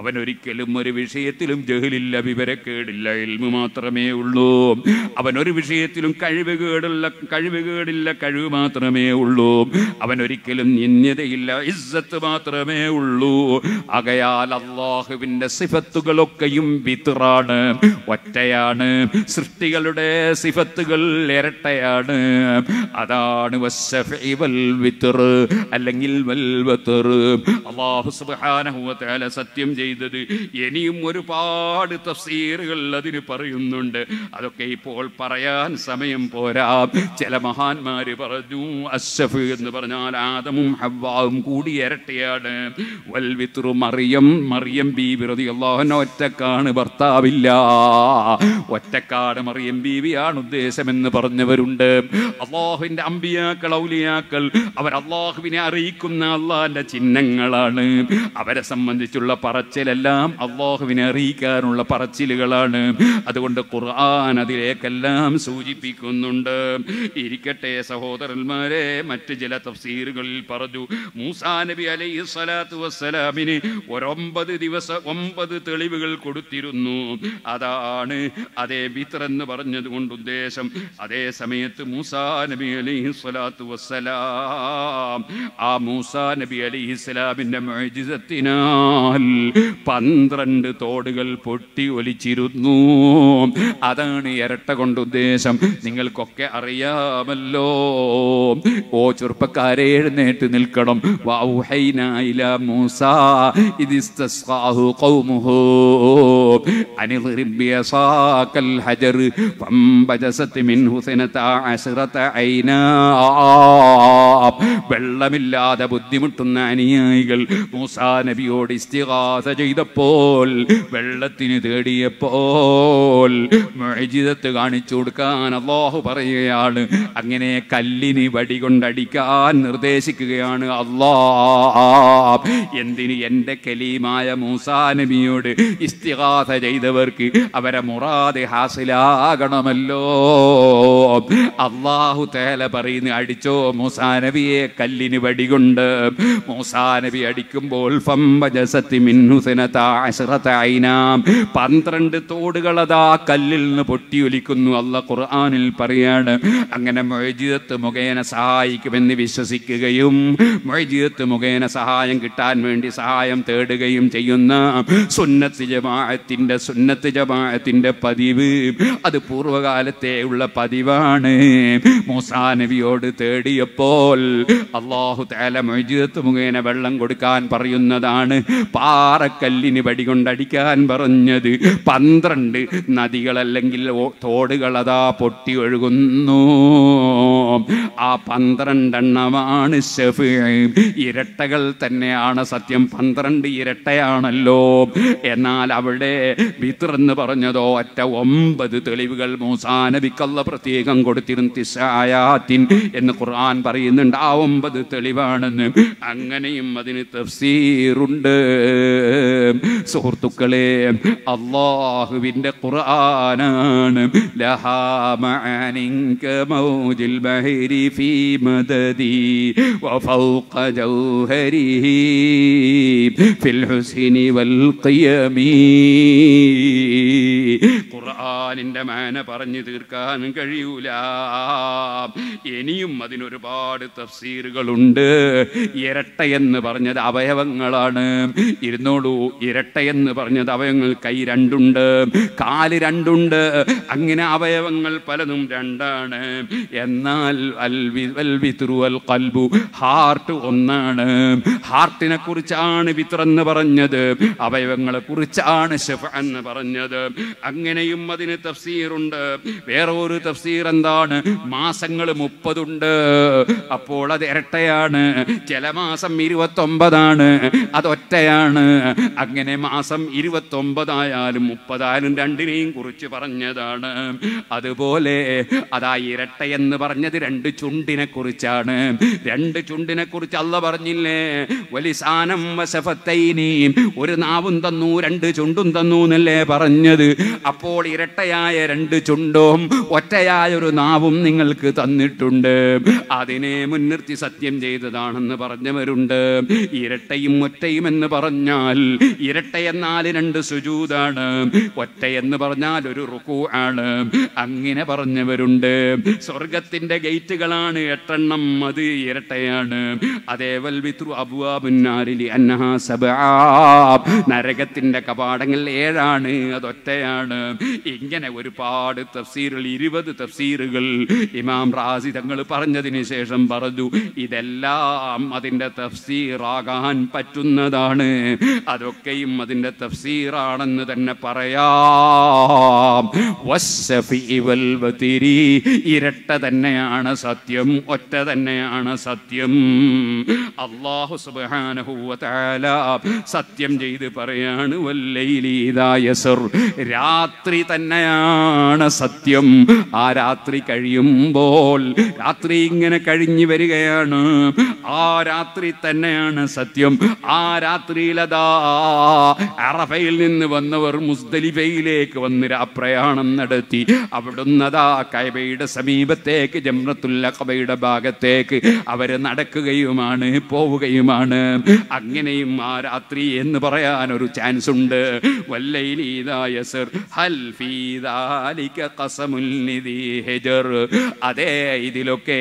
അവനൊരിക്കലും ഒരു വിഷയത്തിലും ജഹലില്ല വിവരക്കേടില്ല എൽമു മാത്രമേ ഉള്ളൂ അവൻ ഒരു വിഷയത്തിലും കഴിവ് കേടുള്ള കഴിവ് കേടില്ല കഴിവ് മാത്രമേ ഉള്ളൂ അവൻ ഒരിക്കലും നിന്യതയില്ല ഇസ്സത്ത് മാത്രമേ ഉള്ളൂ അകയാൽ അള്ളാഹുവിന്റെ സിഫത്തുകളൊക്കെയും വിത്റാണ് ഒറ്റയാണ് സൃഷ്ടികളുടെ സിഫത്തുകൾ ഇരട്ടയാണ് അതാണ് അല്ലെങ്കിൽ സത്യം ചെയ്തത് ഇനിയും ഒരുപാട് തഫ്സീറുകൾ അതിന് പറയുന്നുണ്ട് അതൊക്കെ ഇപ്പോൾ ഇപ്പോൾ പറയാൻ സമയം പോരാ ചില മഹാന്മാര് പറഞ്ഞു അസഫ് എന്ന് പറഞ്ഞാൽ ആദമും ഹവ്വാവും കൂടി ഇരട്ടയാണ് വൽവിത്രു മറിയം മറിയം ബീവി റതി അള്ളാഹുന ഒറ്റക്കാണ് ഭർത്താവില്ല ഒറ്റക്കാട് മറിയം ബീവിയാണ് ഉദ്ദേശമെന്ന് പറഞ്ഞവരുണ്ട് അള്ളാഹുവിന്റെ അമ്പിയാക്കൾ ഔലിയാക്കൾ അവർ അള്ളാഹുവിനെ അറിയിക്കുന്ന അള്ളാഹിന്റെ ചിഹ്നങ്ങളാണ് അവരെ സംബന്ധിച്ചുള്ള പറച്ചിലെല്ലാം അള്ളാഹുവിനെ അറിയിക്കാനുള്ള പറച്ചിലുകളാണ് അതുകൊണ്ട് ഖുർആൻ അതിലേക്ക് നിനക്കെല്ലാം സൂചിപ്പിക്കുന്നുണ്ട് ഇരിക്കട്ടെ സഹോദരന്മാരെ മറ്റ് ചില തഫ്സീറുകളിൽ പറഞ്ഞു മൂസാ നബി അലൈഹി സ്വലാത്തു വസ്സലാമിന് ഒരൊമ്പത് ദിവസം ഒമ്പത് തെളിവുകൾ കൊടുത്തിരുന്നു അതാണ് അതേ വിത്ര എന്ന് പറഞ്ഞതുകൊണ്ട് ഉദ്ദേശം അതേ സമയത്ത് മൂസാ നബി അലൈഹി സ്വലാത്തു വസ്സലാം ആ മൂസാ നബി അലൈഹി സ്വലാമിൻ്റെ മഴജിതത്തിനാൽ പന്ത്രണ്ട് തോടുകൾ പൊട്ടി ഒലിച്ചിരുന്നു അതാണ് ഇരട്ട വാർത്ത കൊണ്ട് ഉദ്ദേശം നിങ്ങൾക്കൊക്കെ അറിയാമല്ലോ ഓ ചെറുപ്പക്കാരെ എഴുന്നേറ്റ് നിൽക്കണം ഫംബജസത് മിൻഹു സനത അശ്റത ഐനാ വെള്ളമില്ലാതെ ബുദ്ധിമുട്ടുന്ന അനുയായികൾ മൂസാ നബിയോട് ഇസ്തിഹാസ ചെയ്തപ്പോൾ വെള്ളത്തിന് തേടിയപ്പോൾ മൊഴിജിതത്ത് കാണിച്ചു കൊടുക്കാൻ അള്ളാഹു പറയുകയാണ് അങ്ങനെ കല്ലിന് വടി കൊണ്ടടിക്കാൻ നിർദ്ദേശിക്കുകയാണ് അള്ളാ എന്തിന് എൻ്റെ കലീമായ മൂസാ നബിയോട് ഇസ്തിഹാസ ചെയ്തവർക്ക് അവരെ മുറാദ് ഹാസിലാകണമല്ലോ അള്ളാഹു തേല പറയുന്ന അടിച്ചോ മൂസാ നബി നബിയെ കല്ലിന് വടികൊണ്ട് മൂസാ നബി അടിക്കുമ്പോൾ പന്ത്രണ്ട് തോടുകൾ അതാ കല്ലിൽ നിന്ന് പൊട്ടിയൊലിക്കുന്നു അല്ല ഖുർആാനിൽ പറയാണ് അങ്ങനെ മൊയ്ജിതത്ത് മുഖേന സഹായിക്കുമെന്ന് വിശ്വസിക്കുകയും മൊയ്ജിതത്ത് മുഖേന സഹായം കിട്ടാൻ വേണ്ടി സഹായം തേടുകയും ചെയ്യുന്ന സുന്നത്ത് ജമാഅത്തിൻ്റെ സുന്നത്ത് ജമാഅത്തിൻ്റെ പതിവ് അത് പൂർവ്വകാലത്തെ ഉള്ള പതിവാണ് മൂസാ നബിയോട് തേടിയപ്പോൾ അള്ളാഹു താല മൊയ്ജിതത്ത് മുഖേന വെള്ളം കൊടുക്കാൻ പറയുന്നതാണ് പാറക്കല്ലിന് വടികൊണ്ടടിക്കാൻ പറഞ്ഞത് പന്ത്രണ്ട് നദികളല്ലെങ്കിൽ തോടുകൾ അതാ പൊട്ടി ഒഴുകുന്നു ആ പന്ത്രണ്ടെണ്ണമാണ് ഇരട്ടകൾ തന്നെയാണ് സത്യം പന്ത്രണ്ട് ഇരട്ടയാണല്ലോ എന്നാൽ അവിടെ വിത്രെന്ന് എന്ന് പറഞ്ഞതോ ഒറ്റ ഒമ്പത് തെളിവുകൾ മൂസാനബിക്കുള്ള പ്രത്യേകം കൊടുത്തിരുന്നു തിസായാത്തിൻ എന്ന് ഖുർആൻ പറയുന്നുണ്ട് ഉണ്ടാവുമ്പത് തെളിവാണെന്ന് അങ്ങനെയും അതിന് തഫ്സീറുണ്ട് സുഹൃത്തുക്കളെ അള്ളാഹുവിൻ്റെ ഖുർആനാണ് ഖുർആാനിൻ്റെ മാന പറഞ്ഞു തീർക്കാൻ കഴിയൂല ഇനിയും അതിനൊരുപാട് തഫ്സീറുകളുണ്ട് ഇരട്ട എന്ന് പറഞ്ഞത് അവയവങ്ങളാണ് ഇരുന്നോളൂ ഇരട്ട എന്ന് പറഞ്ഞത് അവയവങ്ങൾ കൈ രണ്ടുണ്ട് കാല് രണ്ടുണ്ട് അങ്ങനെ അവയവങ്ങൾ പലതും രണ്ടാണ് എന്നാൽ കൽബു ഹാർട്ട് ഒന്നാണ് ഹാർട്ടിനെ കുറിച്ചാണ് എന്ന് പറഞ്ഞത് അവയവങ്ങളെ കുറിച്ചാണ് ഷെഫ എന്ന് പറഞ്ഞത് അങ്ങനെയും അതിന് തഫ്സീറുണ്ട് വേറെ ഒരു തഫ്സീർ എന്താണ് മാസങ്ങൾ മുപ്പതുണ്ട് അപ്പൊ അപ്പോൾ അത് ഇരട്ടയാണ് ചില മാസം ഇരുപത്തൊമ്പതാണ് അതൊറ്റയാണ് അങ്ങനെ മാസം ഇരുപത്തൊമ്പതായാലും മുപ്പതായാലും രണ്ടിനെയും കുറിച്ച് പറഞ്ഞതാണ് അതുപോലെ അതാ ഇരട്ട എന്ന് പറഞ്ഞത് രണ്ട് ചുണ്ടിനെ കുറിച്ചാണ് രണ്ട് ചുണ്ടിനെ കുറിച്ച് അല്ല പറഞ്ഞില്ലേ വലിസാനം വശഫത്തൈനിയും ഒരു നാവും തന്നു രണ്ട് ചുണ്ടും തന്നു എന്നല്ലേ പറഞ്ഞത് അപ്പോൾ ഇരട്ടയായ രണ്ട് ചുണ്ടും ഒറ്റയായ ഒരു നാവും നിങ്ങൾക്ക് തന്നിട്ടുണ്ട് അതിനെ മുൻ മുൻനിർത്തി സത്യം ചെയ്തതാണെന്ന് പറഞ്ഞവരുണ്ട് ഇരട്ടയും ഒറ്റയും എന്ന് പറഞ്ഞാൽ ഇരട്ട എന്നാൽ രണ്ട് സുജൂതാണ് ഒറ്റ എന്ന് പറഞ്ഞാൽ ഒരു റുക്കു ആണ് അങ്ങനെ പറഞ്ഞവരുണ്ട് സ്വർഗത്തിന്റെ ഗേറ്റുകളാണ് എട്ടെണ്ണം അത് ഇരട്ടയാണ് അതേവൽ വിത്രു അബുവാബുന്നാരിലി അന്നഹ സബാബ് കപാടങ്ങൾ ഏഴാണ് അതൊറ്റയാണ് ഇങ്ങനെ ഒരുപാട് തഫ്സീറുകൾ ഇരുപത് തഫ്സീറുകൾ ഇമാം റാസി തങ്ങൾ പറഞ്ഞതിന് ശേഷം പറഞ്ഞു പറഞ്ഞു ഇതെല്ലാം അതിൻ്റെ തഫ്സീറാകാൻ പറ്റുന്നതാണ് അതൊക്കെയും അതിൻ്റെ തഫ്സീറാണെന്ന് തന്നെ പറയാം ഇരട്ട തന്നെയാണ് സത്യം ഒറ്റ തന്നെയാണ് സത്യം അള്ളാഹു സുബാനഹുല സത്യം ചെയ്ത് പറയാണ് രാത്രി തന്നെയാണ് സത്യം ആ രാത്രി കഴിയുമ്പോൾ രാത്രി ഇങ്ങനെ കഴിഞ്ഞു വരികയാണ് ആ രാത്രി തന്നെയാണ് സത്യം ആ രാത്രിയിലതാ അറഫയിൽ നിന്ന് വന്നവർ മുസ്ദലിഫയിലേക്ക് വന്ന് പ്രയാണം നടത്തി അവിടുന്നതാ കൈബയുടെ സമീപത്തേക്ക് ജംറത്തുല്ല കബയുടെ ഭാഗത്തേക്ക് അവരെ നടക്കുകയുമാണ് പോവുകയുമാണ് അങ്ങനെയും ആ രാത്രി എന്ന് പറയാൻ ഒരു ചാൻസ് ഉണ്ട് അതേ ഇതിലൊക്കെ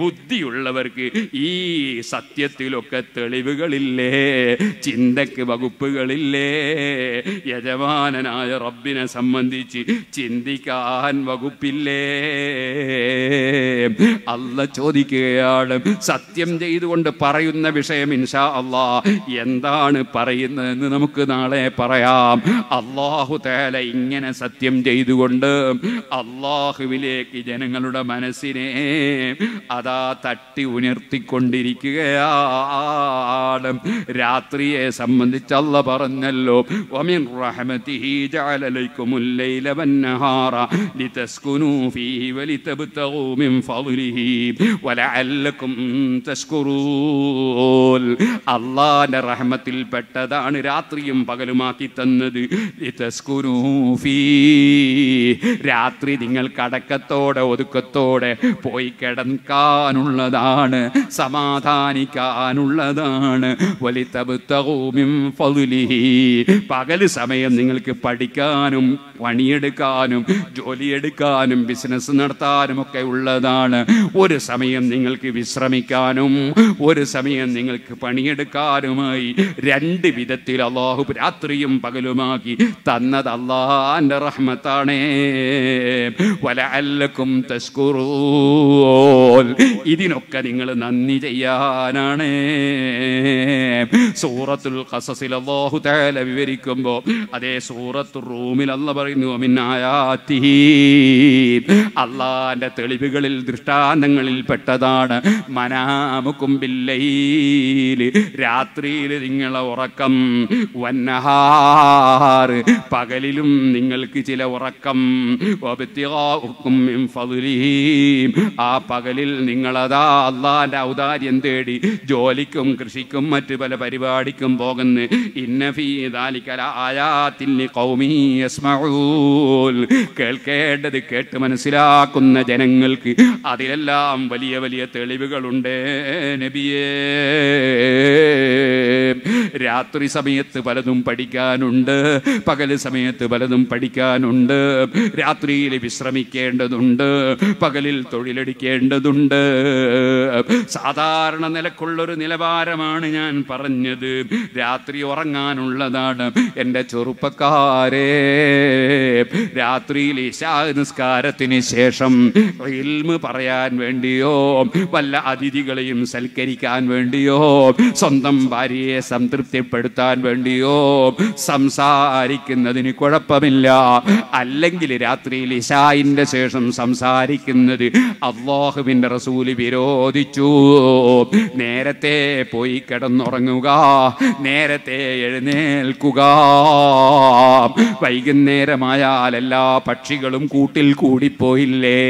ബുദ്ധിയുള്ള ഉള്ളവർക്ക് ഈ സത്യത്തിലൊക്കെ തെളിവുകളില്ലേ ചിന്തക്ക് വകുപ്പുകളില്ലേ യജമാനനായ റബ്ബിനെ സംബന്ധിച്ച് ചിന്തിക്കാൻ വകുപ്പില്ലേ അല്ല ചോദിക്കുകയാണ് സത്യം ചെയ്തുകൊണ്ട് പറയുന്ന വിഷയം ഇൻഷാ അള്ളാ എന്താണ് പറയുന്നതെന്ന് നമുക്ക് നാളെ പറയാം അള്ളാഹു തേല ഇങ്ങനെ സത്യം ചെയ്തുകൊണ്ട് അള്ളാഹുവിലേക്ക് ജനങ്ങളുടെ മനസ്സിനെ അതാ തട്ട് കാട്ടി ഉണർത്തിക്കൊണ്ടിരിക്കുകയാണ് രാത്രിയെ സംബന്ധിച്ചല്ല പറഞ്ഞല്ലോ ഒമിൻ റഹമതിഹി ജഅലലൈക്കുമുല്ലൈല വന്നഹാറ ലിതസ്കുനൂ ഫീഹി മിൻ രാത്രിയും പകലുമാക്കി തന്നത് ലിതസ്കുനൂ രാത്രി നിങ്ങൾ കടക്കത്തോടെ ഒതുക്കത്തോടെ പോയി കിടക്കാനുള്ളതാണ് ആണ് സമാധാനിക്കാനുള്ളതാണ് പകൽ സമയം നിങ്ങൾക്ക് പഠിക്കാനും പണിയെടുക്കാനും ജോലിയെടുക്കാനും ബിസിനസ് നടത്താനും ഒക്കെ ഉള്ളതാണ് ഒരു സമയം നിങ്ങൾക്ക് വിശ്രമിക്കാനും ഒരു സമയം നിങ്ങൾക്ക് പണിയെടുക്കാനുമായി രണ്ട് വിധത്തിൽ അള്ളാഹു രാത്രിയും പകലുമാക്കി തന്നത് അള്ളാഹാന്റെ റഹ്മത്താണേ വല അല്ലക്കും തസ്കുറൂ ഇതിനൊക്കെ ഒക്കെ നിങ്ങൾ നന്ദി ചെയ്യാനാണ് സൂറത്തുൽ ഖസസിൽ അല്ലാഹു തആല വിവരിക്കുമ്പോൾ അതേ സൂറത്ത് റൂമിൽ അല്ല പറയുന്നു ആയാതിഹി അള്ളാന്റെ തെളിവുകളിൽ ദൃഷ്ടാന്തങ്ങളിൽ പെട്ടതാണ് മനാമുക്കും ബില്ലൈൽ രാത്രിയിൽ നിങ്ങളെ ഉറക്കം വന്നഹാർ പകലിലും നിങ്ങൾക്ക് ചില ഉറക്കം ആ പകലിൽ നിങ്ങളതാ അള്ളാഹാന്റെ ഔദാര്യം തേടി ജോലിക്കും കൃഷിക്കും മറ്റു പല പരിപാടിക്കും പോകുന്ന കേൾക്കേണ്ടത് കേട്ട് മനസ്സിലാക്കുന്ന ജനങ്ങൾക്ക് അതിലെല്ലാം വലിയ വലിയ തെളിവുകളുണ്ട് നബിയേ രാത്രി സമയത്ത് പലതും പഠിക്കാനുണ്ട് പകൽ സമയത്ത് പലതും പഠിക്കാനുണ്ട് രാത്രിയിൽ വിശ്രമിക്കേണ്ടതുണ്ട് പകലിൽ തൊഴിലെടുക്കേണ്ടതുണ്ട് സാധാരണ നിലക്കുള്ളൊരു നിലവാരമാണ് ഞാൻ പറഞ്ഞത് രാത്രി ഉറങ്ങാനുള്ളതാണ് എൻ്റെ ചെറുപ്പക്കാരെ രാത്രിയിൽ ഈശാനുസ്കാരത്തിന് ശേഷം ഇൽമ് പറയാൻ വേണ്ടിയോ വല്ല അതിഥികളെയും സൽക്കരിക്കാൻ വേണ്ടിയോ സ്വന്തം ഭാര്യയെ സംതൃപ്തിപ്പെടുത്താൻ വേണ്ടിയോ സംസാരിക്കുന്നതിന് കുഴപ്പമില്ല അല്ലെങ്കിൽ രാത്രിയിൽ ഇഷായിൻ്റെ ശേഷം സംസാരിക്കുന്നത് അള്ളാഹുവിൻ്റെ റസൂല് വിരോ ചോദിച്ചു നേരത്തെ പോയി കിടന്നുറങ്ങുക നേരത്തെ എഴുന്നേൽക്കുക വൈകുന്നേരമായാൽ എല്ലാ പക്ഷികളും കൂട്ടിൽ കൂടിപ്പോയില്ലേ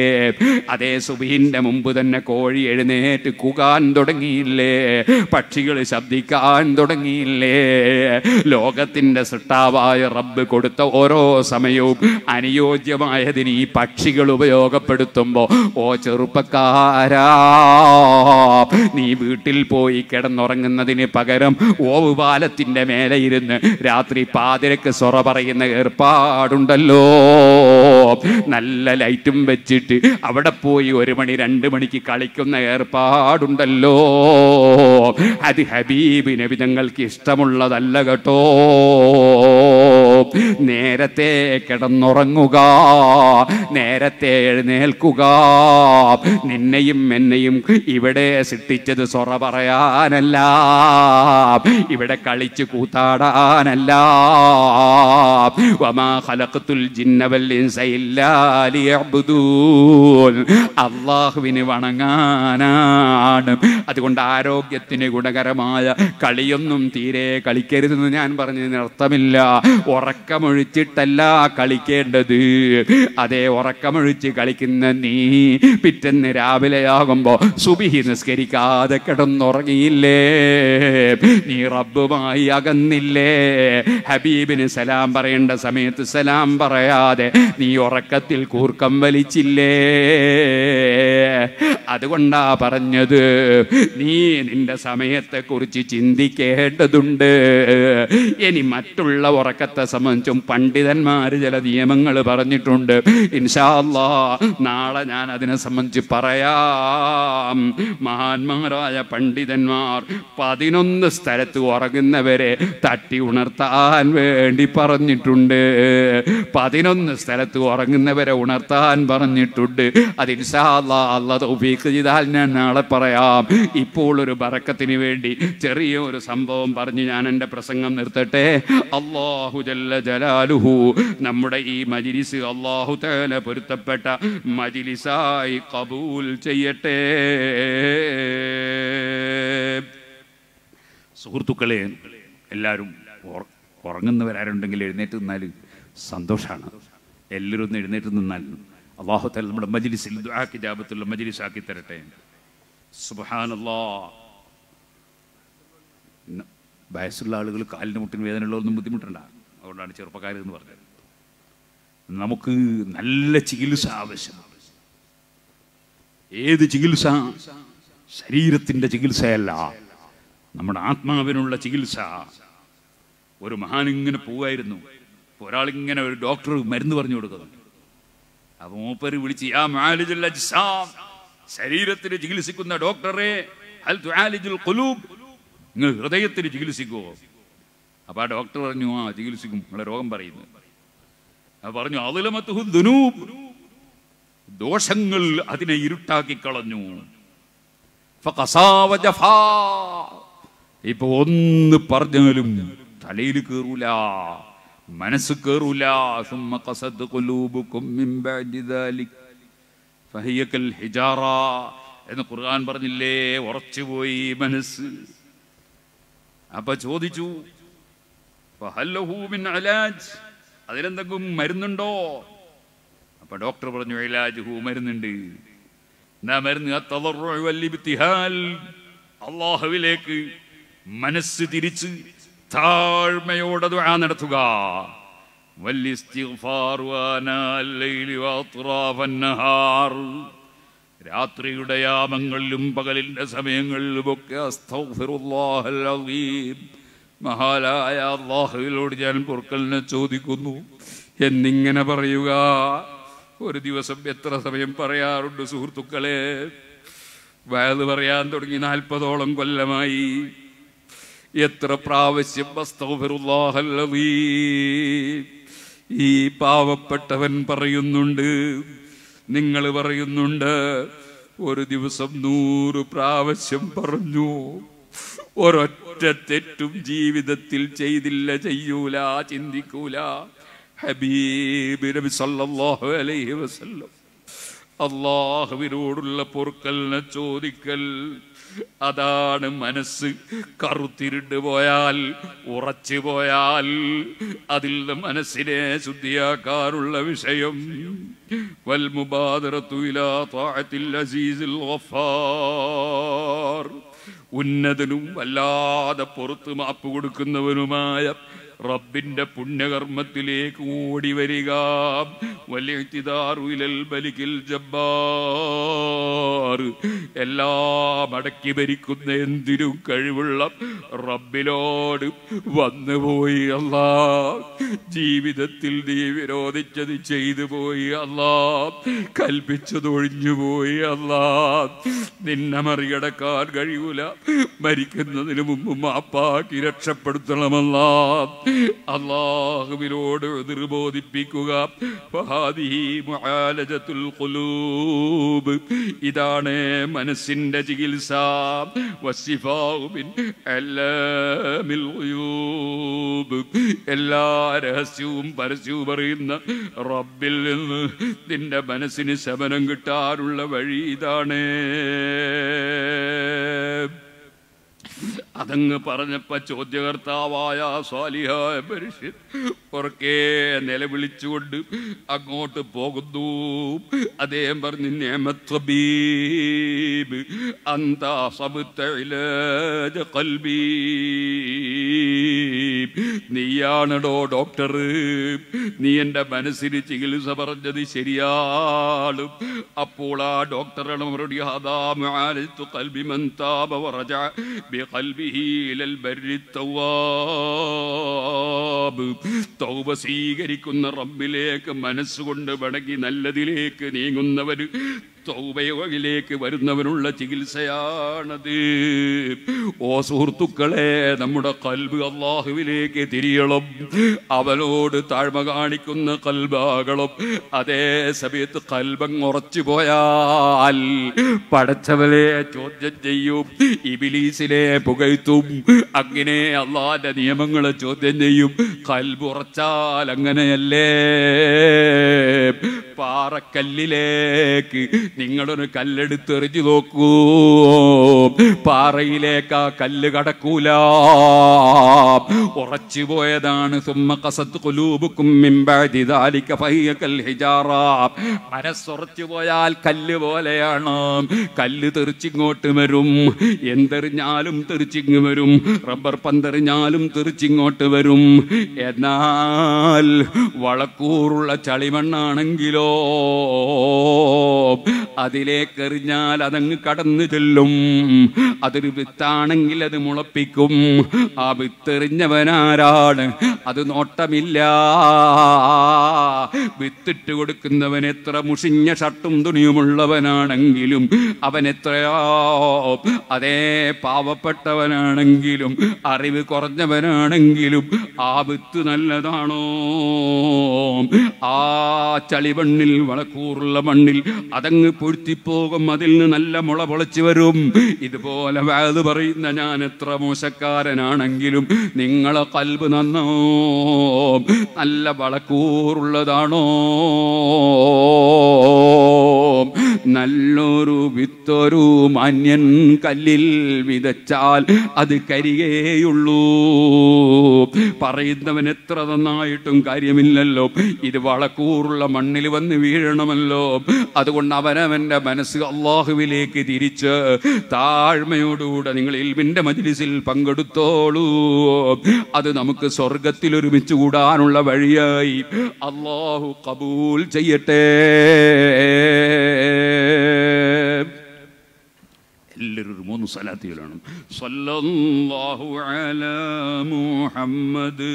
അതേ സുബീൻ്റെ മുമ്പ് തന്നെ കോഴി എഴുന്നേറ്റ് കുകാൻ തുടങ്ങിയില്ലേ പക്ഷികൾ ശബ്ദിക്കാൻ തുടങ്ങിയില്ലേ ലോകത്തിൻ്റെ സൃഷ്ടാവായ റബ്ബ് കൊടുത്ത ഓരോ സമയവും അനുയോജ്യമായതിന് ഈ പക്ഷികൾ ഉപയോഗപ്പെടുത്തുമ്പോൾ ഓ ചെറുപ്പക്കാരാ കിടക്കാം നീ വീട്ടിൽ പോയി കിടന്നുറങ്ങുന്നതിന് പകരം ഓവുപാലത്തിൻ്റെ മേലെ ഇരുന്ന് രാത്രി പാതിരക്ക് സൊറ പറയുന്ന ഏർപ്പാടുണ്ടല്ലോ നല്ല ലൈറ്റും വെച്ചിട്ട് അവിടെ പോയി ഒരു മണി രണ്ട് മണിക്ക് കളിക്കുന്ന ഏർപ്പാടുണ്ടല്ലോ അത് ഹബീബ് നബി ഞങ്ങൾക്ക് ഇഷ്ടമുള്ളതല്ല കേട്ടോ നേരത്തെ കിടന്നുറങ്ങുക നേരത്തെ എഴുന്നേൽക്കുക നിന്നെയും എന്നെയും ഇവിടെ സിട്ടിച്ചത് സൊറ പറയാനല്ല ഇവിടെ കളിച്ച് കൂത്താടാനല്ല അള്ളാഹുവിന് വണങ്ങാനാണ് അതുകൊണ്ട് ആരോഗ്യത്തിന് ഗുണകരമായ കളിയൊന്നും തീരെ കളിക്കരുതെന്ന് ഞാൻ പറഞ്ഞതിന് അർത്ഥമില്ല ഉറക്കമൊഴിച്ചിട്ടല്ല കളിക്കേണ്ടത് അതേ ഉറക്കമൊഴിച്ച് കളിക്കുന്ന നീ പിറ്റെന്ന് രാവിലെയാകുമ്പോ സുബിഹി നിസ്കരിക്കാതെ കിടന്നുറങ്ങിയില്ലേ നീ റബ്ബുമായി അകന്നില്ലേ ഹബീബിന് സലാം പറയേണ്ട സമയത്ത് സലാം പറയാതെ നീ ഉറക്കത്തിൽ കൂർക്കം വലിച്ചില്ലേ അതുകൊണ്ടാ പറഞ്ഞത് നീ നിന്റെ സമയത്തെക്കുറിച്ച് ചിന്തിക്കേണ്ടതുണ്ട് ഇനി മറ്റുള്ള ഉറക്കത്തെ സംബന്ധിച്ചും പണ്ഡിതന്മാർ ചില നിയമങ്ങൾ പറഞ്ഞിട്ടുണ്ട് ഇൻഷാല്ലാ നാളെ ഞാൻ അതിനെ സംബന്ധിച്ച് പറയാം ഉറങ്ങാം മഹാന്മാരായ പണ്ഡിതന്മാർ പതിനൊന്ന് സ്ഥലത്ത് ഉറങ്ങുന്നവരെ തട്ടി ഉണർത്താൻ വേണ്ടി പറഞ്ഞിട്ടുണ്ട് പതിനൊന്ന് സ്ഥലത്ത് ഉറങ്ങുന്നവരെ ഉണർത്താൻ പറഞ്ഞിട്ടുണ്ട് അതിൽ അല്ലാതെ തൗഫീക്ക് ചെയ്താൽ ഞാൻ നാളെ പറയാം ഇപ്പോൾ ഒരു ബറക്കത്തിന് വേണ്ടി ചെറിയ ഒരു സംഭവം പറഞ്ഞ് ഞാൻ എൻ്റെ പ്രസംഗം നിർത്തട്ടെ അള്ളാഹു ജല്ല ജലാലുഹു നമ്മുടെ ഈ മജിലിസ് അള്ളാഹു തേല പൊരുത്തപ്പെട്ട മജിലിസായി കബൂൽ ചെയ്യട്ടെ സുഹൃത്തുക്കളെ എല്ലാവരും ഉറങ്ങുന്നവരാരുണ്ടെങ്കിൽ എഴുന്നേറ്റ് നിന്നാൽ സന്തോഷമാണ് എല്ലാവരും ഒന്ന് എഴുന്നേറ്റ് നിന്നാൽ അള്ളാഹു നമ്മുടെ മജിലിസിൽ ദുആക്കി ജാപത്തുള്ള മജിലിസ് ആക്കി തരട്ടെ സുബാനല്ലാ വയസ്സുള്ള ആളുകൾ കാലിന് മുട്ടിന് വേദന ഉള്ളതൊന്നും ബുദ്ധിമുട്ടണ്ട അതുകൊണ്ടാണ് ചെറുപ്പക്കാരെന്ന് പറഞ്ഞത് നമുക്ക് നല്ല ചികിത്സ ആവശ്യമാണ് ഏത് ചികിത്സ ശരീരത്തിൻ്റെ ചികിത്സയല്ല നമ്മുടെ ആത്മാവിനുള്ള ചികിത്സ ഒരു മഹാനിങ്ങനെ പോവായിരുന്നു ഒരാളിങ്ങനെ ഒരു ഡോക്ടർ മരുന്ന് പറഞ്ഞു കൊടുക്കുന്നു അപ്പൊ മൂപ്പര് വിളിച്ച് ആ മാലിജുൽ അജ്സാം ശരീരത്തിന് ചികിത്സിക്കുന്ന ഡോക്ടറെ നിങ്ങൾ ഹൃദയത്തിന് ചികിത്സിക്കുമോ അപ്പൊ ആ ഡോക്ടർ പറഞ്ഞു ആ ചികിത്സിക്കും നിങ്ങളെ രോഗം പറയുന്നു പറഞ്ഞു അതിലമത്തുഹു ദുനൂബ് ദോഷങ്ങൾ അതിനെ ഇരുട്ടാക്കി കളഞ്ഞു ഇപ്പൊ ഒന്ന് പറഞ്ഞാലും തലയിൽ കയറൂല മനസ്സ് കയറൂല എന്ന് ഖുർആൻ പറഞ്ഞില്ലേ ഉറച്ചുപോയി മനസ്സ് അപ്പൊ ചോദിച്ചു അതിലെന്തെങ്കിലും മരുന്നുണ്ടോ അപ്പൊ ഡോക്ടർ പറഞ്ഞു ഇലാജ് ഹൂ മരുന്നുണ്ട് എന്നാ മരുന്ന് അള്ളാഹുവിലേക്ക് മനസ്സ് തിരിച്ച് താഴ്മയോടെ ദുആ നടത്തുക രാത്രിയുടെ യാമങ്ങളിലും പകലിൻ്റെ ഒക്കെ മഹാലായ അള്ളാഹുവിലോട് ഞാൻ പൊറുക്കലിനെ ചോദിക്കുന്നു എന്നിങ്ങനെ പറയുക ഒരു ദിവസം എത്ര സമയം പറയാറുണ്ട് സുഹൃത്തുക്കളെ വയത് പറയാൻ തുടങ്ങി നാൽപ്പതോളം കൊല്ലമായി എത്ര പ്രാവശ്യം ഈ പാവപ്പെട്ടവൻ പറയുന്നുണ്ട് നിങ്ങൾ പറയുന്നുണ്ട് ഒരു ദിവസം നൂറ് പ്രാവശ്യം പറഞ്ഞു ഒരൊറ്റ തെറ്റും ജീവിതത്തിൽ ചെയ്തില്ല ചെയ്യൂല ചിന്തിക്കൂല ഹബീബി നബി സല്ലല്ലാഹു അലൈഹി വസല്ലം അള്ളാഹുവിനോടുള്ള പൊറുക്കലിനെ ചോദിക്കൽ അതാണ് മനസ്സ് കറുത്തിരുണ്ട് പോയാൽ ഉറച്ചു പോയാൽ അതിൽ മനസ്സിനെ ശുദ്ധിയാക്കാനുള്ള വിഷയം വൽ ഉന്നതനും വല്ലാതെ പുറത്ത് മാപ്പ് കൊടുക്കുന്നവനുമായ റബ്ബിന്റെ പുണ്യകർമ്മത്തിലേക്ക് ഓടി വരിക വലിയത്തിതാറുയിലൽ ബലിക്കിൽ എല്ലാം അടക്കി ഭരിക്കുന്ന എന്തിനും കഴിവുള്ള റബ്ബിലോട് വന്നുപോയി അല്ല ജീവിതത്തിൽ നീ വിരോധിച്ചത് ചെയ്തു പോയി അല്ല കൽപ്പിച്ചതൊഴിഞ്ഞു പോയി അല്ല നിന്നെ മറികടക്കാൻ കഴിയൂല മരിക്കുന്നതിന് മുമ്പ് മാപ്പാക്കി രക്ഷപ്പെടുത്തണമല്ലാം അള്ളാഹുവിനോട് നിർബോധിപ്പിക്കുക ഇതാണ് മനസ്സിന്റെ ചികിത്സ എല്ലാ രഹസ്യവും പരസ്യവും അറിയുന്ന റബ്ബിൽ നിന്ന് നിന്റെ മനസ്സിന് ശമനം കിട്ടാനുള്ള വഴി ഇതാണ് അതങ്ങ് പറഞ്ഞപ്പ ചോദ്യകർത്താവായ സാലിഹ പരിഷ്യൻ പുറക്കേ നിലവിളിച്ചുകൊണ്ട് അങ്ങോട്ട് പോകുന്നു അദ്ദേഹം പറഞ്ഞു നേമത്വബീബ് അന്താ സമുത്തൈലജ കൽബീ നീയാണടോ ഡോക്ടർ നീ എൻ്റെ മനസ്സിന് ചികിത്സ പറഞ്ഞത് ശരിയാളും അപ്പോൾ ആ ഡോക്ടറാണ് മറുപടി ഹദാ കൽബി മന്താപ കൽബി به إلى البر തൗബ സ്വീകരിക്കുന്ന റബ്ബിലേക്ക് മനസ്സുകൊണ്ട് വടങ്ങി നല്ലതിലേക്ക് നീങ്ങുന്നവര് തൗബയിലേക്ക് വരുന്നവനുള്ള ചികിത്സയാണത് ഓ സുഹൃത്തുക്കളെ നമ്മുടെ കൽബ് അള്ളാഹുവിലേക്ക് തിരിയണം അവനോട് താഴ്മ കാണിക്കുന്ന കൽബാകളും അതേ സമയത്ത് കൽബം ഉറച്ചു പോയാൽ പടച്ചവനെ ചോദ്യം ചെയ്യും ഇബിലീസിനെ പുകഴ്ത്തും അങ്ങനെ അള്ളാന്റെ നിയമങ്ങളെ ചോദ്യം ചെയ്യും കൽബ് ഉറച്ചാൽ അങ്ങനെയല്ലേ പാറക്കല്ലിലേക്ക് നിങ്ങളൊരു എറിഞ്ഞു നോക്കൂ പാറയിലേക്ക് ആ കല്ല് കടക്കൂല ഉറച്ചു പോയതാണ് മനസ്സുറച്ചു പോയാൽ കല്ല് പോലെയാണ് കല്ല് തെറിച്ചിങ്ങോട്ട് വരും എന്തെറിഞ്ഞാലും തെറിച്ചിങ്ങ് വരും റബ്ബർ പന്തെറിഞ്ഞാലും തെറിച്ചിങ്ങോട്ട് വരും എന്നാൽ വളക്കൂറുള്ള ചളിമണ്ണാണെങ്കിലോ അതിലേക്കെറിഞ്ഞാൽ അതങ്ങ് കടന്നു ചെല്ലും അതൊരു വിത്താണെങ്കിൽ അത് മുളപ്പിക്കും ആ വിത്തെറിഞ്ഞവനാരാണ് അത് നോട്ടമില്ല വിത്തിട്ട് കൊടുക്കുന്നവൻ എത്ര മുഷിഞ്ഞ ഷട്ടും തുണിയുമുള്ളവനാണെങ്കിലും അവൻ എത്രയോ അതേ പാവപ്പെട്ടവനാണെങ്കിലും അറിവ് കുറഞ്ഞവനാണെങ്കിലും ആ വിത്ത് നല്ലതാണോ ആ ചളിമണ്ണിൽ വളക്കൂറുള്ള മണ്ണിൽ അതങ്ങ് പൊഴുത്തിപ്പോകും അതിൽ നിന്ന് നല്ല മുള പൊളച്ചു വരും ഇതുപോലെ വാത് പറയുന്ന ഞാൻ എത്ര മോശക്കാരനാണെങ്കിലും നിങ്ങളെ കൽബ് നന്നോ നല്ല വളക്കൂറുള്ളതാണോ നല്ലൊരു വിത്തൊരു മാന്യൻ കല്ലിൽ വിതച്ചാൽ അത് കരിയേയുള്ളൂ പറയുന്നവൻ എത്ര നന്നായിട്ടും കാര്യമില്ലല്ലോ ഇത് വളക്കൂറുള്ള മണ്ണിൽ വന്ന് വീഴണമല്ലോ അതുകൊണ്ട് അവനെ അവനവൻ്റെ മനസ്സ് അള്ളാഹുവിലേക്ക് തിരിച്ച് താഴ്മയോടുകൂടെ നിങ്ങൾ ഇൽമിൻ്റെ മജ്ലിസിൽ പങ്കെടുത്തോളൂ അത് നമുക്ക് സ്വർഗത്തിൽ ഒരുമിച്ച് കൂടാനുള്ള വഴിയായി അള്ളാഹു കബൂൽ ചെയ്യട്ടെ എല്ലാവരും മൂന്ന് സല്ലല്ലാഹു അലാ മുഹമ്മദ്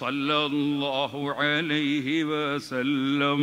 സല്ലല്ലാഹു അലൈഹി വസല്ലം